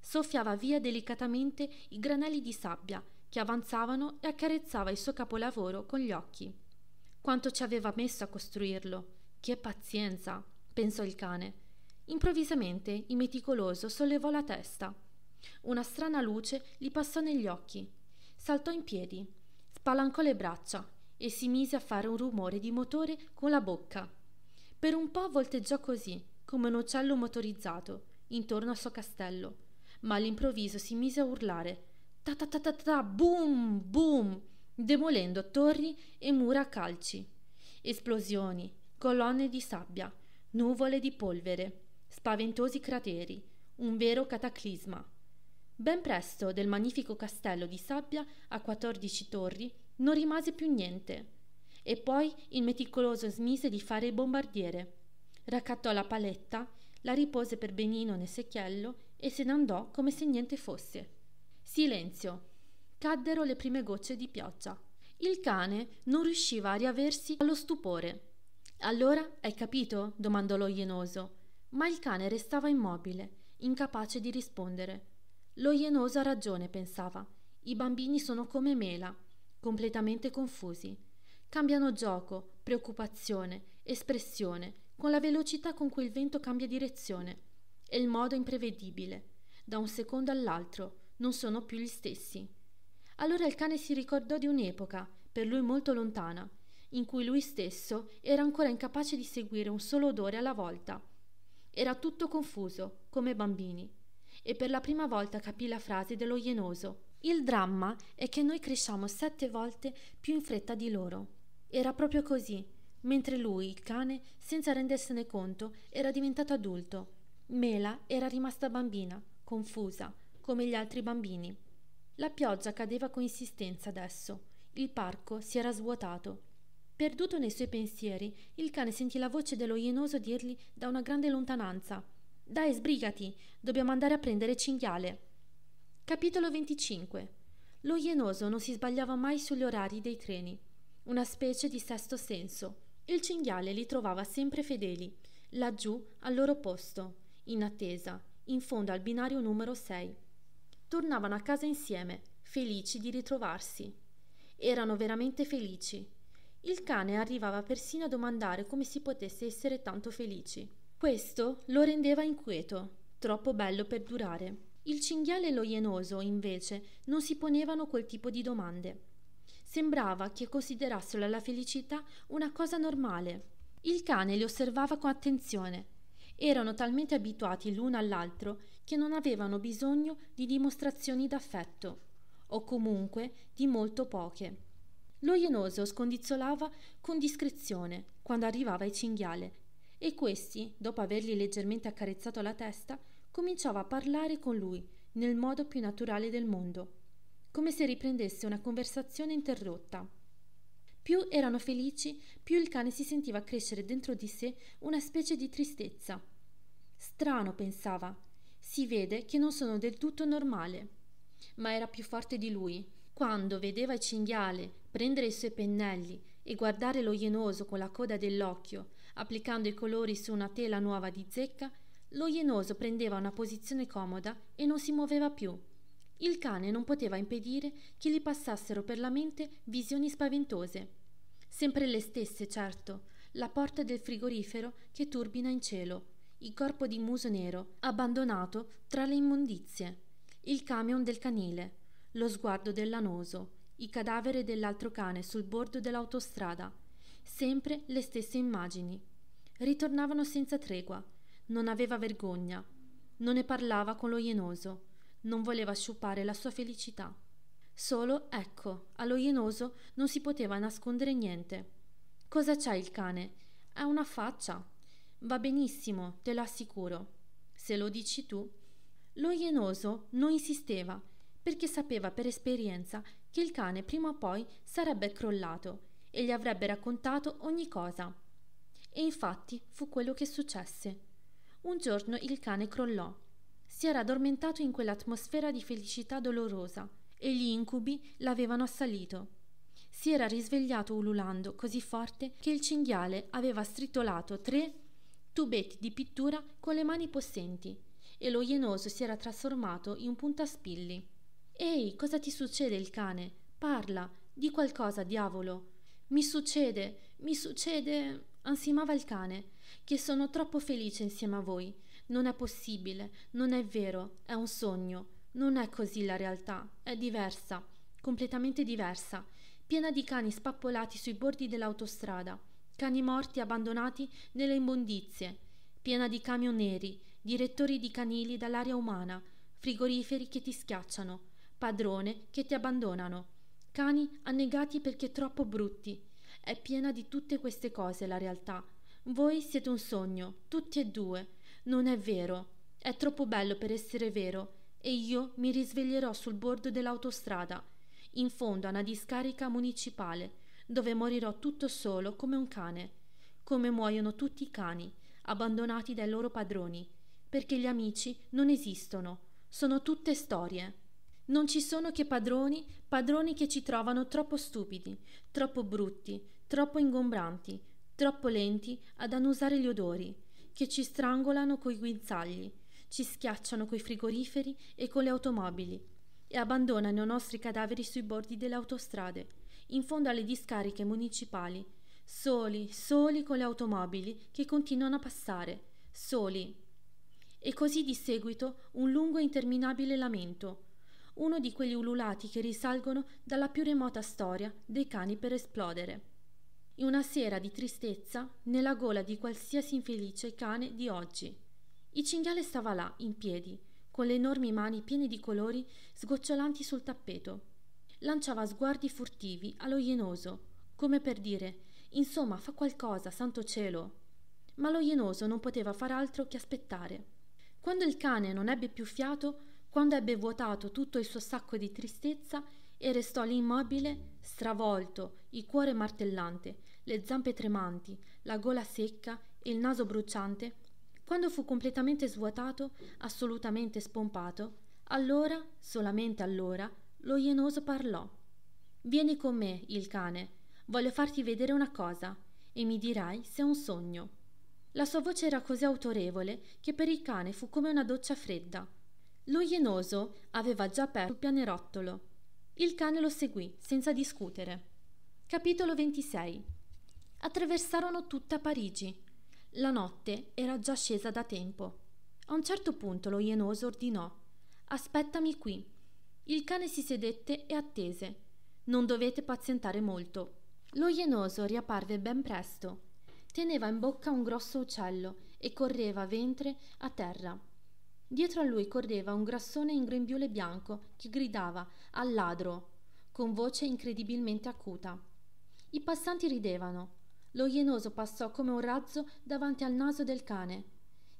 Soffiava via delicatamente i granelli di sabbia che avanzavano e accarezzava il suo capolavoro con gli occhi. Quanto ci aveva messo a costruirlo? Che pazienza! pensò il cane. Improvvisamente il meticoloso sollevò la testa. Una strana luce gli passò negli occhi. Saltò in piedi, spalancò le braccia e si mise a fare un rumore di motore con la bocca. Per un po' volteggiò così, come un uccello motorizzato, intorno al suo castello, ma all'improvviso si mise a urlare ta ta ta ta ta, boom, boom, demolendo torri e mura a calci. Esplosioni, colonne di sabbia, nuvole di polvere, spaventosi crateri, un vero cataclisma. Ben presto del magnifico castello di sabbia a 14 torri non rimase più niente. E poi il meticoloso smise di fare il bombardiere. Raccattò la paletta, la ripose per benino nel secchiello e se ne andò come se niente fosse. Silenzio. Caddero le prime gocce di pioggia. Il cane non riusciva a riaversi allo stupore. Allora hai capito? domandò lo ienoso. Ma il cane restava immobile, incapace di rispondere. Lo ienoso ha ragione, pensava. I bambini sono come mela, completamente confusi. Cambiano gioco, preoccupazione, espressione, con la velocità con cui il vento cambia direzione. E il modo imprevedibile, da un secondo all'altro, non sono più gli stessi. Allora il cane si ricordò di un'epoca, per lui molto lontana, in cui lui stesso era ancora incapace di seguire un solo odore alla volta. Era tutto confuso, come bambini, e per la prima volta capì la frase dello ienoso. Il dramma è che noi cresciamo sette volte più in fretta di loro. Era proprio così, mentre lui, il cane, senza rendersene conto, era diventato adulto. Mela era rimasta bambina, confusa, come gli altri bambini. La pioggia cadeva con insistenza adesso. Il parco si era svuotato. Perduto nei suoi pensieri, il cane sentì la voce dello ienoso dirgli da una grande lontananza: Dai, sbrigati, dobbiamo andare a prendere cinghiale. Capitolo 25 Lo ienoso non si sbagliava mai sugli orari dei treni. Una specie di sesto senso. Il cinghiale li trovava sempre fedeli, laggiù al loro posto, in attesa, in fondo al binario numero 6 tornavano a casa insieme, felici di ritrovarsi. Erano veramente felici. Il cane arrivava persino a domandare come si potesse essere tanto felici. Questo lo rendeva inquieto, troppo bello per durare. Il cinghiale e lo ienoso, invece, non si ponevano quel tipo di domande. Sembrava che considerassero la felicità una cosa normale. Il cane li osservava con attenzione, erano talmente abituati l'uno all'altro che non avevano bisogno di dimostrazioni d'affetto, o comunque di molto poche. Lo ienoso scondizzolava con discrezione quando arrivava ai cinghiale e questi, dopo avergli leggermente accarezzato la testa, cominciava a parlare con lui nel modo più naturale del mondo, come se riprendesse una conversazione interrotta. Più erano felici, più il cane si sentiva crescere dentro di sé una specie di tristezza. Strano, pensava, si vede che non sono del tutto normale. Ma era più forte di lui. Quando vedeva il cinghiale prendere i suoi pennelli e guardare lo ienoso con la coda dell'occhio, applicando i colori su una tela nuova di zecca, lo ienoso prendeva una posizione comoda e non si muoveva più. Il cane non poteva impedire che gli passassero per la mente visioni spaventose. Sempre le stesse, certo, la porta del frigorifero che turbina in cielo, il corpo di muso nero, abbandonato tra le immondizie, il camion del canile, lo sguardo dell'anoso, i cadaveri dell'altro cane sul bordo dell'autostrada, sempre le stesse immagini. Ritornavano senza tregua, non aveva vergogna, non ne parlava con lo ienoso, non voleva sciupare la sua felicità. Solo, ecco, allo ienoso non si poteva nascondere niente. Cosa c'è il cane? È una faccia. Va benissimo, te lo assicuro. Se lo dici tu. Lo ienoso non insisteva, perché sapeva per esperienza che il cane prima o poi sarebbe crollato e gli avrebbe raccontato ogni cosa. E infatti fu quello che successe. Un giorno il cane crollò si era addormentato in quell'atmosfera di felicità dolorosa e gli incubi l'avevano assalito. Si era risvegliato ululando così forte che il cinghiale aveva stritolato tre tubetti di pittura con le mani possenti e lo ienoso si era trasformato in un puntaspilli. Ehi, cosa ti succede il cane? Parla, di qualcosa, diavolo. Mi succede, mi succede, ansimava il cane, che sono troppo felice insieme a voi. Non è possibile, non è vero, è un sogno. Non è così la realtà, è diversa, completamente diversa, piena di cani spappolati sui bordi dell'autostrada, cani morti abbandonati nelle immondizie, piena di camion neri, direttori di canili dall'aria umana, frigoriferi che ti schiacciano, padrone che ti abbandonano, cani annegati perché troppo brutti. È piena di tutte queste cose la realtà. Voi siete un sogno, tutti e due non è vero. È troppo bello per essere vero e io mi risveglierò sul bordo dell'autostrada, in fondo a una discarica municipale, dove morirò tutto solo come un cane, come muoiono tutti i cani, abbandonati dai loro padroni, perché gli amici non esistono, sono tutte storie. Non ci sono che padroni, padroni che ci trovano troppo stupidi, troppo brutti, troppo ingombranti, troppo lenti ad annusare gli odori che ci strangolano coi guinzagli, ci schiacciano coi frigoriferi e con le automobili e abbandonano i nostri cadaveri sui bordi delle autostrade, in fondo alle discariche municipali, soli, soli con le automobili che continuano a passare, soli. E così di seguito un lungo e interminabile lamento, uno di quegli ululati che risalgono dalla più remota storia dei cani per esplodere in una sera di tristezza nella gola di qualsiasi infelice cane di oggi. Il cinghiale stava là, in piedi, con le enormi mani piene di colori sgocciolanti sul tappeto. Lanciava sguardi furtivi allo ienoso, come per dire Insomma, fa qualcosa, santo cielo. Ma lo ienoso non poteva far altro che aspettare. Quando il cane non ebbe più fiato, quando ebbe vuotato tutto il suo sacco di tristezza, e restò lì immobile, stravolto, il cuore martellante, le zampe tremanti, la gola secca e il naso bruciante, quando fu completamente svuotato, assolutamente spompato, allora, solamente allora, lo ienoso parlò. Vieni con me, il cane, voglio farti vedere una cosa, e mi dirai se è un sogno. La sua voce era così autorevole che per il cane fu come una doccia fredda. Lo ienoso aveva già aperto il pianerottolo. Il cane lo seguì senza discutere. Capitolo 26 Attraversarono tutta Parigi. La notte era già scesa da tempo. A un certo punto lo ienoso ordinò Aspettami qui. Il cane si sedette e attese. Non dovete pazientare molto. Lo ienoso riapparve ben presto. Teneva in bocca un grosso uccello e correva ventre a terra. Dietro a lui correva un grassone in grembiule bianco che gridava al ladro con voce incredibilmente acuta. I passanti ridevano. Lo ienoso passò come un razzo davanti al naso del cane.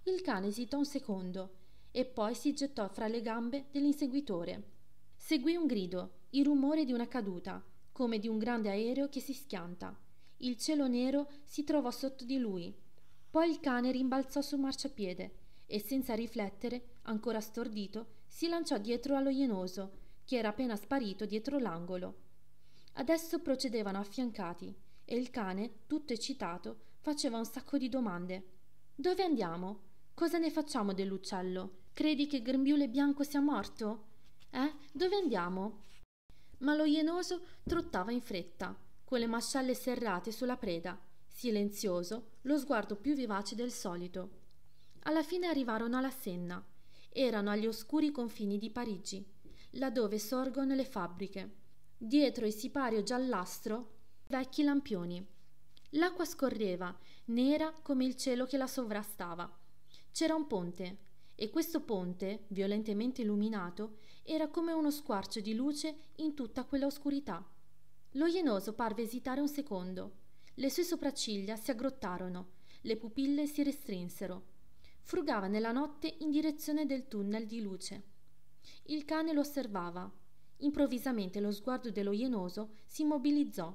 Il cane esitò un secondo e poi si gettò fra le gambe dell'inseguitore. Seguì un grido, il rumore di una caduta, come di un grande aereo che si schianta. Il cielo nero si trovò sotto di lui. Poi il cane rimbalzò sul marciapiede e, senza riflettere, ancora stordito, si lanciò dietro allo ienoso, che era appena sparito dietro l'angolo. Adesso procedevano affiancati e il cane, tutto eccitato, faceva un sacco di domande. Dove andiamo? Cosa ne facciamo dell'uccello? Credi che Grembiule Bianco sia morto? Eh? Dove andiamo? Ma lo ienoso trottava in fretta, con le mascelle serrate sulla preda, silenzioso, lo sguardo più vivace del solito. Alla fine arrivarono alla Senna. Erano agli oscuri confini di Parigi, laddove sorgono le fabbriche. Dietro il sipario giallastro vecchi lampioni. L'acqua scorreva, nera come il cielo che la sovrastava. C'era un ponte, e questo ponte, violentemente illuminato, era come uno squarcio di luce in tutta quella oscurità. Lo ienoso parve esitare un secondo. Le sue sopracciglia si aggrottarono, le pupille si restrinsero. Frugava nella notte in direzione del tunnel di luce. Il cane lo osservava. Improvvisamente lo sguardo dello ienoso si immobilizzò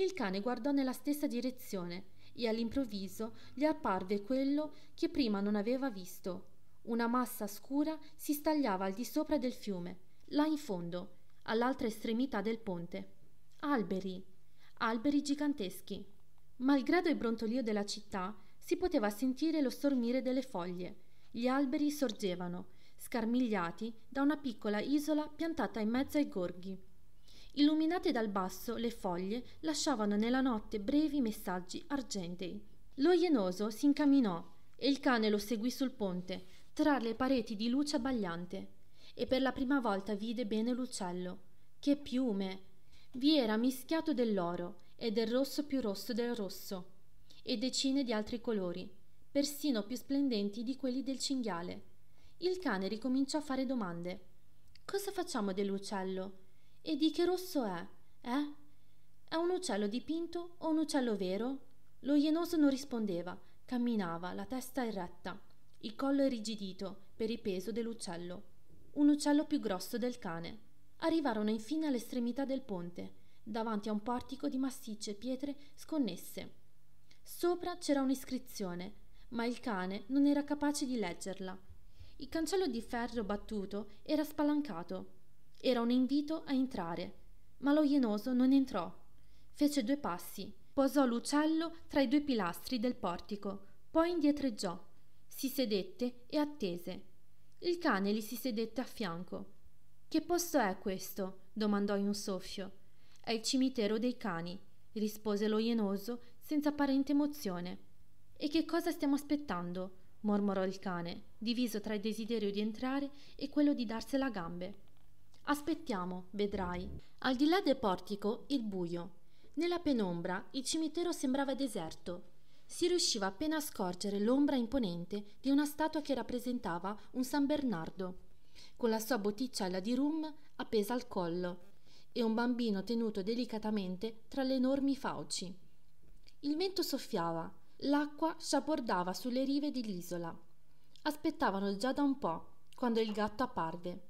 il cane guardò nella stessa direzione e all'improvviso gli apparve quello che prima non aveva visto. Una massa scura si stagliava al di sopra del fiume, là in fondo, all'altra estremità del ponte. Alberi, alberi giganteschi. Malgrado il brontolio della città, si poteva sentire lo stormire delle foglie. Gli alberi sorgevano, scarmigliati da una piccola isola piantata in mezzo ai gorghi. Illuminate dal basso, le foglie lasciavano nella notte brevi messaggi argentei. Lo ienoso si incamminò e il cane lo seguì sul ponte, tra le pareti di luce abbagliante, e per la prima volta vide bene l'uccello. Che piume! Vi era mischiato dell'oro e del rosso più rosso del rosso, e decine di altri colori, persino più splendenti di quelli del cinghiale. Il cane ricominciò a fare domande. Cosa facciamo dell'uccello? E di che rosso è? Eh? È un uccello dipinto o un uccello vero? Lo ienoso non rispondeva, camminava, la testa eretta, il collo irrigidito per il peso dell'uccello. Un uccello più grosso del cane. Arrivarono infine all'estremità del ponte, davanti a un portico di massicce pietre sconnesse. Sopra c'era un'iscrizione, ma il cane non era capace di leggerla. Il cancello di ferro battuto era spalancato era un invito a entrare, ma lo ienoso non entrò. Fece due passi, posò l'uccello tra i due pilastri del portico, poi indietreggiò, si sedette e attese. Il cane gli si sedette a fianco. Che posto è questo? domandò in un soffio. È il cimitero dei cani, rispose lo ienoso senza apparente emozione. E che cosa stiamo aspettando? mormorò il cane, diviso tra il desiderio di entrare e quello di darsela a gambe. Aspettiamo, vedrai. Al di là del portico, il buio. Nella penombra il cimitero sembrava deserto. Si riusciva appena a scorgere l'ombra imponente di una statua che rappresentava un San Bernardo, con la sua botticella di rum appesa al collo e un bambino tenuto delicatamente tra le enormi fauci. Il vento soffiava, l'acqua sciabordava sulle rive dell'isola. Aspettavano già da un po' quando il gatto apparve.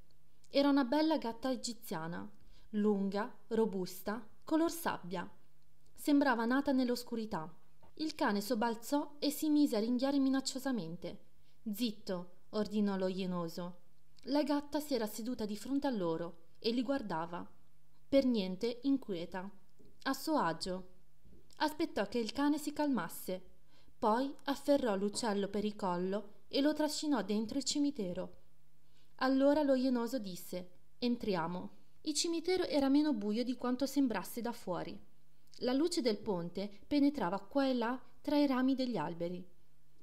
Era una bella gatta egiziana, lunga, robusta, color sabbia. Sembrava nata nell'oscurità. Il cane sobbalzò e si mise a ringhiare minacciosamente. Zitto, ordinò lo ienoso. La gatta si era seduta di fronte a loro e li guardava, per niente inquieta, a suo agio. Aspettò che il cane si calmasse, poi afferrò l'uccello per il collo e lo trascinò dentro il cimitero. Allora lo Ienoso disse: Entriamo. Il cimitero era meno buio di quanto sembrasse da fuori. La luce del ponte penetrava qua e là tra i rami degli alberi.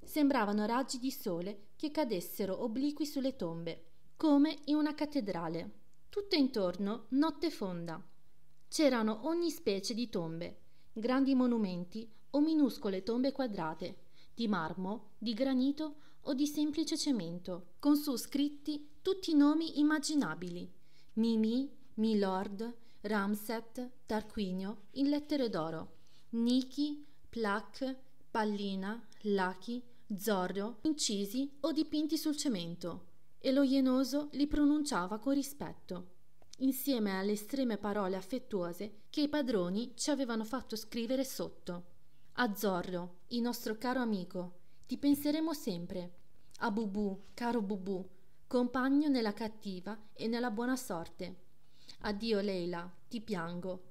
Sembravano raggi di sole che cadessero obliqui sulle tombe, come in una cattedrale. Tutto intorno notte fonda. C'erano ogni specie di tombe, grandi monumenti o minuscole tombe quadrate, di marmo, di granito o di semplice cemento, con su scritti tutti i nomi immaginabili: Mimi, Milord, Ramset, Tarquinio in lettere d'oro, Niki, Plac, Pallina, Lachi, Zorro, incisi o dipinti sul cemento, e lo ienoso li pronunciava con rispetto, insieme alle estreme parole affettuose che i padroni ci avevano fatto scrivere sotto. A Zorro, il nostro caro amico, ti penseremo sempre. A Bubù, caro Bubù, compagno nella cattiva e nella buona sorte. Addio Leila, ti piango.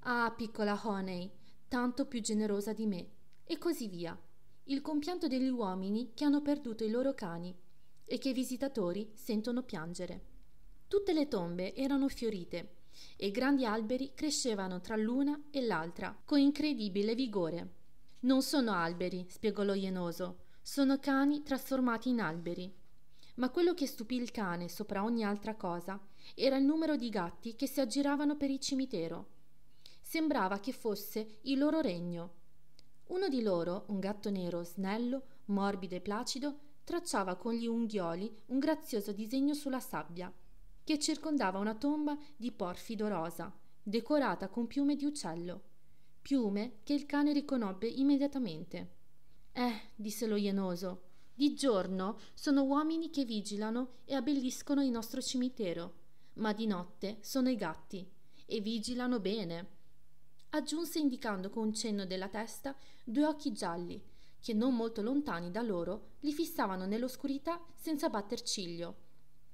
Ah, piccola Honey, tanto più generosa di me. E così via. Il compianto degli uomini che hanno perduto i loro cani e che i visitatori sentono piangere. Tutte le tombe erano fiorite e grandi alberi crescevano tra l'una e l'altra con incredibile vigore. Non sono alberi, spiegò lo ienoso, sono cani trasformati in alberi. Ma quello che stupì il cane sopra ogni altra cosa era il numero di gatti che si aggiravano per il cimitero. Sembrava che fosse il loro regno. Uno di loro, un gatto nero, snello, morbido e placido, tracciava con gli unghioli un grazioso disegno sulla sabbia, che circondava una tomba di porfido rosa, decorata con piume di uccello, piume che il cane riconobbe immediatamente. Eh, disse lo ienoso, di giorno sono uomini che vigilano e abbelliscono il nostro cimitero, ma di notte sono i gatti e vigilano bene. Aggiunse indicando con un cenno della testa due occhi gialli che non molto lontani da loro li fissavano nell'oscurità senza batter ciglio.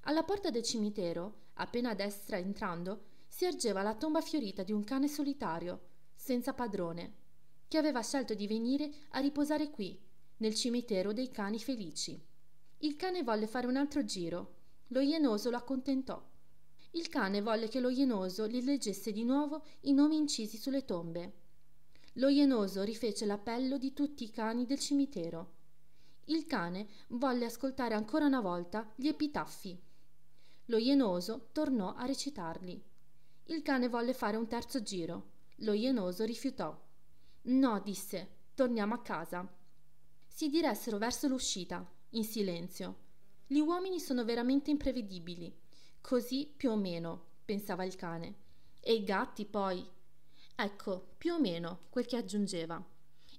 Alla porta del cimitero, appena a destra entrando, si ergeva la tomba fiorita di un cane solitario, senza padrone che aveva scelto di venire a riposare qui, nel cimitero dei cani felici. Il cane volle fare un altro giro. Lo ienoso lo accontentò. Il cane volle che lo ienoso gli leggesse di nuovo i nomi incisi sulle tombe. Lo ienoso rifece l'appello di tutti i cani del cimitero. Il cane volle ascoltare ancora una volta gli epitaffi. Lo ienoso tornò a recitarli. Il cane volle fare un terzo giro. Lo ienoso rifiutò. No, disse, torniamo a casa. Si diressero verso l'uscita, in silenzio. Gli uomini sono veramente imprevedibili. Così più o meno, pensava il cane. E i gatti poi. Ecco, più o meno, quel che aggiungeva.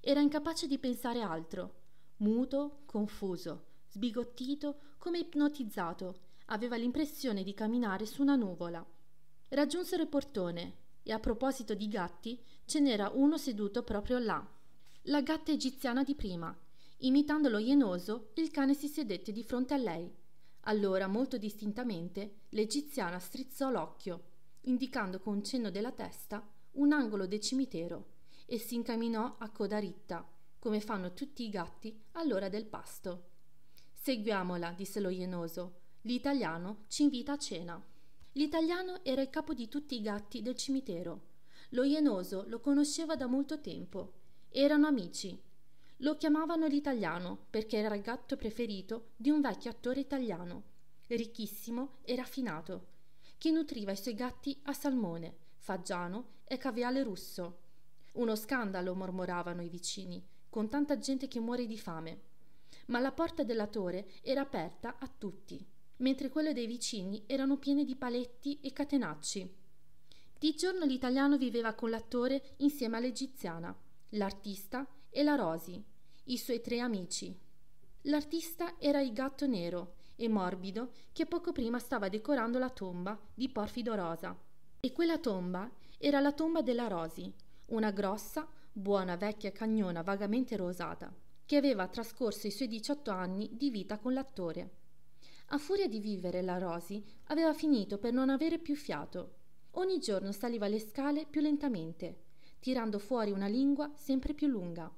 Era incapace di pensare altro. Muto, confuso, sbigottito, come ipnotizzato, aveva l'impressione di camminare su una nuvola. Raggiunsero il portone e a proposito di gatti Ce n'era uno seduto proprio là. La gatta egiziana di prima. Imitando lo ienoso, il cane si sedette di fronte a lei. Allora, molto distintamente, l'egiziana strizzò l'occhio, indicando con un cenno della testa un angolo del cimitero, e si incamminò a coda ritta, come fanno tutti i gatti all'ora del pasto. Seguiamola, disse lo ienoso. L'italiano ci invita a cena. L'italiano era il capo di tutti i gatti del cimitero lo Ienoso lo conosceva da molto tempo. Erano amici. Lo chiamavano l'italiano perché era il gatto preferito di un vecchio attore italiano, ricchissimo e raffinato, che nutriva i suoi gatti a salmone, fagiano e caviale russo. Uno scandalo, mormoravano i vicini, con tanta gente che muore di fame. Ma la porta della torre era aperta a tutti, mentre quelle dei vicini erano piene di paletti e catenacci. Di giorno l'italiano viveva con l'attore insieme all'egiziana, l'artista e la Rosi, i suoi tre amici. L'artista era il gatto nero e morbido che poco prima stava decorando la tomba di Porfido Rosa. E quella tomba era la tomba della Rosi, una grossa, buona vecchia cagnona vagamente rosata, che aveva trascorso i suoi 18 anni di vita con l'attore. A furia di vivere la Rosi aveva finito per non avere più fiato Ogni giorno saliva le scale più lentamente, tirando fuori una lingua sempre più lunga.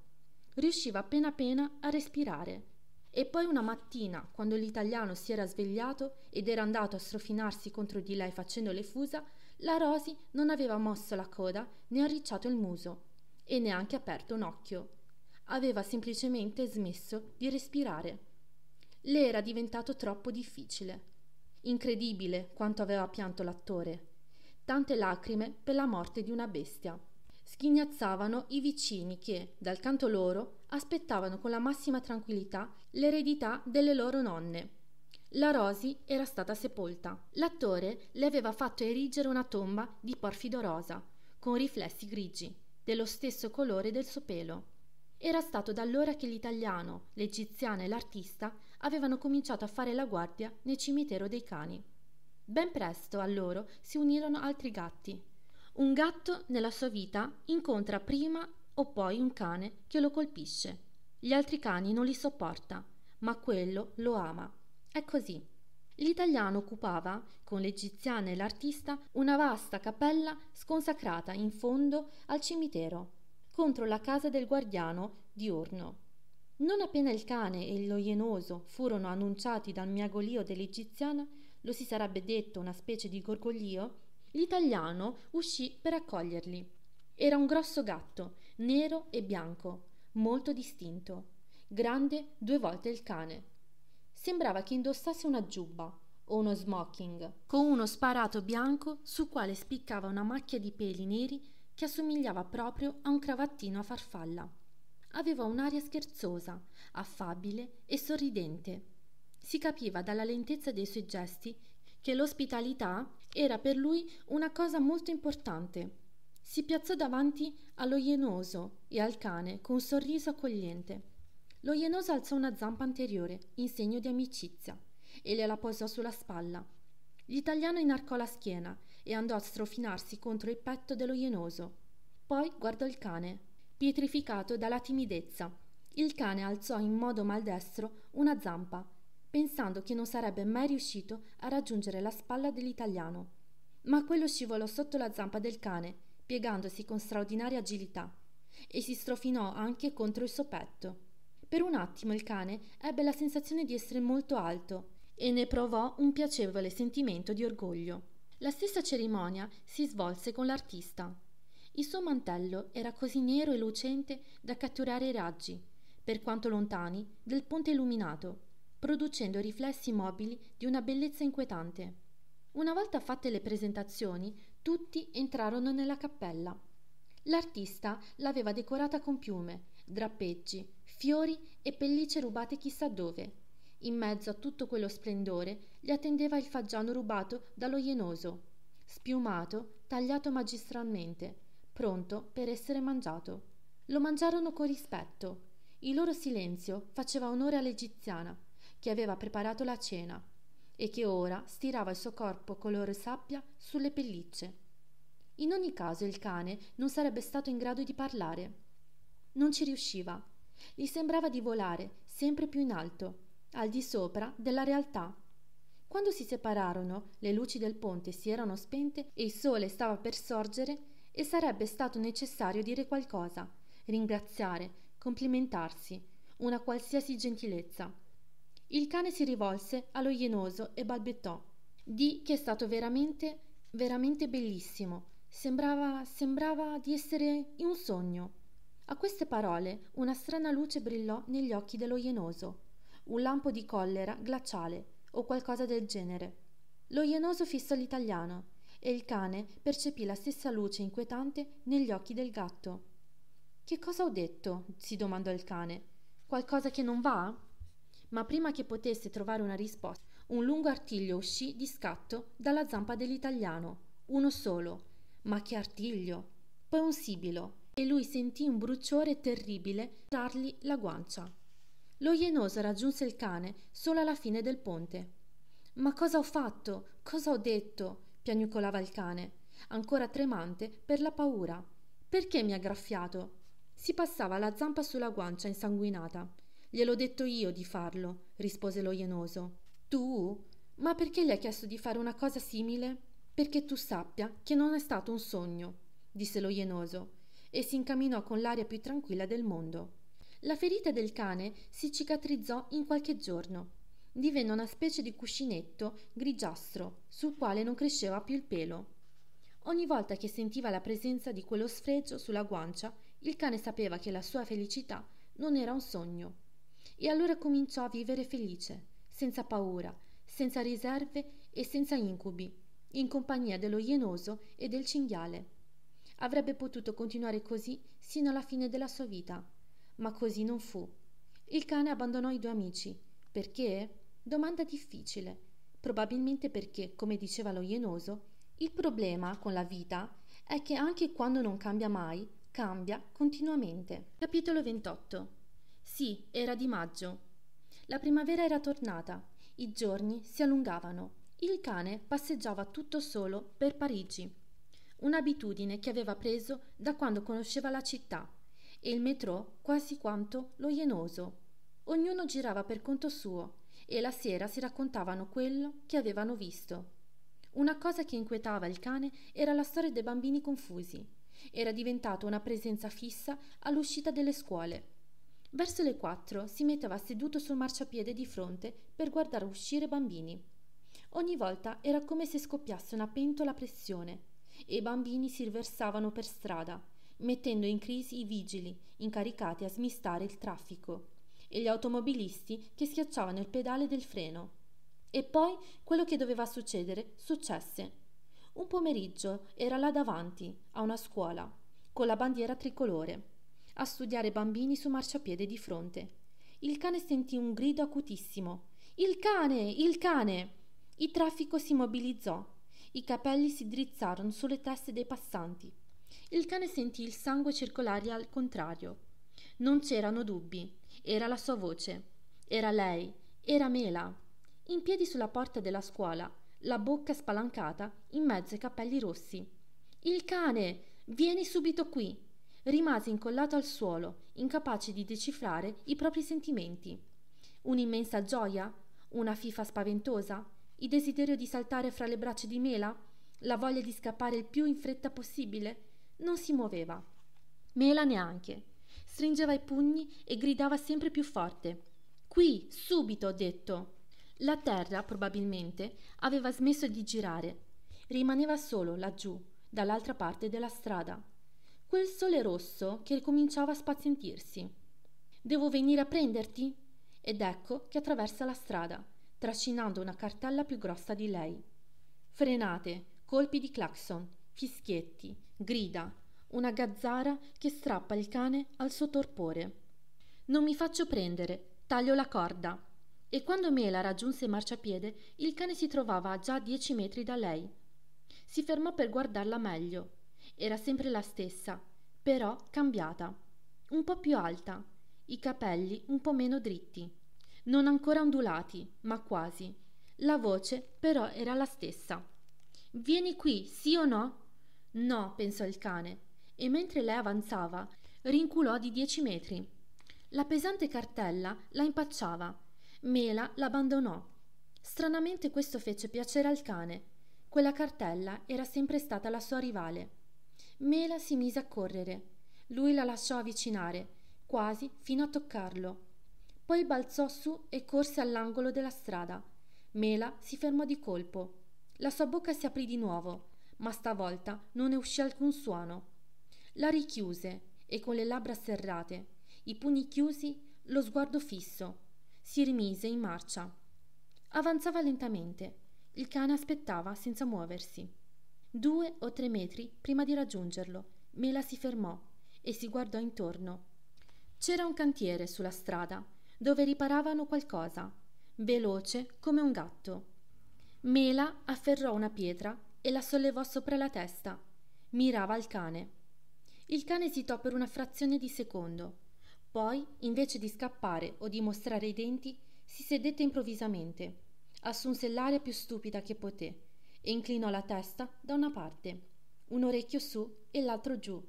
Riusciva appena appena a respirare. E poi una mattina, quando l'italiano si era svegliato ed era andato a strofinarsi contro di lei facendo le fusa, la Rosi non aveva mosso la coda né arricciato il muso e neanche aperto un occhio. Aveva semplicemente smesso di respirare. Le era diventato troppo difficile. Incredibile quanto aveva pianto l'attore, tante lacrime per la morte di una bestia. Schignazzavano i vicini che, dal canto loro, aspettavano con la massima tranquillità l'eredità delle loro nonne. La Rosi era stata sepolta. L'attore le aveva fatto erigere una tomba di porfido rosa, con riflessi grigi, dello stesso colore del suo pelo. Era stato da allora che l'italiano, l'egiziano e l'artista avevano cominciato a fare la guardia nel cimitero dei cani. Ben presto a loro si unirono altri gatti. Un gatto nella sua vita incontra prima o poi un cane che lo colpisce. Gli altri cani non li sopporta, ma quello lo ama. È così. L'italiano occupava, con l'egiziana e l'artista, una vasta cappella sconsacrata in fondo al cimitero, contro la casa del guardiano diurno. Non appena il cane e lo ienoso furono annunciati dal miagolio dell'egiziana, lo si sarebbe detto una specie di gorgoglio, l'italiano uscì per accoglierli. Era un grosso gatto, nero e bianco, molto distinto, grande due volte il cane. Sembrava che indossasse una giubba o uno smoking, con uno sparato bianco su quale spiccava una macchia di peli neri che assomigliava proprio a un cravattino a farfalla. Aveva un'aria scherzosa, affabile e sorridente. Si capiva dalla lentezza dei suoi gesti che l'ospitalità era per lui una cosa molto importante. Si piazzò davanti allo ienoso e al cane con un sorriso accogliente. Lo ienoso alzò una zampa anteriore in segno di amicizia e gliela posò sulla spalla. L'italiano inarcò la schiena e andò a strofinarsi contro il petto dello ienoso. Poi guardò il cane, pietrificato dalla timidezza. Il cane alzò in modo maldestro una zampa pensando che non sarebbe mai riuscito a raggiungere la spalla dell'italiano. Ma quello scivolò sotto la zampa del cane, piegandosi con straordinaria agilità, e si strofinò anche contro il suo petto. Per un attimo il cane ebbe la sensazione di essere molto alto e ne provò un piacevole sentimento di orgoglio. La stessa cerimonia si svolse con l'artista. Il suo mantello era così nero e lucente da catturare i raggi, per quanto lontani, del ponte illuminato producendo riflessi mobili di una bellezza inquietante. Una volta fatte le presentazioni, tutti entrarono nella cappella. L'artista l'aveva decorata con piume, drappeggi, fiori e pellicce rubate chissà dove. In mezzo a tutto quello splendore gli attendeva il fagiano rubato dallo ienoso, spiumato, tagliato magistralmente, pronto per essere mangiato. Lo mangiarono con rispetto. Il loro silenzio faceva onore all'egiziana, che aveva preparato la cena e che ora stirava il suo corpo color sabbia sulle pellicce. In ogni caso il cane non sarebbe stato in grado di parlare. Non ci riusciva. Gli sembrava di volare sempre più in alto, al di sopra della realtà. Quando si separarono, le luci del ponte si erano spente e il sole stava per sorgere e sarebbe stato necessario dire qualcosa, ringraziare, complimentarsi, una qualsiasi gentilezza. Il cane si rivolse allo ienoso e balbettò. Di che è stato veramente, veramente bellissimo. Sembrava, sembrava di essere in un sogno. A queste parole una strana luce brillò negli occhi dello ienoso. Un lampo di collera glaciale o qualcosa del genere. Lo ienoso fissò l'italiano e il cane percepì la stessa luce inquietante negli occhi del gatto. Che cosa ho detto? si domandò il cane. Qualcosa che non va? ma prima che potesse trovare una risposta, un lungo artiglio uscì di scatto dalla zampa dell'italiano, uno solo. Ma che artiglio! Poi un sibilo, e lui sentì un bruciore terribile trargli la guancia. Lo ienoso raggiunse il cane solo alla fine del ponte. Ma cosa ho fatto? Cosa ho detto? piagnucolava il cane, ancora tremante per la paura. Perché mi ha graffiato? Si passava la zampa sulla guancia insanguinata Gliel'ho detto io di farlo, rispose lo ienoso. Tu? Ma perché gli hai chiesto di fare una cosa simile? Perché tu sappia che non è stato un sogno, disse lo ienoso, e si incamminò con l'aria più tranquilla del mondo. La ferita del cane si cicatrizzò in qualche giorno. Divenne una specie di cuscinetto grigiastro, sul quale non cresceva più il pelo. Ogni volta che sentiva la presenza di quello sfregio sulla guancia, il cane sapeva che la sua felicità non era un sogno. E allora cominciò a vivere felice, senza paura, senza riserve e senza incubi, in compagnia dello ienoso e del cinghiale. Avrebbe potuto continuare così sino alla fine della sua vita, ma così non fu. Il cane abbandonò i due amici. Perché? Domanda difficile. Probabilmente perché, come diceva lo ienoso, il problema con la vita è che anche quando non cambia mai, cambia continuamente. Capitolo 28 sì, era di maggio. La primavera era tornata, i giorni si allungavano. Il cane passeggiava tutto solo per Parigi, un'abitudine che aveva preso da quando conosceva la città e il metrò quasi quanto lo ienoso. Ognuno girava per conto suo e la sera si raccontavano quello che avevano visto. Una cosa che inquietava il cane era la storia dei bambini confusi. Era diventata una presenza fissa all'uscita delle scuole. Verso le quattro si metteva seduto sul marciapiede di fronte per guardare uscire i bambini. Ogni volta era come se scoppiasse una pentola a pressione e i bambini si riversavano per strada, mettendo in crisi i vigili incaricati a smistare il traffico e gli automobilisti che schiacciavano il pedale del freno. E poi quello che doveva succedere successe. Un pomeriggio era là davanti, a una scuola, con la bandiera tricolore a studiare bambini su marciapiede di fronte. Il cane sentì un grido acutissimo. Il cane! Il cane! Il traffico si mobilizzò. I capelli si drizzarono sulle teste dei passanti. Il cane sentì il sangue circolare al contrario. Non c'erano dubbi. Era la sua voce. Era lei. Era Mela. In piedi sulla porta della scuola, la bocca spalancata in mezzo ai capelli rossi. Il cane! Vieni subito qui! rimase incollato al suolo, incapace di decifrare i propri sentimenti. Un'immensa gioia? Una fifa spaventosa? Il desiderio di saltare fra le braccia di Mela? La voglia di scappare il più in fretta possibile? Non si muoveva. Mela neanche. Stringeva i pugni e gridava sempre più forte. Qui, subito, ho detto. La terra, probabilmente, aveva smesso di girare. Rimaneva solo laggiù, dall'altra parte della strada quel sole rosso che cominciava a spazientirsi. Devo venire a prenderti? Ed ecco che attraversa la strada, trascinando una cartella più grossa di lei. Frenate, colpi di clacson, fischietti, grida, una gazzara che strappa il cane al suo torpore. Non mi faccio prendere, taglio la corda. E quando Mela raggiunse il marciapiede, il cane si trovava già a dieci metri da lei. Si fermò per guardarla meglio, era sempre la stessa, però cambiata, un po' più alta, i capelli un po' meno dritti, non ancora ondulati, ma quasi. La voce però era la stessa. Vieni qui, sì o no? No, pensò il cane, e mentre lei avanzava, rinculò di dieci metri. La pesante cartella la impacciava. Mela l'abbandonò. Stranamente questo fece piacere al cane. Quella cartella era sempre stata la sua rivale. Mela si mise a correre. Lui la lasciò avvicinare, quasi fino a toccarlo. Poi balzò su e corse all'angolo della strada. Mela si fermò di colpo. La sua bocca si aprì di nuovo, ma stavolta non ne uscì alcun suono. La richiuse e con le labbra serrate, i pugni chiusi, lo sguardo fisso. Si rimise in marcia. Avanzava lentamente. Il cane aspettava senza muoversi due o tre metri prima di raggiungerlo. Mela si fermò e si guardò intorno. C'era un cantiere sulla strada dove riparavano qualcosa, veloce come un gatto. Mela afferrò una pietra e la sollevò sopra la testa. Mirava al cane. Il cane esitò per una frazione di secondo. Poi, invece di scappare o di mostrare i denti, si sedette improvvisamente. Assunse l'aria più stupida che poté e inclinò la testa da una parte, un orecchio su e l'altro giù.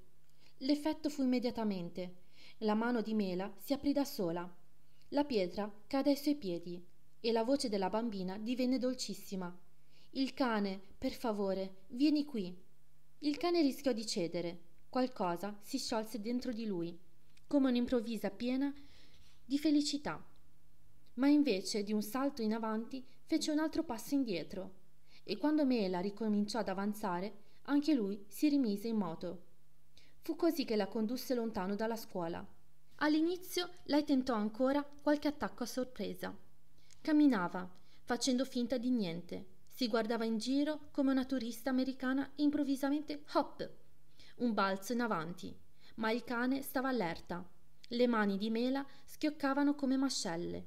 L'effetto fu immediatamente. La mano di mela si aprì da sola. La pietra cadde ai suoi piedi e la voce della bambina divenne dolcissima. Il cane, per favore, vieni qui. Il cane rischiò di cedere. Qualcosa si sciolse dentro di lui, come un'improvvisa piena di felicità. Ma invece di un salto in avanti fece un altro passo indietro e quando Mela ricominciò ad avanzare, anche lui si rimise in moto. Fu così che la condusse lontano dalla scuola. All'inizio lei tentò ancora qualche attacco a sorpresa. Camminava, facendo finta di niente. Si guardava in giro come una turista americana e improvvisamente hop! Un balzo in avanti. Ma il cane stava allerta. Le mani di Mela schioccavano come mascelle.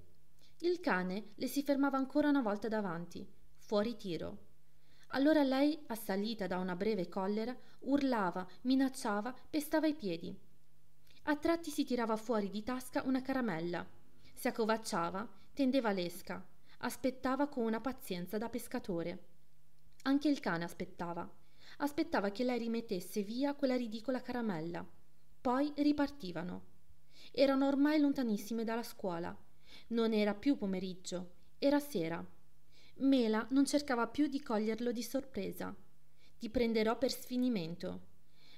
Il cane le si fermava ancora una volta davanti, fuori tiro. Allora lei, assalita da una breve collera, urlava, minacciava, pestava i piedi. A tratti si tirava fuori di tasca una caramella, si accovacciava, tendeva l'esca, aspettava con una pazienza da pescatore. Anche il cane aspettava. Aspettava che lei rimettesse via quella ridicola caramella. Poi ripartivano. Erano ormai lontanissime dalla scuola. Non era più pomeriggio, era sera. Mela non cercava più di coglierlo di sorpresa. Ti prenderò per sfinimento.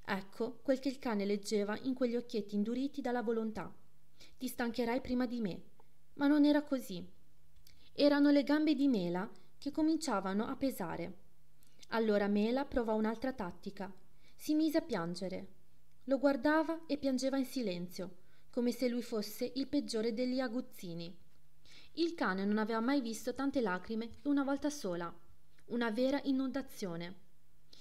Ecco quel che il cane leggeva in quegli occhietti induriti dalla volontà. Ti stancherai prima di me. Ma non era così. Erano le gambe di Mela che cominciavano a pesare. Allora Mela provò un'altra tattica. Si mise a piangere. Lo guardava e piangeva in silenzio, come se lui fosse il peggiore degli aguzzini. Il cane non aveva mai visto tante lacrime una volta sola, una vera inondazione.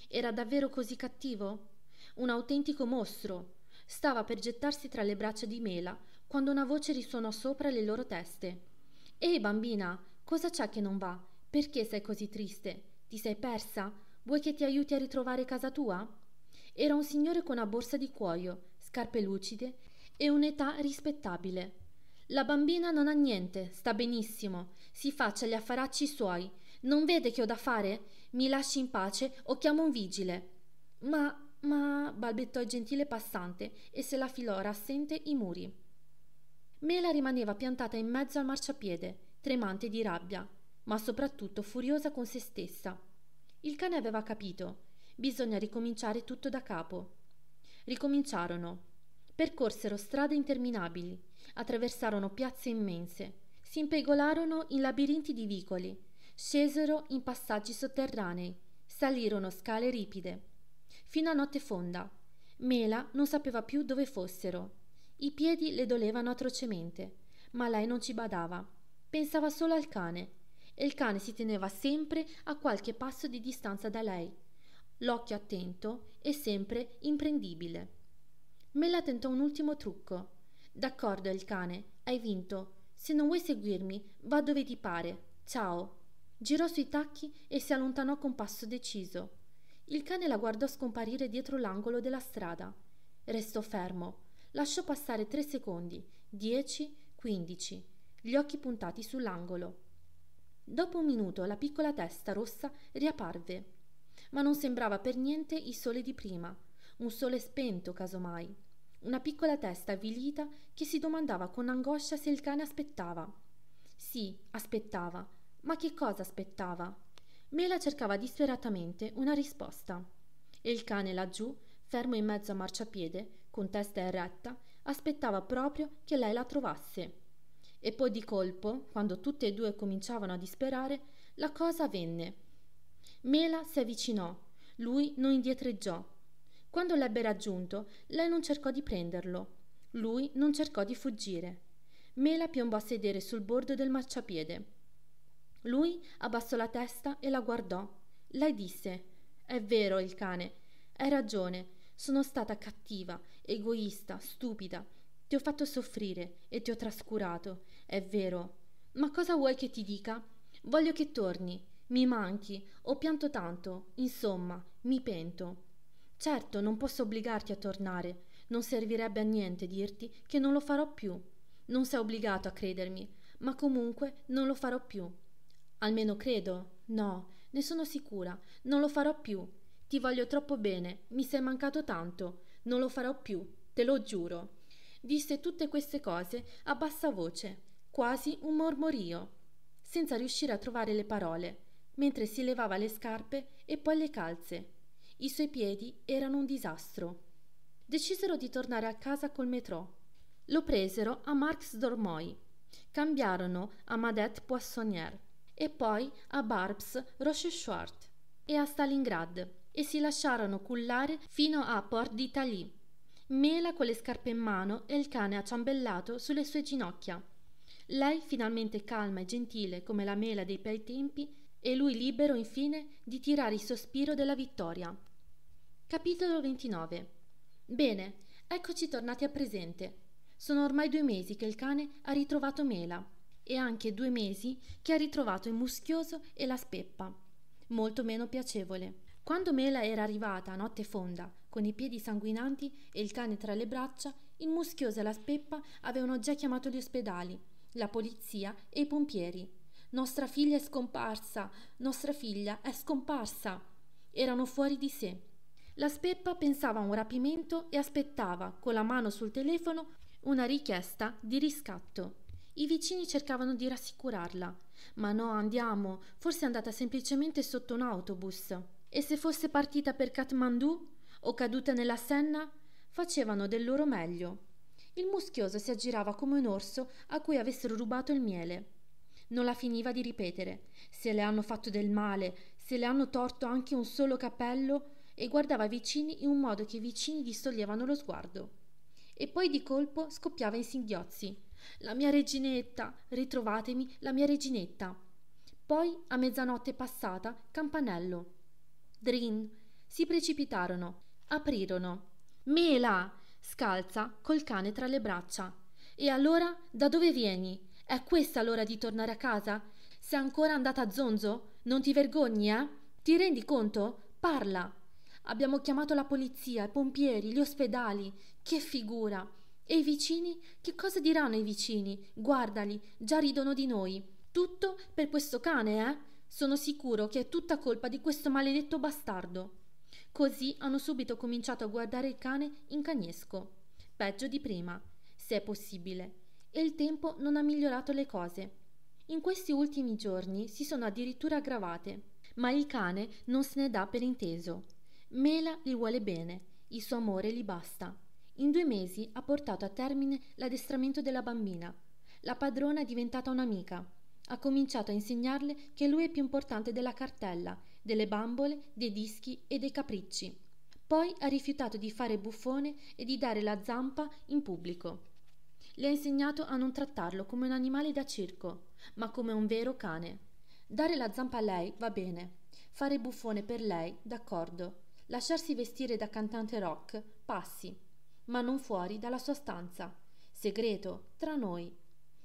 Era davvero così cattivo? Un autentico mostro. Stava per gettarsi tra le braccia di Mela quando una voce risuonò sopra le loro teste. Ehi bambina, cosa c'è che non va? Perché sei così triste? Ti sei persa? Vuoi che ti aiuti a ritrovare casa tua? Era un signore con una borsa di cuoio, scarpe lucide e un'età rispettabile. La bambina non ha niente, sta benissimo, si faccia gli affaracci suoi. Non vede che ho da fare? Mi lasci in pace o chiamo un vigile. Ma, ma, balbettò il gentile passante e se la filò rassente i muri. Mela rimaneva piantata in mezzo al marciapiede, tremante di rabbia, ma soprattutto furiosa con se stessa. Il cane aveva capito. Bisogna ricominciare tutto da capo. Ricominciarono. Percorsero strade interminabili, attraversarono piazze immense, si impegolarono in labirinti di vicoli, scesero in passaggi sotterranei, salirono scale ripide. Fino a notte fonda, Mela non sapeva più dove fossero. I piedi le dolevano atrocemente, ma lei non ci badava. Pensava solo al cane, e il cane si teneva sempre a qualche passo di distanza da lei, l'occhio attento e sempre imprendibile. Mela tentò un ultimo trucco. D'accordo, il cane, hai vinto. Se non vuoi seguirmi, va dove ti pare. Ciao. Girò sui tacchi e si allontanò con passo deciso. Il cane la guardò scomparire dietro l'angolo della strada. Restò fermo. Lasciò passare tre secondi, dieci, quindici, gli occhi puntati sull'angolo. Dopo un minuto la piccola testa rossa riapparve, ma non sembrava per niente il sole di prima, un sole spento casomai una piccola testa avvilita che si domandava con angoscia se il cane aspettava. Sì, aspettava, ma che cosa aspettava? Mela cercava disperatamente una risposta. E il cane laggiù, fermo in mezzo a marciapiede, con testa eretta, aspettava proprio che lei la trovasse. E poi di colpo, quando tutte e due cominciavano a disperare, la cosa avvenne. Mela si avvicinò, lui non indietreggiò quando l'ebbe raggiunto, lei non cercò di prenderlo. Lui non cercò di fuggire. Mela piombò a sedere sul bordo del marciapiede. Lui abbassò la testa e la guardò. Lei disse: È vero, il cane. Hai ragione. Sono stata cattiva, egoista, stupida. Ti ho fatto soffrire e ti ho trascurato. È vero. Ma cosa vuoi che ti dica? Voglio che torni. Mi manchi. Ho pianto tanto. Insomma, mi pento. Certo, non posso obbligarti a tornare. Non servirebbe a niente dirti che non lo farò più. Non sei obbligato a credermi, ma comunque non lo farò più. Almeno credo. No, ne sono sicura. Non lo farò più. Ti voglio troppo bene. Mi sei mancato tanto. Non lo farò più. Te lo giuro. Disse tutte queste cose a bassa voce, quasi un mormorio, senza riuscire a trovare le parole, mentre si levava le scarpe e poi le calze i suoi piedi erano un disastro. Decisero di tornare a casa col metrò. Lo presero a Marx Dormoy, cambiarono a Madette Poissonnière e poi a Barbs Rochechouart e a Stalingrad e si lasciarono cullare fino a Port d'Italie, mela con le scarpe in mano e il cane acciambellato sulle sue ginocchia. Lei finalmente calma e gentile come la mela dei bei tempi e lui libero infine di tirare il sospiro della vittoria. Capitolo 29 Bene, eccoci tornati a presente. Sono ormai due mesi che il cane ha ritrovato Mela e anche due mesi che ha ritrovato il muschioso e la speppa. Molto meno piacevole. Quando Mela era arrivata a notte fonda, con i piedi sanguinanti e il cane tra le braccia, il muschioso e la speppa avevano già chiamato gli ospedali, la polizia e i pompieri. Nostra figlia è scomparsa! Nostra figlia è scomparsa! Erano fuori di sé la Speppa pensava a un rapimento e aspettava, con la mano sul telefono, una richiesta di riscatto. I vicini cercavano di rassicurarla. Ma no, andiamo, forse è andata semplicemente sotto un autobus. E se fosse partita per Kathmandu o caduta nella Senna? Facevano del loro meglio. Il muschioso si aggirava come un orso a cui avessero rubato il miele. Non la finiva di ripetere. Se le hanno fatto del male, se le hanno torto anche un solo capello, e guardava i vicini in un modo che i vicini distoglievano lo sguardo. E poi di colpo scoppiava in singhiozzi. La mia reginetta, ritrovatemi, la mia reginetta. Poi, a mezzanotte passata, campanello. Drin. Si precipitarono. Aprirono. Mela! Scalza, col cane tra le braccia. E allora, da dove vieni? È questa l'ora di tornare a casa? Sei ancora andata a zonzo? Non ti vergogni, eh? Ti rendi conto? Parla! Abbiamo chiamato la polizia, i pompieri, gli ospedali. Che figura! E i vicini? Che cosa diranno i vicini? Guardali, già ridono di noi. Tutto per questo cane, eh? Sono sicuro che è tutta colpa di questo maledetto bastardo. Così hanno subito cominciato a guardare il cane in cagnesco. Peggio di prima, se è possibile. E il tempo non ha migliorato le cose. In questi ultimi giorni si sono addirittura aggravate, ma il cane non se ne dà per inteso. Mela gli vuole bene, il suo amore gli basta. In due mesi ha portato a termine l'addestramento della bambina. La padrona è diventata un'amica. Ha cominciato a insegnarle che lui è più importante della cartella, delle bambole, dei dischi e dei capricci. Poi ha rifiutato di fare buffone e di dare la zampa in pubblico. Le ha insegnato a non trattarlo come un animale da circo, ma come un vero cane. Dare la zampa a lei va bene, fare buffone per lei, d'accordo, lasciarsi vestire da cantante rock, passi, ma non fuori dalla sua stanza, segreto, tra noi.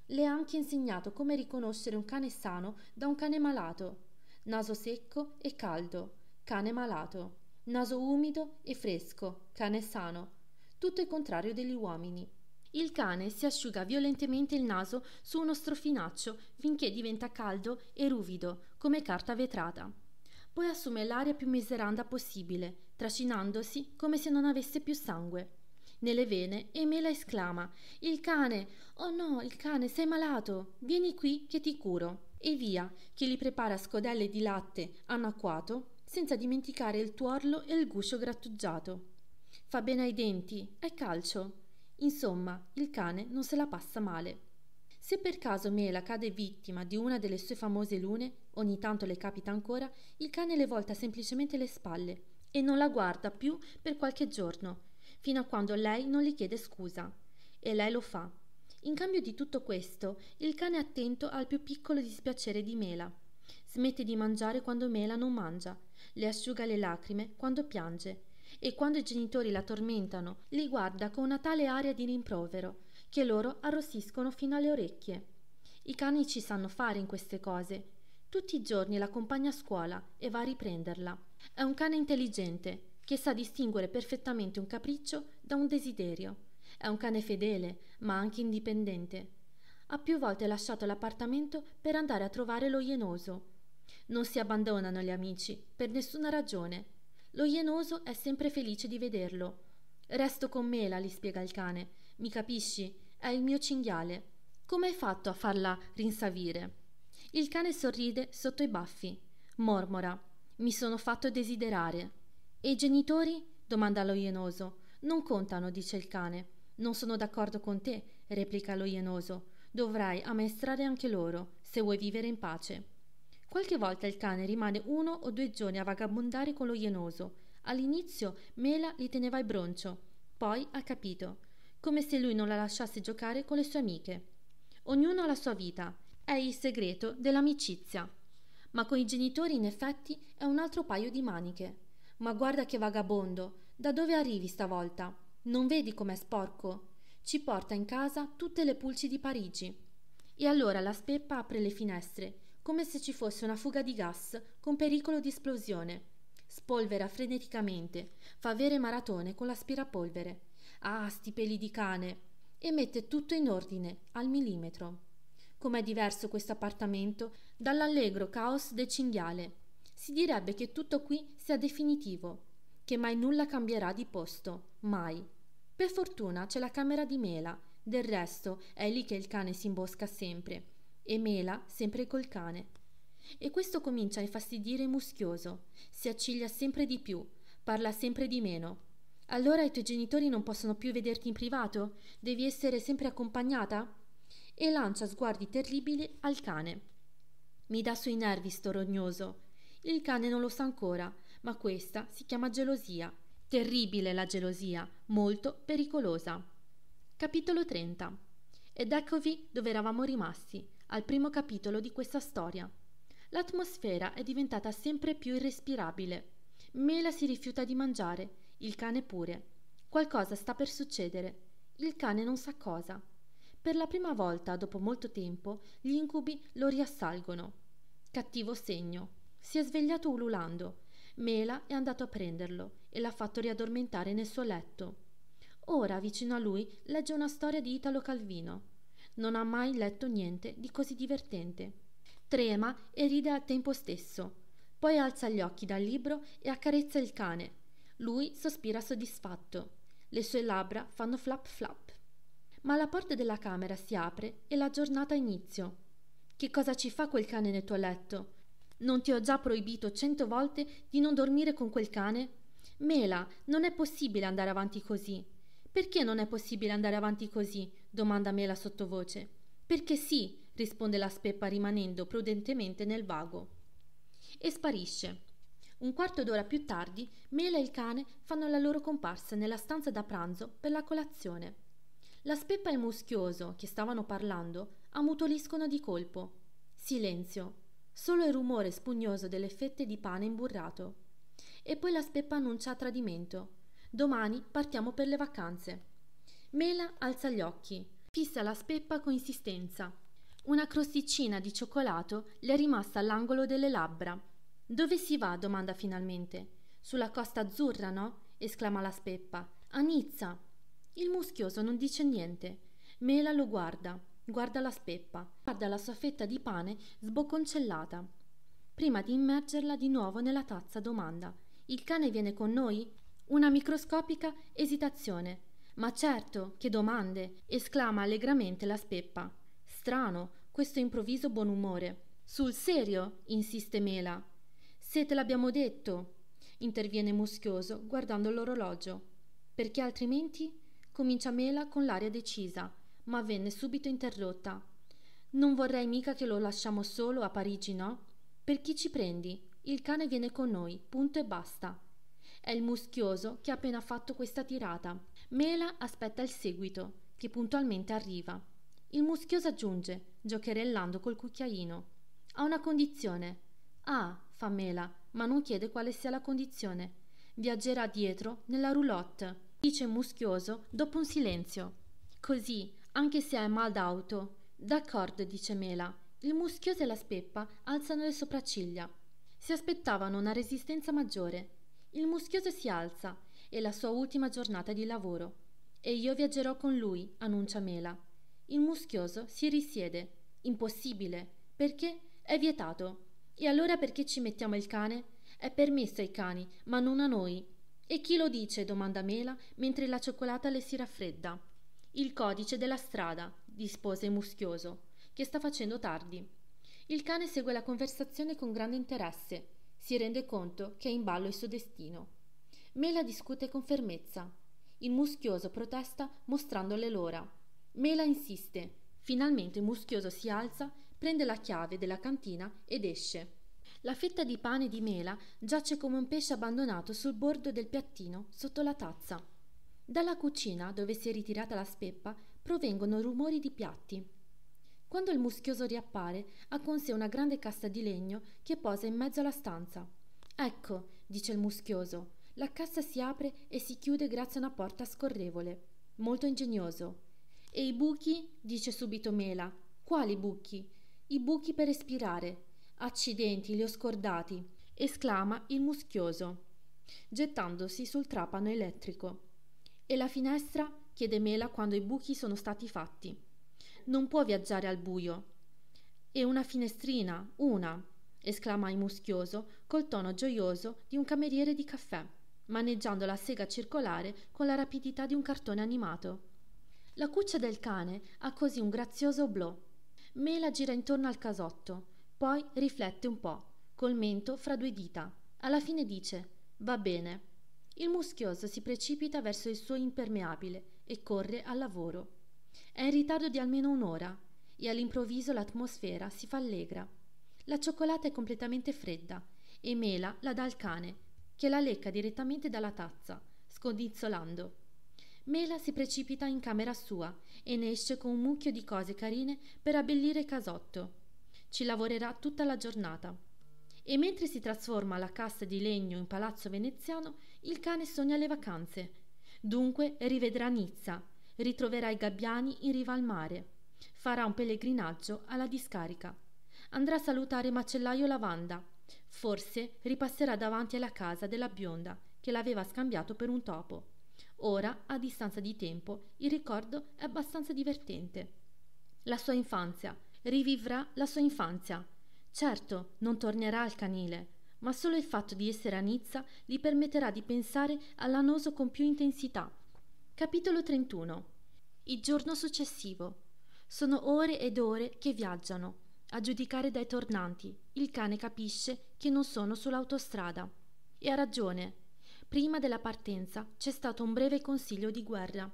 Le ha anche insegnato come riconoscere un cane sano da un cane malato, naso secco e caldo, cane malato, naso umido e fresco, cane sano, tutto il contrario degli uomini. Il cane si asciuga violentemente il naso su uno strofinaccio finché diventa caldo e ruvido, come carta vetrata poi assume l'aria più miseranda possibile, trascinandosi come se non avesse più sangue. Nelle vene Emela esclama Il cane! Oh no, il cane, sei malato! Vieni qui che ti curo! E via, che gli prepara scodelle di latte anacquato, senza dimenticare il tuorlo e il guscio grattugiato. Fa bene ai denti, è calcio. Insomma, il cane non se la passa male. Se per caso Mela cade vittima di una delle sue famose lune, ogni tanto le capita ancora, il cane le volta semplicemente le spalle e non la guarda più per qualche giorno, fino a quando lei non le chiede scusa. E lei lo fa. In cambio di tutto questo, il cane è attento al più piccolo dispiacere di Mela. Smette di mangiare quando Mela non mangia, le asciuga le lacrime quando piange e quando i genitori la tormentano, li guarda con una tale aria di rimprovero che loro arrossiscono fino alle orecchie. I cani ci sanno fare in queste cose. Tutti i giorni l'accompagna a scuola e va a riprenderla. È un cane intelligente, che sa distinguere perfettamente un capriccio da un desiderio. È un cane fedele, ma anche indipendente. Ha più volte lasciato l'appartamento per andare a trovare lo ienoso. Non si abbandonano gli amici, per nessuna ragione. Lo ienoso è sempre felice di vederlo. Resto con Mela, gli spiega il cane. Mi capisci? è il mio cinghiale. Come hai fatto a farla rinsavire? Il cane sorride sotto i baffi, mormora: Mi sono fatto desiderare. E i genitori? domanda lo ienoso. Non contano, dice il cane. Non sono d'accordo con te, replica lo ienoso. Dovrai ammaestrare anche loro, se vuoi vivere in pace. Qualche volta il cane rimane uno o due giorni a vagabondare con lo ienoso. All'inizio Mela li teneva il broncio, poi ha capito come se lui non la lasciasse giocare con le sue amiche. Ognuno ha la sua vita, è il segreto dell'amicizia. Ma con i genitori in effetti è un altro paio di maniche. Ma guarda che vagabondo, da dove arrivi stavolta? Non vedi com'è sporco? Ci porta in casa tutte le pulci di Parigi. E allora la Speppa apre le finestre, come se ci fosse una fuga di gas con pericolo di esplosione. Spolvera freneticamente, fa vere maratone con l'aspirapolvere. Ah, sti peli di cane! E mette tutto in ordine, al millimetro. Com'è diverso questo appartamento dall'allegro caos del cinghiale. Si direbbe che tutto qui sia definitivo, che mai nulla cambierà di posto, mai. Per fortuna c'è la camera di Mela, del resto è lì che il cane si imbosca sempre, e Mela sempre col cane. E questo comincia a infastidire Muschioso, si acciglia sempre di più, parla sempre di meno, allora i tuoi genitori non possono più vederti in privato? Devi essere sempre accompagnata? E lancia sguardi terribili al cane. Mi dà sui nervi sto rognoso. Il cane non lo sa ancora, ma questa si chiama gelosia. Terribile la gelosia, molto pericolosa. Capitolo 30. Ed eccovi dove eravamo rimasti, al primo capitolo di questa storia. L'atmosfera è diventata sempre più irrespirabile. Mela si rifiuta di mangiare il cane pure. Qualcosa sta per succedere. Il cane non sa cosa. Per la prima volta dopo molto tempo gli incubi lo riassalgono. Cattivo segno. Si è svegliato ululando. Mela è andato a prenderlo e l'ha fatto riaddormentare nel suo letto. Ora, vicino a lui, legge una storia di Italo Calvino. Non ha mai letto niente di così divertente. Trema e ride al tempo stesso. Poi alza gli occhi dal libro e accarezza il cane, lui sospira soddisfatto. Le sue labbra fanno flap flap. Ma la porta della camera si apre e la giornata inizio. Che cosa ci fa quel cane nel tuo letto? Non ti ho già proibito cento volte di non dormire con quel cane? Mela, non è possibile andare avanti così. Perché non è possibile andare avanti così? domanda Mela sottovoce. Perché sì, risponde la speppa rimanendo prudentemente nel vago. E sparisce. Un quarto d'ora più tardi, Mela e il cane fanno la loro comparsa nella stanza da pranzo per la colazione. La speppa e il muschioso, che stavano parlando, ammutoliscono di colpo. Silenzio. Solo il rumore spugnoso delle fette di pane imburrato. E poi la speppa annuncia a tradimento. Domani partiamo per le vacanze. Mela alza gli occhi, fissa la speppa con insistenza. Una crosticina di cioccolato le è rimasta all'angolo delle labbra dove si va? domanda finalmente. Sulla costa azzurra, no? esclama la Speppa. A Nizza. Il muschioso non dice niente. Mela lo guarda, guarda la Speppa, guarda la sua fetta di pane sbocconcellata. Prima di immergerla di nuovo nella tazza domanda: Il cane viene con noi? Una microscopica esitazione. Ma certo, che domande! esclama allegramente la Speppa. Strano, questo improvviso buon umore. Sul serio? insiste Mela. Se te l'abbiamo detto, interviene Muschioso guardando l'orologio, perché altrimenti comincia Mela con l'aria decisa, ma venne subito interrotta. Non vorrei mica che lo lasciamo solo a Parigi, no? Per chi ci prendi? Il cane viene con noi, punto e basta. È il muschioso che ha appena fatto questa tirata. Mela aspetta il seguito, che puntualmente arriva. Il muschioso aggiunge, giocherellando col cucchiaino. Ha una condizione. Ah, fa mela, ma non chiede quale sia la condizione. Viaggerà dietro nella roulotte, dice muschioso dopo un silenzio. Così, anche se hai mal d'auto. D'accordo, dice Mela. Il muschioso e la speppa alzano le sopracciglia. Si aspettavano una resistenza maggiore. Il muschioso si alza, è la sua ultima giornata di lavoro. E io viaggerò con lui, annuncia Mela. Il muschioso si risiede. Impossibile, perché è vietato. E allora perché ci mettiamo il cane? È permesso ai cani, ma non a noi. E chi lo dice? domanda Mela, mentre la cioccolata le si raffredda. Il codice della strada, dispose Muschioso, che sta facendo tardi. Il cane segue la conversazione con grande interesse. Si rende conto che è in ballo il suo destino. Mela discute con fermezza. Il muschioso protesta mostrandole l'ora. Mela insiste. Finalmente il muschioso si alza prende la chiave della cantina ed esce. La fetta di pane di mela giace come un pesce abbandonato sul bordo del piattino sotto la tazza. Dalla cucina, dove si è ritirata la speppa, provengono rumori di piatti. Quando il muschioso riappare, ha con sé una grande cassa di legno che posa in mezzo alla stanza. Ecco, dice il muschioso, la cassa si apre e si chiude grazie a una porta scorrevole. Molto ingegnoso. E i buchi? dice subito Mela. Quali buchi? i buchi per respirare. Accidenti, li ho scordati, esclama il muschioso, gettandosi sul trapano elettrico. E la finestra? chiede Mela quando i buchi sono stati fatti. Non può viaggiare al buio. E una finestrina, una, esclama il muschioso col tono gioioso di un cameriere di caffè, maneggiando la sega circolare con la rapidità di un cartone animato. La cuccia del cane ha così un grazioso blò Mela gira intorno al casotto, poi riflette un po', col mento fra due dita. Alla fine dice: Va bene. Il muschioso si precipita verso il suo impermeabile e corre al lavoro. È in ritardo di almeno un'ora e all'improvviso l'atmosfera si fa allegra. La cioccolata è completamente fredda e Mela la dà al cane, che la lecca direttamente dalla tazza, scodinzolando. Mela si precipita in camera sua e ne esce con un mucchio di cose carine per abbellire il Casotto. Ci lavorerà tutta la giornata. E mentre si trasforma la cassa di legno in palazzo veneziano, il cane sogna le vacanze. Dunque rivedrà Nizza, ritroverà i gabbiani in riva al mare, farà un pellegrinaggio alla discarica. Andrà a salutare macellaio Lavanda. Forse ripasserà davanti alla casa della bionda che l'aveva scambiato per un topo Ora, a distanza di tempo, il ricordo è abbastanza divertente. La sua infanzia, rivivrà la sua infanzia. Certo, non tornerà al canile, ma solo il fatto di essere a Nizza gli permetterà di pensare all'anoso con più intensità. Capitolo 31 Il giorno successivo. Sono ore ed ore che viaggiano. A giudicare dai tornanti, il cane capisce che non sono sull'autostrada. E ha ragione, Prima della partenza c'è stato un breve consiglio di guerra.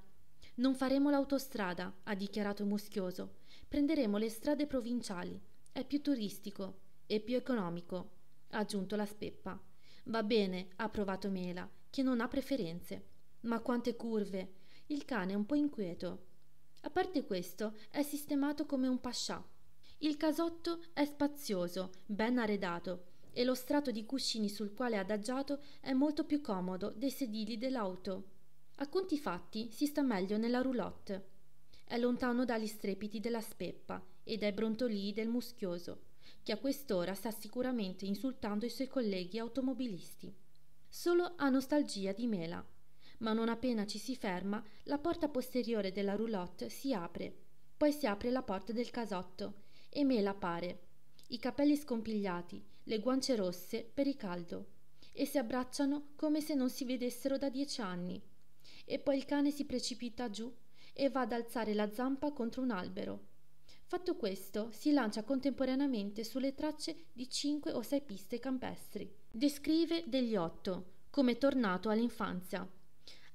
Non faremo l'autostrada, ha dichiarato Muschioso. Prenderemo le strade provinciali. È più turistico e più economico, ha aggiunto la Speppa. Va bene, ha provato Mela, che non ha preferenze. Ma quante curve! Il cane è un po' inquieto. A parte questo, è sistemato come un pascià. Il casotto è spazioso, ben arredato, e lo strato di cuscini sul quale è adagiato è molto più comodo dei sedili dell'auto. A conti fatti si sta meglio nella roulotte. È lontano dagli strepiti della speppa e dai brontolii del muschioso, che a quest'ora sta sicuramente insultando i suoi colleghi automobilisti. Solo ha nostalgia di mela, ma non appena ci si ferma, la porta posteriore della roulotte si apre, poi si apre la porta del casotto e mela appare, i capelli scompigliati le guance rosse per il caldo e si abbracciano come se non si vedessero da dieci anni. E poi il cane si precipita giù e va ad alzare la zampa contro un albero. Fatto questo, si lancia contemporaneamente sulle tracce di cinque o sei piste campestri. Descrive degli otto, come tornato all'infanzia.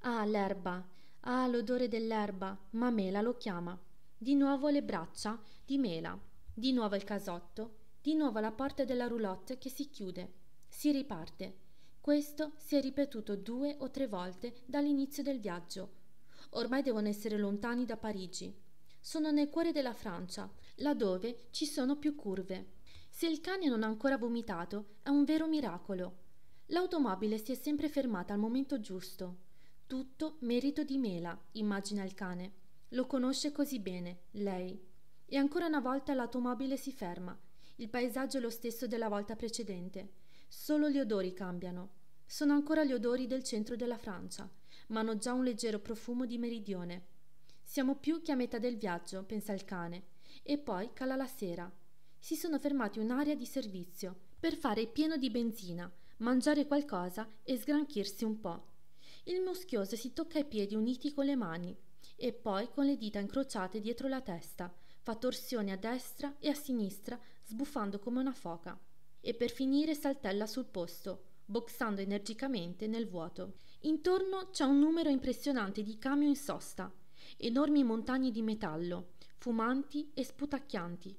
Ah, l'erba, ah, l'odore dell'erba, ma mela lo chiama. Di nuovo le braccia di mela, di nuovo il casotto, di nuovo la porta della roulotte che si chiude. Si riparte. Questo si è ripetuto due o tre volte dall'inizio del viaggio. Ormai devono essere lontani da Parigi. Sono nel cuore della Francia, laddove ci sono più curve. Se il cane non ha ancora vomitato, è un vero miracolo. L'automobile si è sempre fermata al momento giusto. Tutto merito di Mela, immagina il cane. Lo conosce così bene, lei. E ancora una volta l'automobile si ferma il paesaggio è lo stesso della volta precedente. Solo gli odori cambiano. Sono ancora gli odori del centro della Francia, ma hanno già un leggero profumo di meridione. Siamo più che a metà del viaggio, pensa il cane, e poi cala la sera. Si sono fermati un'area di servizio per fare pieno di benzina, mangiare qualcosa e sgranchirsi un po'. Il muschioso si tocca i piedi uniti con le mani e poi con le dita incrociate dietro la testa, fa torsioni a destra e a sinistra sbuffando come una foca, e per finire saltella sul posto, boxando energicamente nel vuoto. Intorno c'è un numero impressionante di camion in sosta, enormi montagne di metallo, fumanti e sputacchianti.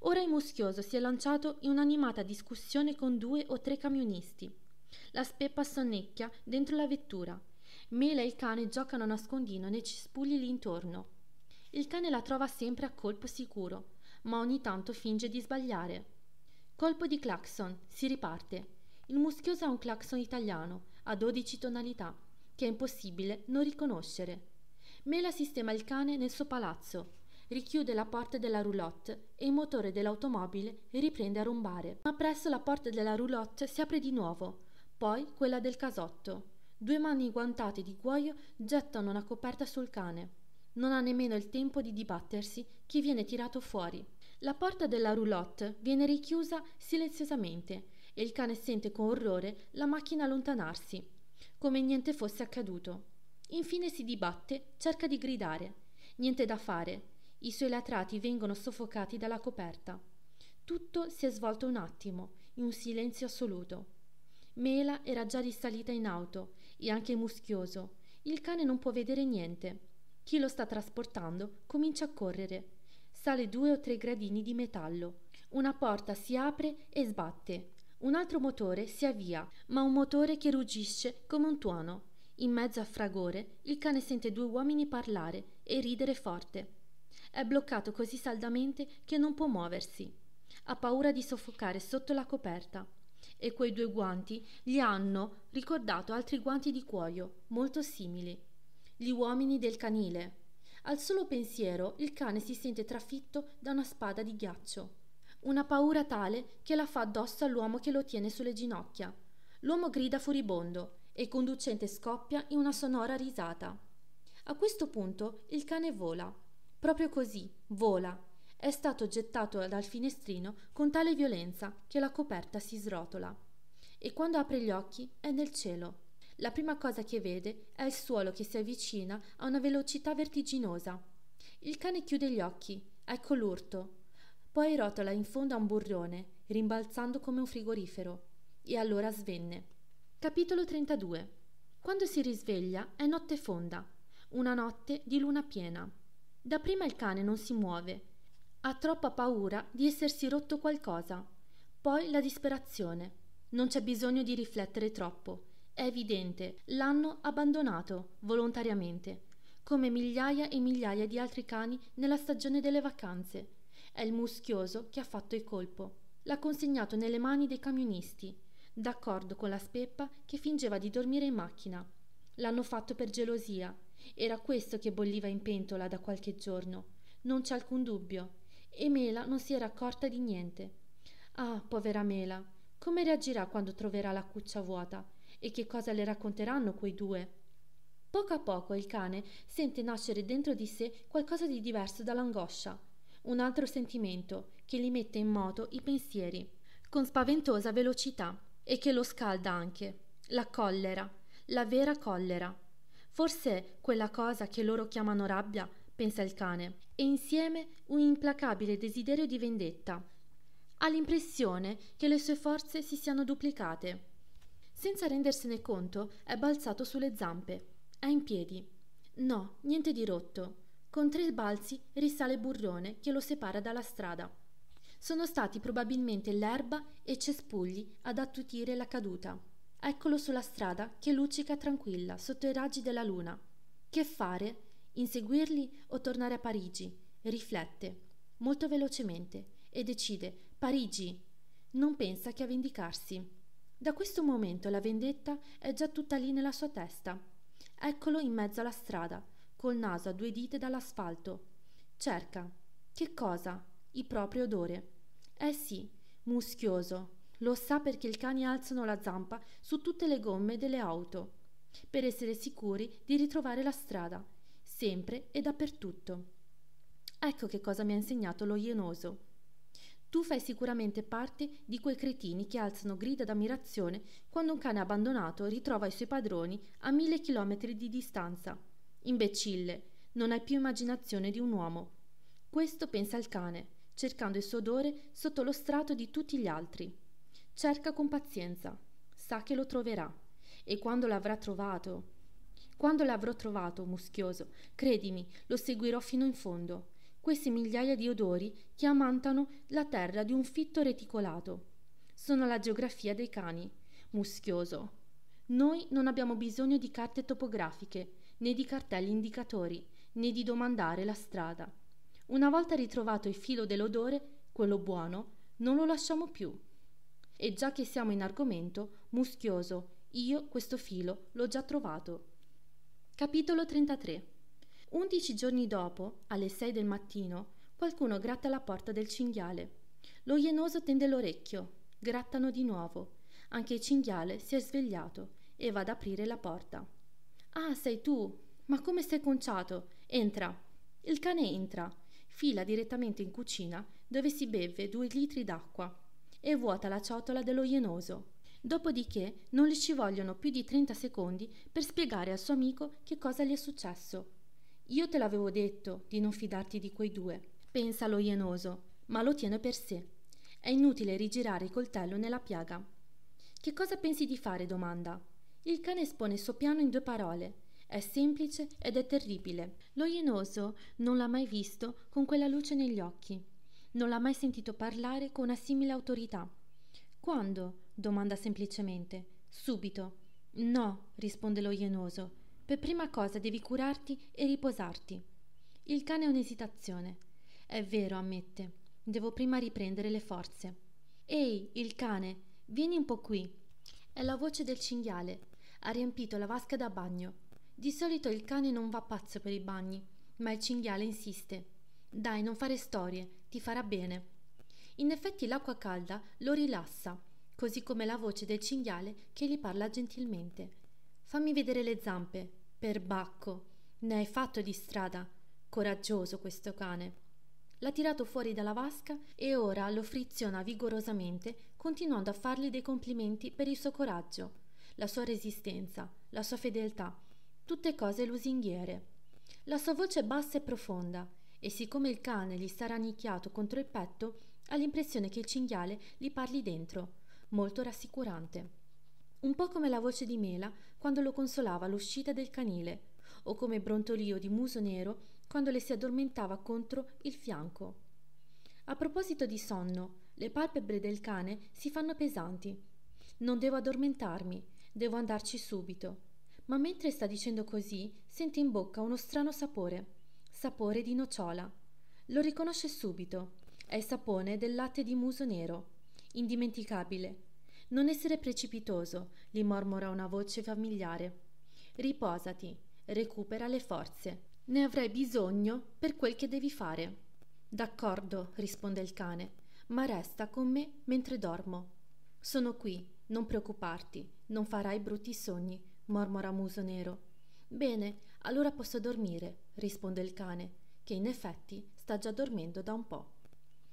Ora il muschioso si è lanciato in un'animata discussione con due o tre camionisti. La speppa sonnecchia dentro la vettura. Mela e il cane giocano a nascondino nei cespugli lì intorno. Il cane la trova sempre a colpo sicuro, ma ogni tanto finge di sbagliare. Colpo di clacson, si riparte. Il muschioso è un clacson italiano, a 12 tonalità, che è impossibile non riconoscere. Mela sistema il cane nel suo palazzo, richiude la porta della roulotte e il motore dell'automobile riprende a rombare. Ma presso la porta della roulotte si apre di nuovo, poi quella del casotto. Due mani guantate di cuoio gettano una coperta sul cane. Non ha nemmeno il tempo di dibattersi chi viene tirato fuori. La porta della roulotte viene richiusa silenziosamente e il cane sente con orrore la macchina allontanarsi, come niente fosse accaduto. Infine si dibatte, cerca di gridare. Niente da fare. I suoi latrati vengono soffocati dalla coperta. Tutto si è svolto un attimo, in un silenzio assoluto. Mela era già risalita in auto e anche muschioso. Il cane non può vedere niente. Chi lo sta trasportando comincia a correre sale due o tre gradini di metallo. Una porta si apre e sbatte. Un altro motore si avvia, ma un motore che ruggisce come un tuono. In mezzo a fragore, il cane sente due uomini parlare e ridere forte. È bloccato così saldamente che non può muoversi. Ha paura di soffocare sotto la coperta. E quei due guanti gli hanno ricordato altri guanti di cuoio, molto simili. Gli uomini del canile. Al solo pensiero il cane si sente trafitto da una spada di ghiaccio. Una paura tale che la fa addosso all'uomo che lo tiene sulle ginocchia. L'uomo grida furibondo e il conducente scoppia in una sonora risata. A questo punto il cane vola. Proprio così, vola. È stato gettato dal finestrino con tale violenza che la coperta si srotola. E quando apre gli occhi è nel cielo la prima cosa che vede è il suolo che si avvicina a una velocità vertiginosa. Il cane chiude gli occhi, ecco l'urto. Poi rotola in fondo a un burrone, rimbalzando come un frigorifero. E allora svenne. Capitolo 32 Quando si risveglia è notte fonda, una notte di luna piena. Da prima il cane non si muove. Ha troppa paura di essersi rotto qualcosa. Poi la disperazione. Non c'è bisogno di riflettere troppo è evidente, l'hanno abbandonato volontariamente, come migliaia e migliaia di altri cani nella stagione delle vacanze. È il muschioso che ha fatto il colpo. L'ha consegnato nelle mani dei camionisti, d'accordo con la speppa che fingeva di dormire in macchina. L'hanno fatto per gelosia. Era questo che bolliva in pentola da qualche giorno. Non c'è alcun dubbio. E Mela non si era accorta di niente. Ah, povera Mela, come reagirà quando troverà la cuccia vuota? E che cosa le racconteranno quei due? Poco a poco il cane sente nascere dentro di sé qualcosa di diverso dall'angoscia, un altro sentimento che gli mette in moto i pensieri, con spaventosa velocità, e che lo scalda anche, la collera, la vera collera. Forse quella cosa che loro chiamano rabbia, pensa il cane, e insieme un implacabile desiderio di vendetta. Ha l'impressione che le sue forze si siano duplicate. Senza rendersene conto, è balzato sulle zampe. È in piedi. No, niente di rotto. Con tre balzi risale Burrone che lo separa dalla strada. Sono stati probabilmente l'erba e cespugli ad attutire la caduta. Eccolo sulla strada che luccica tranquilla sotto i raggi della luna. Che fare? Inseguirli o tornare a Parigi? Riflette, molto velocemente, e decide Parigi. Non pensa che a vendicarsi. Da questo momento la vendetta è già tutta lì nella sua testa. Eccolo in mezzo alla strada, col naso a due dita dall'asfalto. Cerca. Che cosa? Il proprio odore. Eh sì, muschioso. Lo sa perché i cani alzano la zampa su tutte le gomme delle auto, per essere sicuri di ritrovare la strada, sempre e dappertutto. Ecco che cosa mi ha insegnato lo ienoso. Tu fai sicuramente parte di quei cretini che alzano grida d'ammirazione quando un cane abbandonato ritrova i suoi padroni a mille chilometri di distanza. Imbecille, non hai più immaginazione di un uomo. Questo pensa il cane, cercando il suo odore sotto lo strato di tutti gli altri. Cerca con pazienza, sa che lo troverà. E quando l'avrà trovato, quando l'avrò trovato, muschioso, credimi, lo seguirò fino in fondo queste migliaia di odori che amantano la terra di un fitto reticolato. Sono la geografia dei cani, muschioso. Noi non abbiamo bisogno di carte topografiche, né di cartelli indicatori, né di domandare la strada. Una volta ritrovato il filo dell'odore, quello buono, non lo lasciamo più. E già che siamo in argomento, muschioso, io questo filo l'ho già trovato. Capitolo 33 Undici giorni dopo, alle sei del mattino, qualcuno gratta la porta del cinghiale. Lo ienoso tende l'orecchio. Grattano di nuovo. Anche il cinghiale si è svegliato e va ad aprire la porta. Ah, sei tu! Ma come sei conciato? Entra! Il cane entra, fila direttamente in cucina dove si beve due litri d'acqua e vuota la ciotola dello ienoso. Dopodiché non gli ci vogliono più di 30 secondi per spiegare al suo amico che cosa gli è successo io te l'avevo detto di non fidarti di quei due, pensa lo ienoso, ma lo tiene per sé. È inutile rigirare il coltello nella piaga. Che cosa pensi di fare? domanda. Il cane espone il suo piano in due parole. È semplice ed è terribile. Lo ienoso non l'ha mai visto con quella luce negli occhi. Non l'ha mai sentito parlare con una simile autorità. Quando? domanda semplicemente. Subito. No, risponde lo ienoso. Per prima cosa devi curarti e riposarti. Il cane è un'esitazione. È vero, ammette. Devo prima riprendere le forze. Ehi, il cane, vieni un po' qui. È la voce del cinghiale. Ha riempito la vasca da bagno. Di solito il cane non va pazzo per i bagni, ma il cinghiale insiste. Dai, non fare storie, ti farà bene. In effetti l'acqua calda lo rilassa, così come la voce del cinghiale che gli parla gentilmente. Fammi vedere le zampe, perbacco ne hai fatto di strada coraggioso questo cane l'ha tirato fuori dalla vasca e ora lo friziona vigorosamente continuando a fargli dei complimenti per il suo coraggio la sua resistenza la sua fedeltà tutte cose lusinghiere la sua voce è bassa e profonda e siccome il cane gli sta rannicchiato contro il petto ha l'impressione che il cinghiale gli parli dentro molto rassicurante un po' come la voce di Mela quando lo consolava l'uscita del canile, o come brontolio di muso nero quando le si addormentava contro il fianco. A proposito di sonno, le palpebre del cane si fanno pesanti. Non devo addormentarmi, devo andarci subito. Ma mentre sta dicendo così, sente in bocca uno strano sapore, sapore di nocciola. Lo riconosce subito. È il sapone del latte di muso nero, indimenticabile, non essere precipitoso, gli mormora una voce familiare. Riposati, recupera le forze. Ne avrai bisogno per quel che devi fare. D'accordo, risponde il cane, ma resta con me mentre dormo. Sono qui, non preoccuparti, non farai brutti sogni, mormora Muso Nero. Bene, allora posso dormire, risponde il cane, che in effetti sta già dormendo da un po'.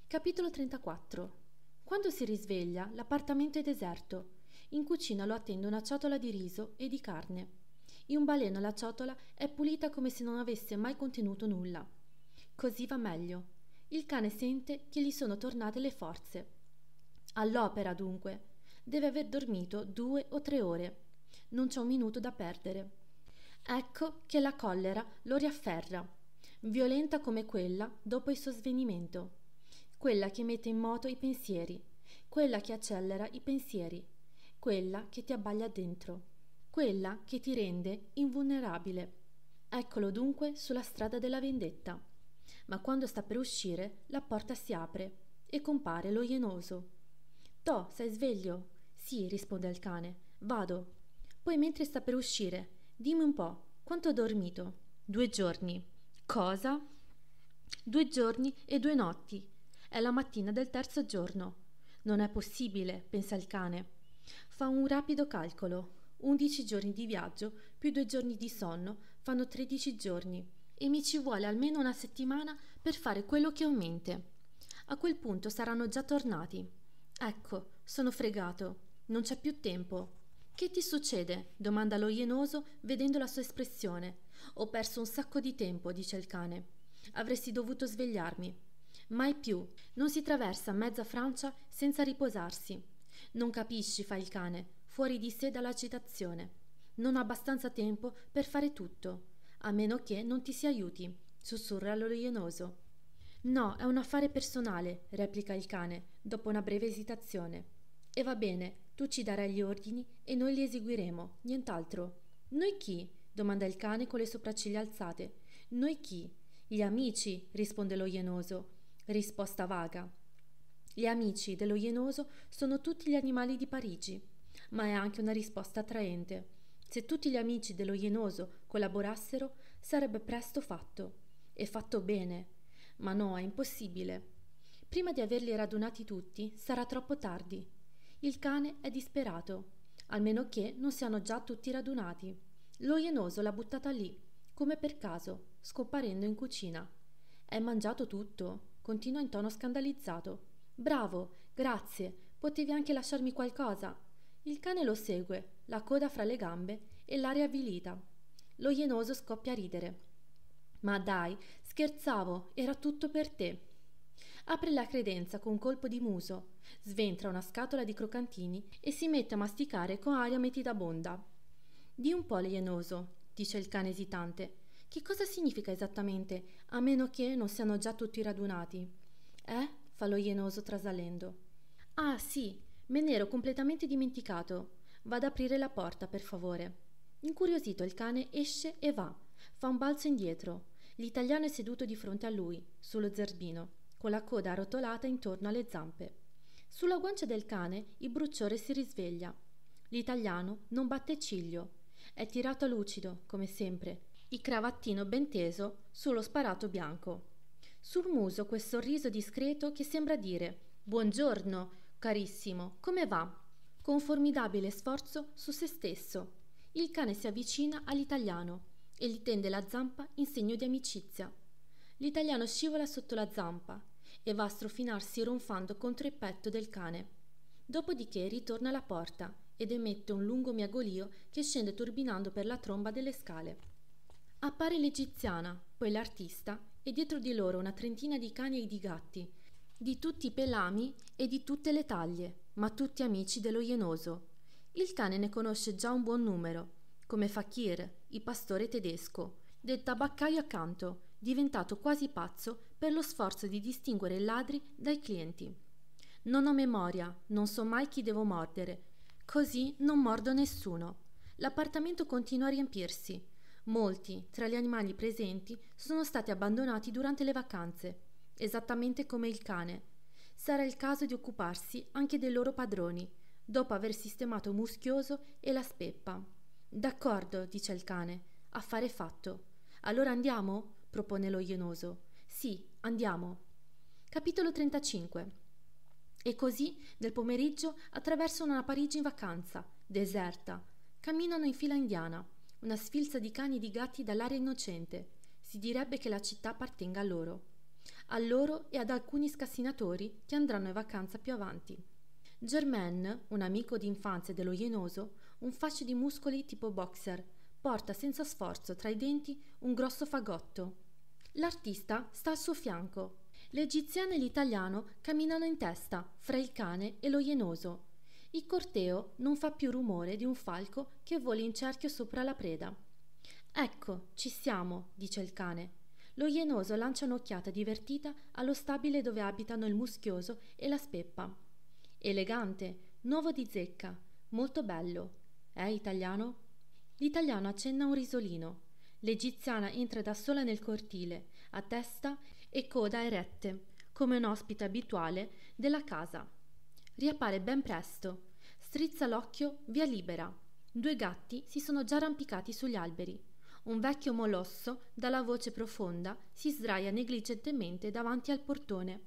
Capitolo 34 quando si risveglia, l'appartamento è deserto. In cucina lo attende una ciotola di riso e di carne. In un baleno la ciotola è pulita come se non avesse mai contenuto nulla. Così va meglio. Il cane sente che gli sono tornate le forze. All'opera, dunque. Deve aver dormito due o tre ore. Non c'è un minuto da perdere. Ecco che la collera lo riafferra, violenta come quella dopo il suo svenimento quella che mette in moto i pensieri, quella che accelera i pensieri, quella che ti abbaglia dentro, quella che ti rende invulnerabile. Eccolo dunque sulla strada della vendetta. Ma quando sta per uscire, la porta si apre e compare lo ienoso. To, sei sveglio? Sì, risponde il cane. Vado. Poi mentre sta per uscire, dimmi un po', quanto ho dormito? Due giorni. Cosa? Due giorni e due notti. È la mattina del terzo giorno. Non è possibile, pensa il cane. Fa un rapido calcolo. Undici giorni di viaggio più due giorni di sonno fanno tredici giorni e mi ci vuole almeno una settimana per fare quello che ho in mente. A quel punto saranno già tornati. Ecco, sono fregato. Non c'è più tempo. Che ti succede? domanda lo ienoso vedendo la sua espressione. Ho perso un sacco di tempo, dice il cane. Avresti dovuto svegliarmi. Mai più. Non si traversa mezza Francia senza riposarsi. Non capisci, fa il cane, fuori di sé dall'agitazione. Non ho abbastanza tempo per fare tutto, a meno che non ti si aiuti, sussurra lo l'olionoso. No, è un affare personale, replica il cane, dopo una breve esitazione. E va bene, tu ci darai gli ordini e noi li eseguiremo, nient'altro. Noi chi? domanda il cane con le sopracciglia alzate. Noi chi? Gli amici, risponde lo ienoso, Risposta vaga. Gli amici dello ienoso sono tutti gli animali di Parigi, ma è anche una risposta attraente. Se tutti gli amici dello ienoso collaborassero, sarebbe presto fatto. E fatto bene. Ma no, è impossibile. Prima di averli radunati tutti, sarà troppo tardi. Il cane è disperato, almeno che non siano già tutti radunati. Lo ienoso l'ha buttata lì, come per caso, scomparendo in cucina. È mangiato tutto continuò in tono scandalizzato. Bravo, grazie, potevi anche lasciarmi qualcosa. Il cane lo segue, la coda fra le gambe e l'aria avvilita. Lo ienoso scoppia a ridere. Ma dai, scherzavo, era tutto per te. Apre la credenza con un colpo di muso, sventra una scatola di crocantini e si mette a masticare con aria metidabonda. Di un po' l'Ienoso, dice il cane esitante. Che cosa significa esattamente, a meno che non siano già tutti radunati? Eh? fa lo ienoso trasalendo. Ah sì, me n'ero completamente dimenticato. Vado ad aprire la porta, per favore. Incuriosito il cane esce e va. Fa un balzo indietro. L'italiano è seduto di fronte a lui, sullo zerbino, con la coda arrotolata intorno alle zampe. Sulla guancia del cane il bruciore si risveglia. L'italiano non batte ciglio. È tirato a lucido, come sempre, il cravattino ben teso sullo sparato bianco. Sul muso quel sorriso discreto che sembra dire Buongiorno, carissimo, come va? Con formidabile sforzo su se stesso. Il cane si avvicina all'italiano e gli tende la zampa in segno di amicizia. L'italiano scivola sotto la zampa e va a strofinarsi ronfando contro il petto del cane. Dopodiché ritorna alla porta ed emette un lungo miagolio che scende turbinando per la tromba delle scale. Appare l'egiziana, poi l'artista, e dietro di loro una trentina di cani e di gatti, di tutti i pelami e di tutte le taglie, ma tutti amici dello ienoso. Il cane ne conosce già un buon numero, come Fakir, il pastore tedesco, del tabaccaio accanto, diventato quasi pazzo per lo sforzo di distinguere i ladri dai clienti. Non ho memoria, non so mai chi devo mordere, così non mordo nessuno. L'appartamento continua a riempirsi. Molti, tra gli animali presenti, sono stati abbandonati durante le vacanze, esattamente come il cane. Sarà il caso di occuparsi anche dei loro padroni, dopo aver sistemato Muschioso e la speppa. D'accordo, dice il cane, affare fatto. Allora andiamo? propone lo ienoso. Sì, andiamo. Capitolo 35 e così, nel pomeriggio, attraversano la Parigi in vacanza, deserta. Camminano in fila indiana una sfilza di cani e di gatti dall'aria innocente. Si direbbe che la città appartenga a loro. A loro e ad alcuni scassinatori che andranno in vacanza più avanti. Germain, un amico d'infanzia dello Ienoso, un fascio di muscoli tipo boxer, porta senza sforzo tra i denti un grosso fagotto. L'artista sta al suo fianco. L'egiziano e l'italiano camminano in testa, fra il cane e lo Ienoso, il corteo non fa più rumore di un falco che vola in cerchio sopra la preda. Ecco, ci siamo, dice il cane. Lo ienoso lancia un'occhiata divertita allo stabile dove abitano il muschioso e la speppa. Elegante, nuovo di zecca, molto bello. È eh, italiano? L'italiano accenna un risolino. L'egiziana entra da sola nel cortile, a testa e coda erette, come un ospite abituale della casa. Riappare ben presto. Strizza l'occhio, via libera. Due gatti si sono già arrampicati sugli alberi. Un vecchio molosso, dalla voce profonda, si sdraia negligentemente davanti al portone.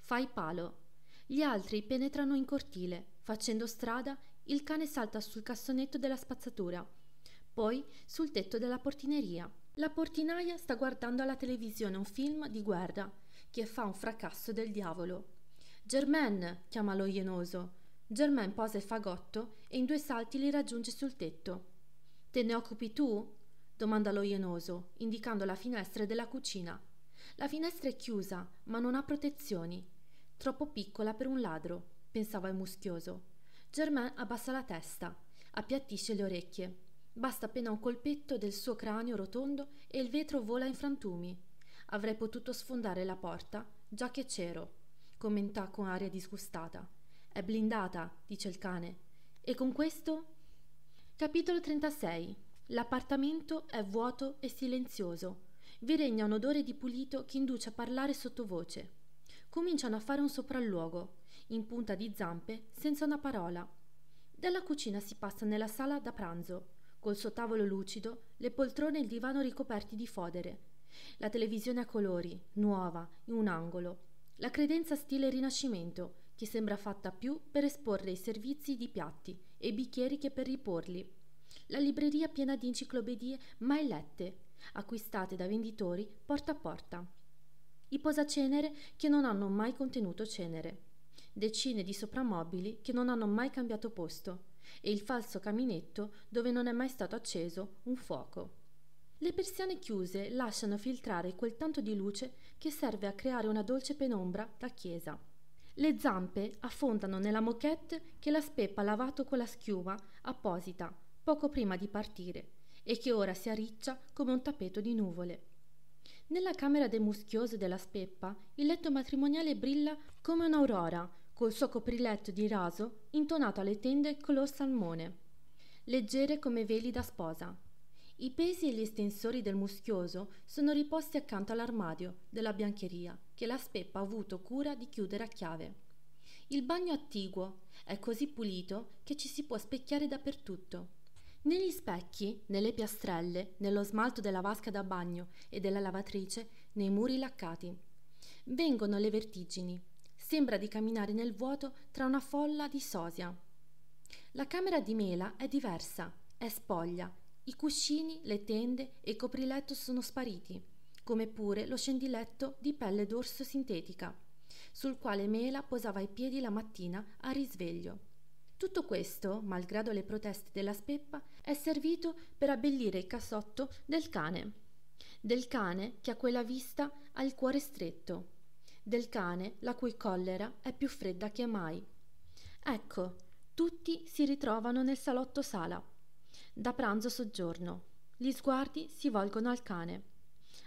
Fai palo. Gli altri penetrano in cortile. Facendo strada, il cane salta sul cassonetto della spazzatura, poi sul tetto della portineria. La portinaia sta guardando alla televisione un film di guerra che fa un fracasso del diavolo. Germain, chiama lo ienoso. Germain posa il fagotto e in due salti li raggiunge sul tetto. Te ne occupi tu? domanda lo ienoso, indicando la finestra della cucina. La finestra è chiusa, ma non ha protezioni. Troppo piccola per un ladro, pensava il muschioso. Germain abbassa la testa, appiattisce le orecchie. Basta appena un colpetto del suo cranio rotondo e il vetro vola in frantumi. Avrei potuto sfondare la porta, già che c'ero commentò con aria disgustata. È blindata, dice il cane. E con questo? Capitolo 36. L'appartamento è vuoto e silenzioso. Vi regna un odore di pulito che induce a parlare sottovoce. Cominciano a fare un sopralluogo, in punta di zampe, senza una parola. Dalla cucina si passa nella sala da pranzo, col suo tavolo lucido, le poltrone e il divano ricoperti di fodere. La televisione a colori, nuova, in un angolo, la credenza stile Rinascimento, che sembra fatta più per esporre i servizi di piatti e bicchieri che per riporli. La libreria piena di enciclopedie mai lette, acquistate da venditori porta a porta. I posacenere che non hanno mai contenuto cenere. Decine di soprammobili che non hanno mai cambiato posto. E il falso caminetto dove non è mai stato acceso un fuoco. Le persiane chiuse lasciano filtrare quel tanto di luce che serve a creare una dolce penombra da chiesa. Le zampe affondano nella moquette che la Speppa ha lavato con la schiuma apposita poco prima di partire e che ora si arriccia come un tappeto di nuvole. Nella camera dei muschiosi della Speppa il letto matrimoniale brilla come un'aurora col suo copriletto di raso intonato alle tende color salmone, leggere come veli da sposa. I pesi e gli estensori del muschioso sono riposti accanto all'armadio della biancheria, che la Speppa ha avuto cura di chiudere a chiave. Il bagno attiguo è così pulito che ci si può specchiare dappertutto. Negli specchi, nelle piastrelle, nello smalto della vasca da bagno e della lavatrice, nei muri laccati. Vengono le vertigini. Sembra di camminare nel vuoto tra una folla di sosia. La camera di mela è diversa, è spoglia i cuscini, le tende e il copriletto sono spariti, come pure lo scendiletto di pelle d'orso sintetica, sul quale Mela posava i piedi la mattina a risveglio. Tutto questo, malgrado le proteste della Speppa, è servito per abbellire il cassotto del cane. Del cane che a quella vista ha il cuore stretto. Del cane la cui collera è più fredda che mai. Ecco, tutti si ritrovano nel salotto sala da pranzo soggiorno. Gli sguardi si volgono al cane.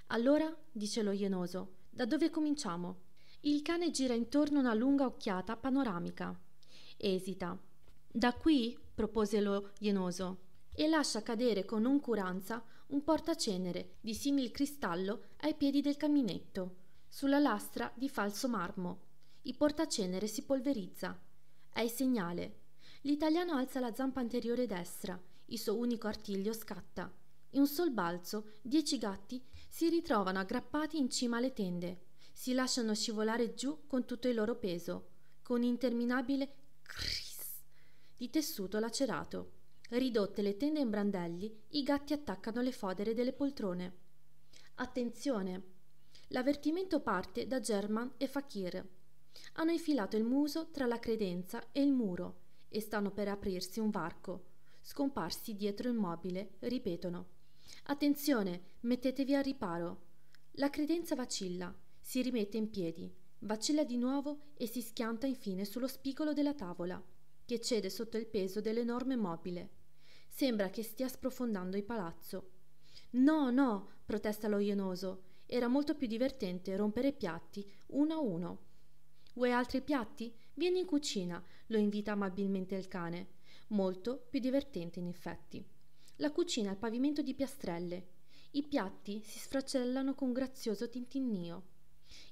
Allora, dice lo ienoso, da dove cominciamo? Il cane gira intorno una lunga occhiata panoramica. Esita. Da qui? propose lo ienoso e lascia cadere con oncuranza un portacenere di simil cristallo ai piedi del caminetto, sulla lastra di falso marmo. Il portacenere si polverizza. È il segnale. L'italiano alza la zampa anteriore destra il suo unico artiglio scatta. In un sol balzo, dieci gatti si ritrovano aggrappati in cima alle tende, si lasciano scivolare giù con tutto il loro peso, con un interminabile cris di tessuto lacerato. Ridotte le tende in brandelli, i gatti attaccano le fodere delle poltrone. Attenzione! L'avvertimento parte da German e Fakir. Hanno infilato il muso tra la credenza e il muro e stanno per aprirsi un varco scomparsi dietro il mobile, ripetono Attenzione, mettetevi al riparo. La credenza vacilla, si rimette in piedi, vacilla di nuovo e si schianta infine sullo spigolo della tavola, che cede sotto il peso dell'enorme mobile. Sembra che stia sprofondando il palazzo. No, no, protesta lo ienoso. Era molto più divertente rompere piatti uno a uno. Vuoi altri piatti? Vieni in cucina, lo invita amabilmente il cane molto più divertente in effetti. La cucina ha il pavimento di piastrelle, i piatti si sfracellano con grazioso tintinnio,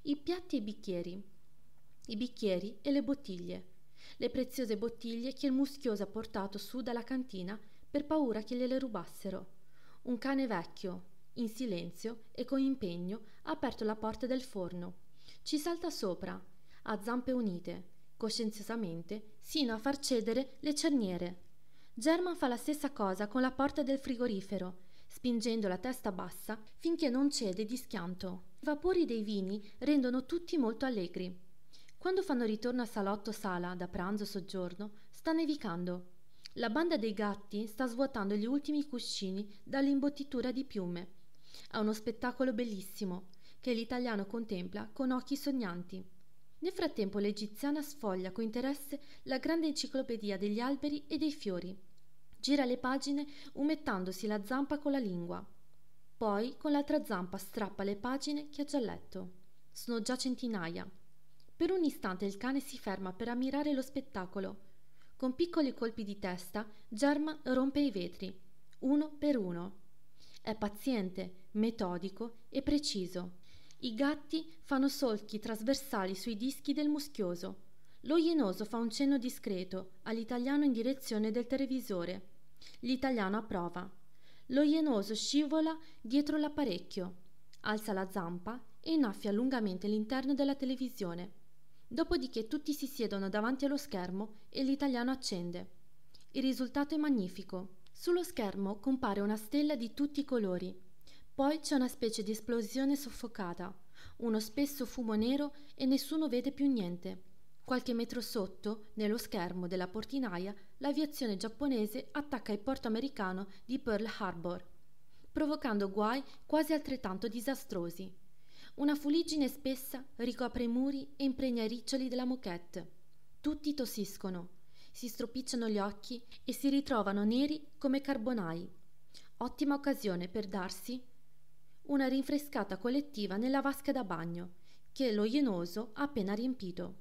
i piatti e i bicchieri, i bicchieri e le bottiglie, le preziose bottiglie che il muschioso ha portato su dalla cantina per paura che gliele rubassero. Un cane vecchio, in silenzio e con impegno, ha aperto la porta del forno. Ci salta sopra, a zampe unite, coscienziosamente sino a far cedere le cerniere. German fa la stessa cosa con la porta del frigorifero, spingendo la testa bassa finché non cede di schianto. I vapori dei vini rendono tutti molto allegri. Quando fanno ritorno a salotto sala da pranzo soggiorno, sta nevicando. La banda dei gatti sta svuotando gli ultimi cuscini dall'imbottitura di piume. È uno spettacolo bellissimo che l'italiano contempla con occhi sognanti. Nel frattempo l'egiziana sfoglia con interesse la grande enciclopedia degli alberi e dei fiori. Gira le pagine umettandosi la zampa con la lingua. Poi con l'altra zampa strappa le pagine che ha già letto. Sono già centinaia. Per un istante il cane si ferma per ammirare lo spettacolo. Con piccoli colpi di testa, German rompe i vetri, uno per uno. È paziente, metodico e preciso. I gatti fanno solchi trasversali sui dischi del muschioso. Lo ienoso fa un cenno discreto all'italiano in direzione del televisore. L'italiano approva. Lo ienoso scivola dietro l'apparecchio, alza la zampa e innaffia lungamente l'interno della televisione. Dopodiché tutti si siedono davanti allo schermo e l'italiano accende. Il risultato è magnifico. Sullo schermo compare una stella di tutti i colori, poi c'è una specie di esplosione soffocata, uno spesso fumo nero e nessuno vede più niente. Qualche metro sotto, nello schermo della portinaia, l'aviazione giapponese attacca il porto americano di Pearl Harbor, provocando guai quasi altrettanto disastrosi. Una fuliggine spessa ricopre i muri e impregna i riccioli della moquette. Tutti tossiscono, si stropicciano gli occhi e si ritrovano neri come carbonai. Ottima occasione per darsi una rinfrescata collettiva nella vasca da bagno, che lo ienoso ha appena riempito.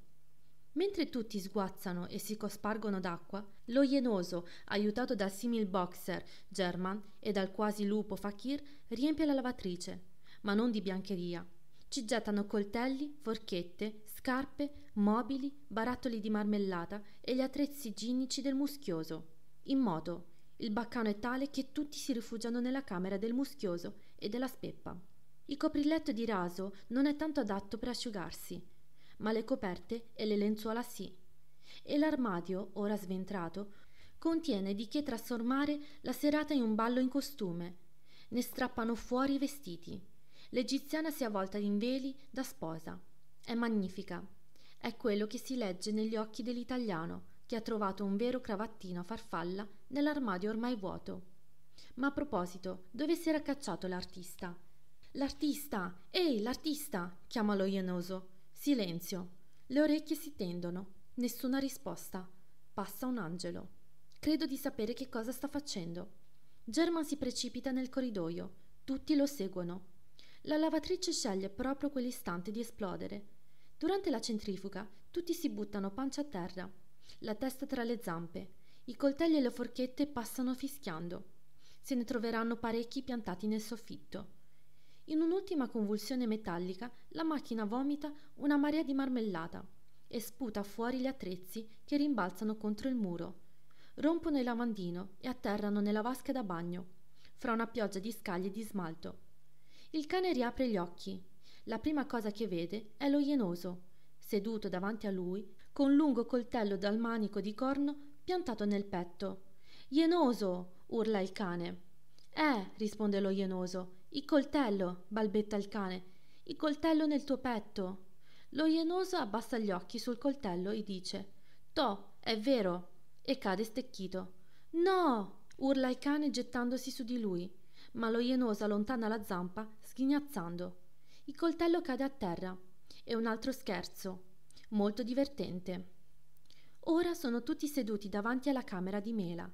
Mentre tutti sguazzano e si cospargono d'acqua, lo ienoso, aiutato dal simil boxer German e dal quasi lupo Fakir, riempie la lavatrice, ma non di biancheria. Ci gettano coltelli, forchette, scarpe, mobili, barattoli di marmellata e gli attrezzi ginnici del muschioso. In moto, il baccano è tale che tutti si rifugiano nella camera del muschioso e della speppa. Il copriletto di raso non è tanto adatto per asciugarsi, ma le coperte e le lenzuola sì. E l'armadio, ora sventrato, contiene di che trasformare la serata in un ballo in costume. Ne strappano fuori i vestiti. L'egiziana si è avvolta in veli da sposa. È magnifica. È quello che si legge negli occhi dell'italiano, che ha trovato un vero cravattino a farfalla nell'armadio ormai vuoto. Ma a proposito, dove si era cacciato l'artista? L'artista! Ehi, l'artista! chiama lo ienoso. Silenzio. Le orecchie si tendono. Nessuna risposta. Passa un angelo. Credo di sapere che cosa sta facendo. German si precipita nel corridoio. Tutti lo seguono. La lavatrice sceglie proprio quell'istante di esplodere. Durante la centrifuga tutti si buttano pancia a terra, la testa tra le zampe. I coltelli e le forchette passano fischiando se ne troveranno parecchi piantati nel soffitto. In un'ultima convulsione metallica, la macchina vomita una marea di marmellata e sputa fuori gli attrezzi che rimbalzano contro il muro. Rompono il lavandino e atterrano nella vasca da bagno, fra una pioggia di scaglie di smalto. Il cane riapre gli occhi. La prima cosa che vede è lo ienoso, seduto davanti a lui, con un lungo coltello dal manico di corno piantato nel petto. Ienoso! urla il cane. Eh, risponde lo ienoso, il coltello, balbetta il cane, il coltello nel tuo petto. Lo ienoso abbassa gli occhi sul coltello e dice, To, è vero, e cade stecchito. No, urla il cane gettandosi su di lui, ma lo ienoso allontana la zampa, sghignazzando. Il coltello cade a terra. È un altro scherzo, molto divertente. Ora sono tutti seduti davanti alla camera di mela.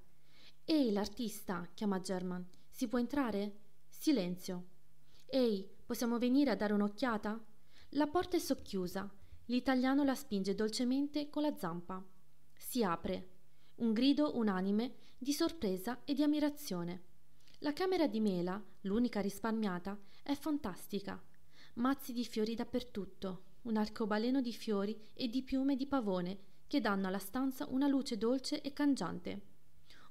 Ehi, l'artista, chiama German. Si può entrare? Silenzio. Ehi, possiamo venire a dare un'occhiata? La porta è socchiusa. L'italiano la spinge dolcemente con la zampa. Si apre. Un grido unanime di sorpresa e di ammirazione. La camera di mela, l'unica risparmiata, è fantastica. Mazzi di fiori dappertutto, un arcobaleno di fiori e di piume di pavone che danno alla stanza una luce dolce e cangiante.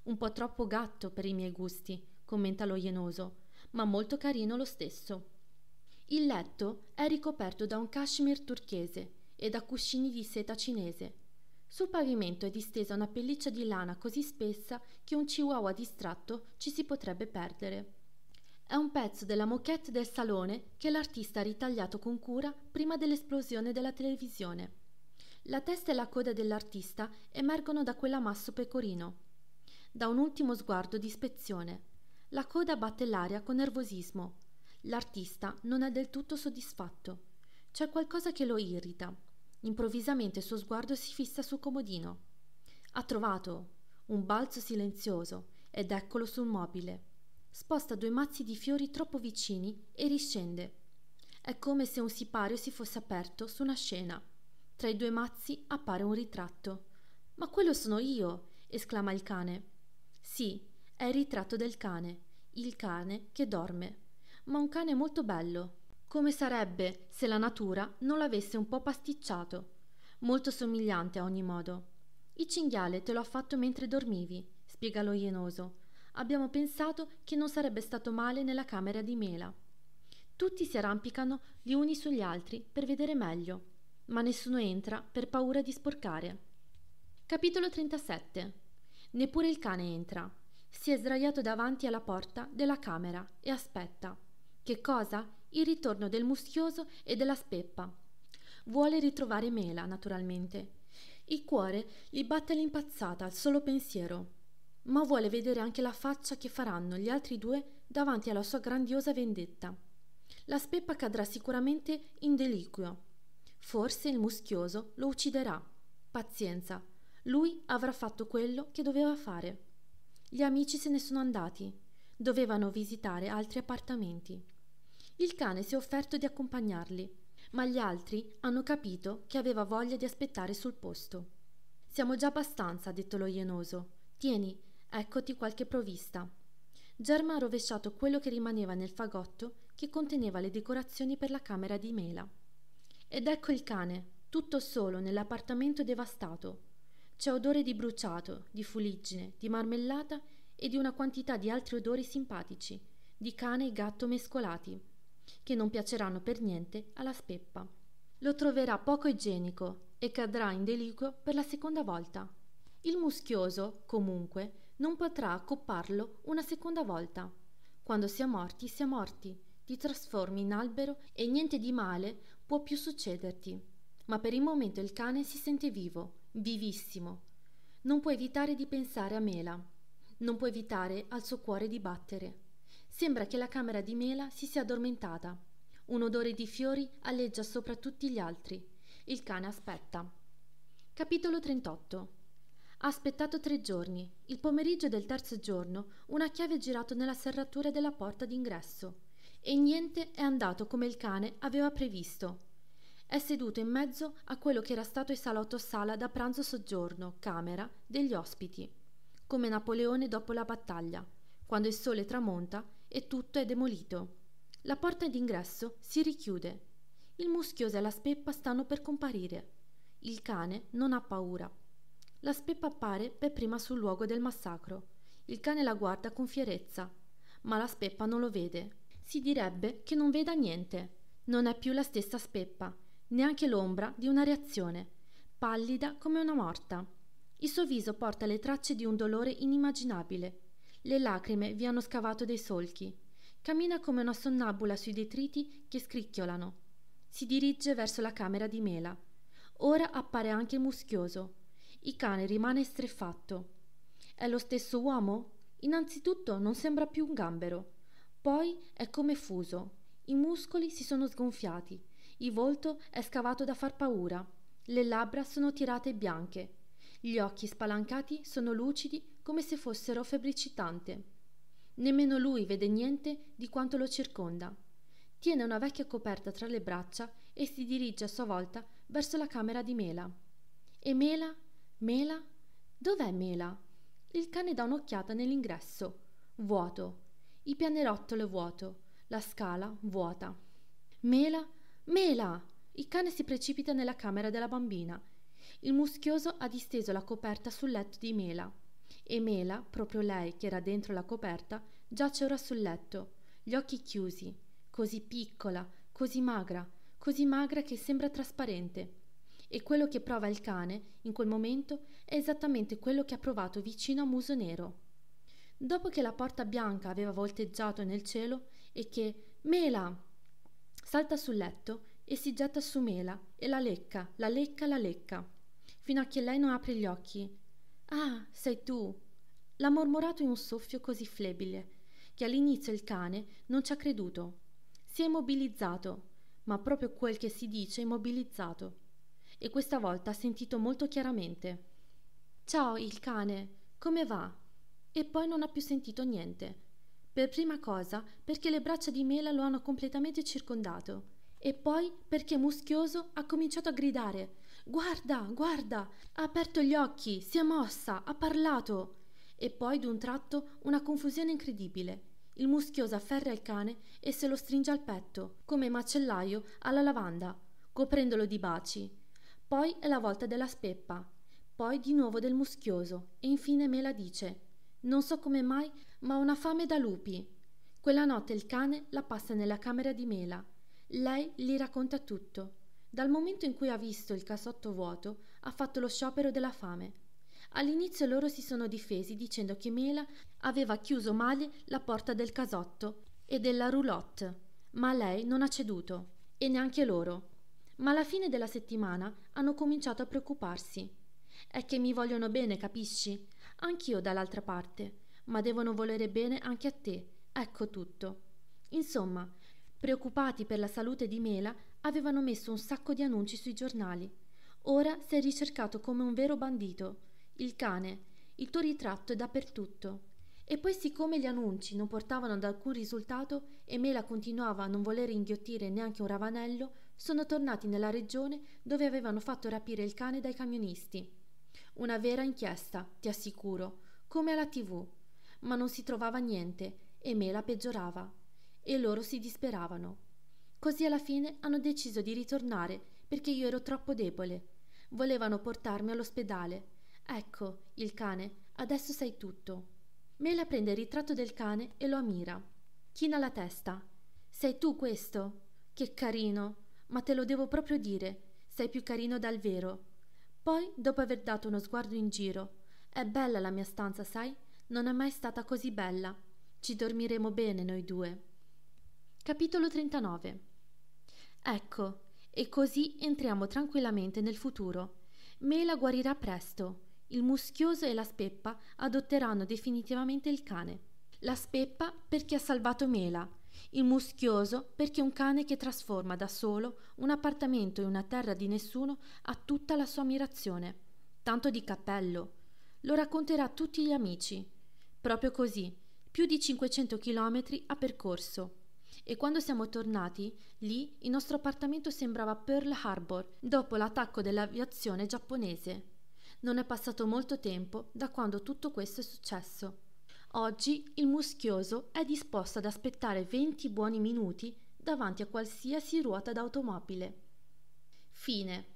Un po' troppo gatto per i miei gusti, commenta lo ienoso, ma molto carino lo stesso. Il letto è ricoperto da un cashmere turchese e da cuscini di seta cinese. Sul pavimento è distesa una pelliccia di lana così spessa che un chihuahua distratto ci si potrebbe perdere. È un pezzo della moquette del salone che l'artista ha ritagliato con cura prima dell'esplosione della televisione. La testa e la coda dell'artista emergono da quell'ammasso pecorino da un ultimo sguardo di ispezione. La coda batte l'aria con nervosismo. L'artista non è del tutto soddisfatto. C'è qualcosa che lo irrita. Improvvisamente il suo sguardo si fissa sul comodino. Ha trovato un balzo silenzioso ed eccolo sul mobile. Sposta due mazzi di fiori troppo vicini e riscende. È come se un sipario si fosse aperto su una scena. Tra i due mazzi appare un ritratto. Ma quello sono io! esclama il cane. Sì, è il ritratto del cane, il cane che dorme, ma un cane molto bello. Come sarebbe se la natura non l'avesse un po' pasticciato? Molto somigliante a ogni modo. Il cinghiale te lo ha fatto mentre dormivi, spiega lo ienoso. Abbiamo pensato che non sarebbe stato male nella camera di mela. Tutti si arrampicano gli uni sugli altri per vedere meglio, ma nessuno entra per paura di sporcare. Capitolo 37 Neppure il cane entra. Si è sdraiato davanti alla porta della camera e aspetta. Che cosa? Il ritorno del muschioso e della speppa. Vuole ritrovare Mela, naturalmente. Il cuore gli batte all'impazzata al solo pensiero, ma vuole vedere anche la faccia che faranno gli altri due davanti alla sua grandiosa vendetta. La speppa cadrà sicuramente in deliquio. Forse il muschioso lo ucciderà. Pazienza, lui avrà fatto quello che doveva fare. Gli amici se ne sono andati. Dovevano visitare altri appartamenti. Il cane si è offerto di accompagnarli, ma gli altri hanno capito che aveva voglia di aspettare sul posto. Siamo già abbastanza, ha detto lo ienoso. Tieni, eccoti qualche provvista. Germa ha rovesciato quello che rimaneva nel fagotto che conteneva le decorazioni per la camera di mela. Ed ecco il cane, tutto solo nell'appartamento devastato, c'è odore di bruciato, di fuliggine, di marmellata e di una quantità di altri odori simpatici, di cane e gatto mescolati, che non piaceranno per niente alla Speppa. Lo troverà poco igienico e cadrà in deliquio per la seconda volta. Il muschioso, comunque, non potrà accopparlo una seconda volta. Quando si è morti, si è morti, ti trasformi in albero e niente di male può più succederti. Ma per il momento il cane si sente vivo, vivissimo. Non può evitare di pensare a Mela. Non può evitare al suo cuore di battere. Sembra che la camera di Mela si sia addormentata. Un odore di fiori alleggia sopra tutti gli altri. Il cane aspetta. Capitolo 38 ha aspettato tre giorni. Il pomeriggio del terzo giorno una chiave è girato nella serratura della porta d'ingresso e niente è andato come il cane aveva previsto. È seduto in mezzo a quello che era stato il salotto sala da pranzo soggiorno, camera, degli ospiti, come Napoleone dopo la battaglia, quando il sole tramonta e tutto è demolito. La porta d'ingresso si richiude. Il muschioso e la speppa stanno per comparire. Il cane non ha paura. La speppa appare per prima sul luogo del massacro. Il cane la guarda con fierezza, ma la speppa non lo vede. Si direbbe che non veda niente. Non è più la stessa speppa neanche l'ombra di una reazione, pallida come una morta. Il suo viso porta le tracce di un dolore inimmaginabile. Le lacrime vi hanno scavato dei solchi. Cammina come una sonnambula sui detriti che scricchiolano. Si dirige verso la camera di Mela. Ora appare anche muschioso. Il cane rimane estrefatto. È lo stesso uomo? Innanzitutto non sembra più un gambero. Poi è come fuso. I muscoli si sono sgonfiati il volto è scavato da far paura, le labbra sono tirate e bianche, gli occhi spalancati sono lucidi come se fossero febbricitante. Nemmeno lui vede niente di quanto lo circonda. Tiene una vecchia coperta tra le braccia e si dirige a sua volta verso la camera di Mela. E Mela? Mela? Dov'è Mela? Il cane dà un'occhiata nell'ingresso. Vuoto. Il pianerottolo vuoto. La scala vuota. Mela mela il cane si precipita nella camera della bambina il muschioso ha disteso la coperta sul letto di mela e mela proprio lei che era dentro la coperta giace ora sul letto gli occhi chiusi così piccola così magra così magra che sembra trasparente e quello che prova il cane in quel momento è esattamente quello che ha provato vicino a muso nero dopo che la porta bianca aveva volteggiato nel cielo e che mela Salta sul letto e si getta su Mela e la lecca, la lecca, la lecca, fino a che lei non apre gli occhi. Ah, sei tu! L'ha mormorato in un soffio così flebile che all'inizio il cane non ci ha creduto. Si è immobilizzato, ma proprio quel che si dice immobilizzato. E questa volta ha sentito molto chiaramente. Ciao, il cane, come va? E poi non ha più sentito niente, per prima cosa perché le braccia di mela lo hanno completamente circondato e poi perché muschioso ha cominciato a gridare Guarda, guarda, ha aperto gli occhi, si è mossa, ha parlato. E poi d'un tratto una confusione incredibile. Il muschioso afferra il cane e se lo stringe al petto, come macellaio alla lavanda, coprendolo di baci. Poi è la volta della speppa, poi di nuovo del muschioso e infine Mela dice. Non so come mai ma una fame da lupi. Quella notte il cane la passa nella camera di Mela. Lei gli racconta tutto. Dal momento in cui ha visto il casotto vuoto, ha fatto lo sciopero della fame. All'inizio loro si sono difesi dicendo che Mela aveva chiuso male la porta del casotto e della roulotte, ma lei non ha ceduto, e neanche loro. Ma alla fine della settimana hanno cominciato a preoccuparsi. È che mi vogliono bene, capisci? Anch'io dall'altra parte ma devono volere bene anche a te. Ecco tutto. Insomma, preoccupati per la salute di Mela, avevano messo un sacco di annunci sui giornali. Ora sei ricercato come un vero bandito. Il cane, il tuo ritratto è dappertutto. E poi siccome gli annunci non portavano ad alcun risultato e Mela continuava a non volere inghiottire neanche un ravanello, sono tornati nella regione dove avevano fatto rapire il cane dai camionisti. Una vera inchiesta, ti assicuro, come alla tv ma non si trovava niente e Mela peggiorava e loro si disperavano. Così alla fine hanno deciso di ritornare perché io ero troppo debole. Volevano portarmi all'ospedale. Ecco, il cane, adesso sai tutto. Mela prende il ritratto del cane e lo ammira. China la testa. Sei tu questo? Che carino! Ma te lo devo proprio dire, sei più carino dal vero. Poi, dopo aver dato uno sguardo in giro, è bella la mia stanza, sai? Non è mai stata così bella. Ci dormiremo bene noi due. Capitolo 39 Ecco, e così entriamo tranquillamente nel futuro. Mela guarirà presto. Il muschioso e la speppa adotteranno definitivamente il cane. La speppa perché ha salvato Mela, il muschioso perché è un cane che trasforma da solo un appartamento in una terra di nessuno a tutta la sua ammirazione. Tanto di cappello. Lo racconterà a tutti gli amici. Proprio così, più di 500 chilometri ha percorso. E quando siamo tornati, lì il nostro appartamento sembrava Pearl Harbor, dopo l'attacco dell'aviazione giapponese. Non è passato molto tempo da quando tutto questo è successo. Oggi il muschioso è disposto ad aspettare 20 buoni minuti davanti a qualsiasi ruota d'automobile. Fine.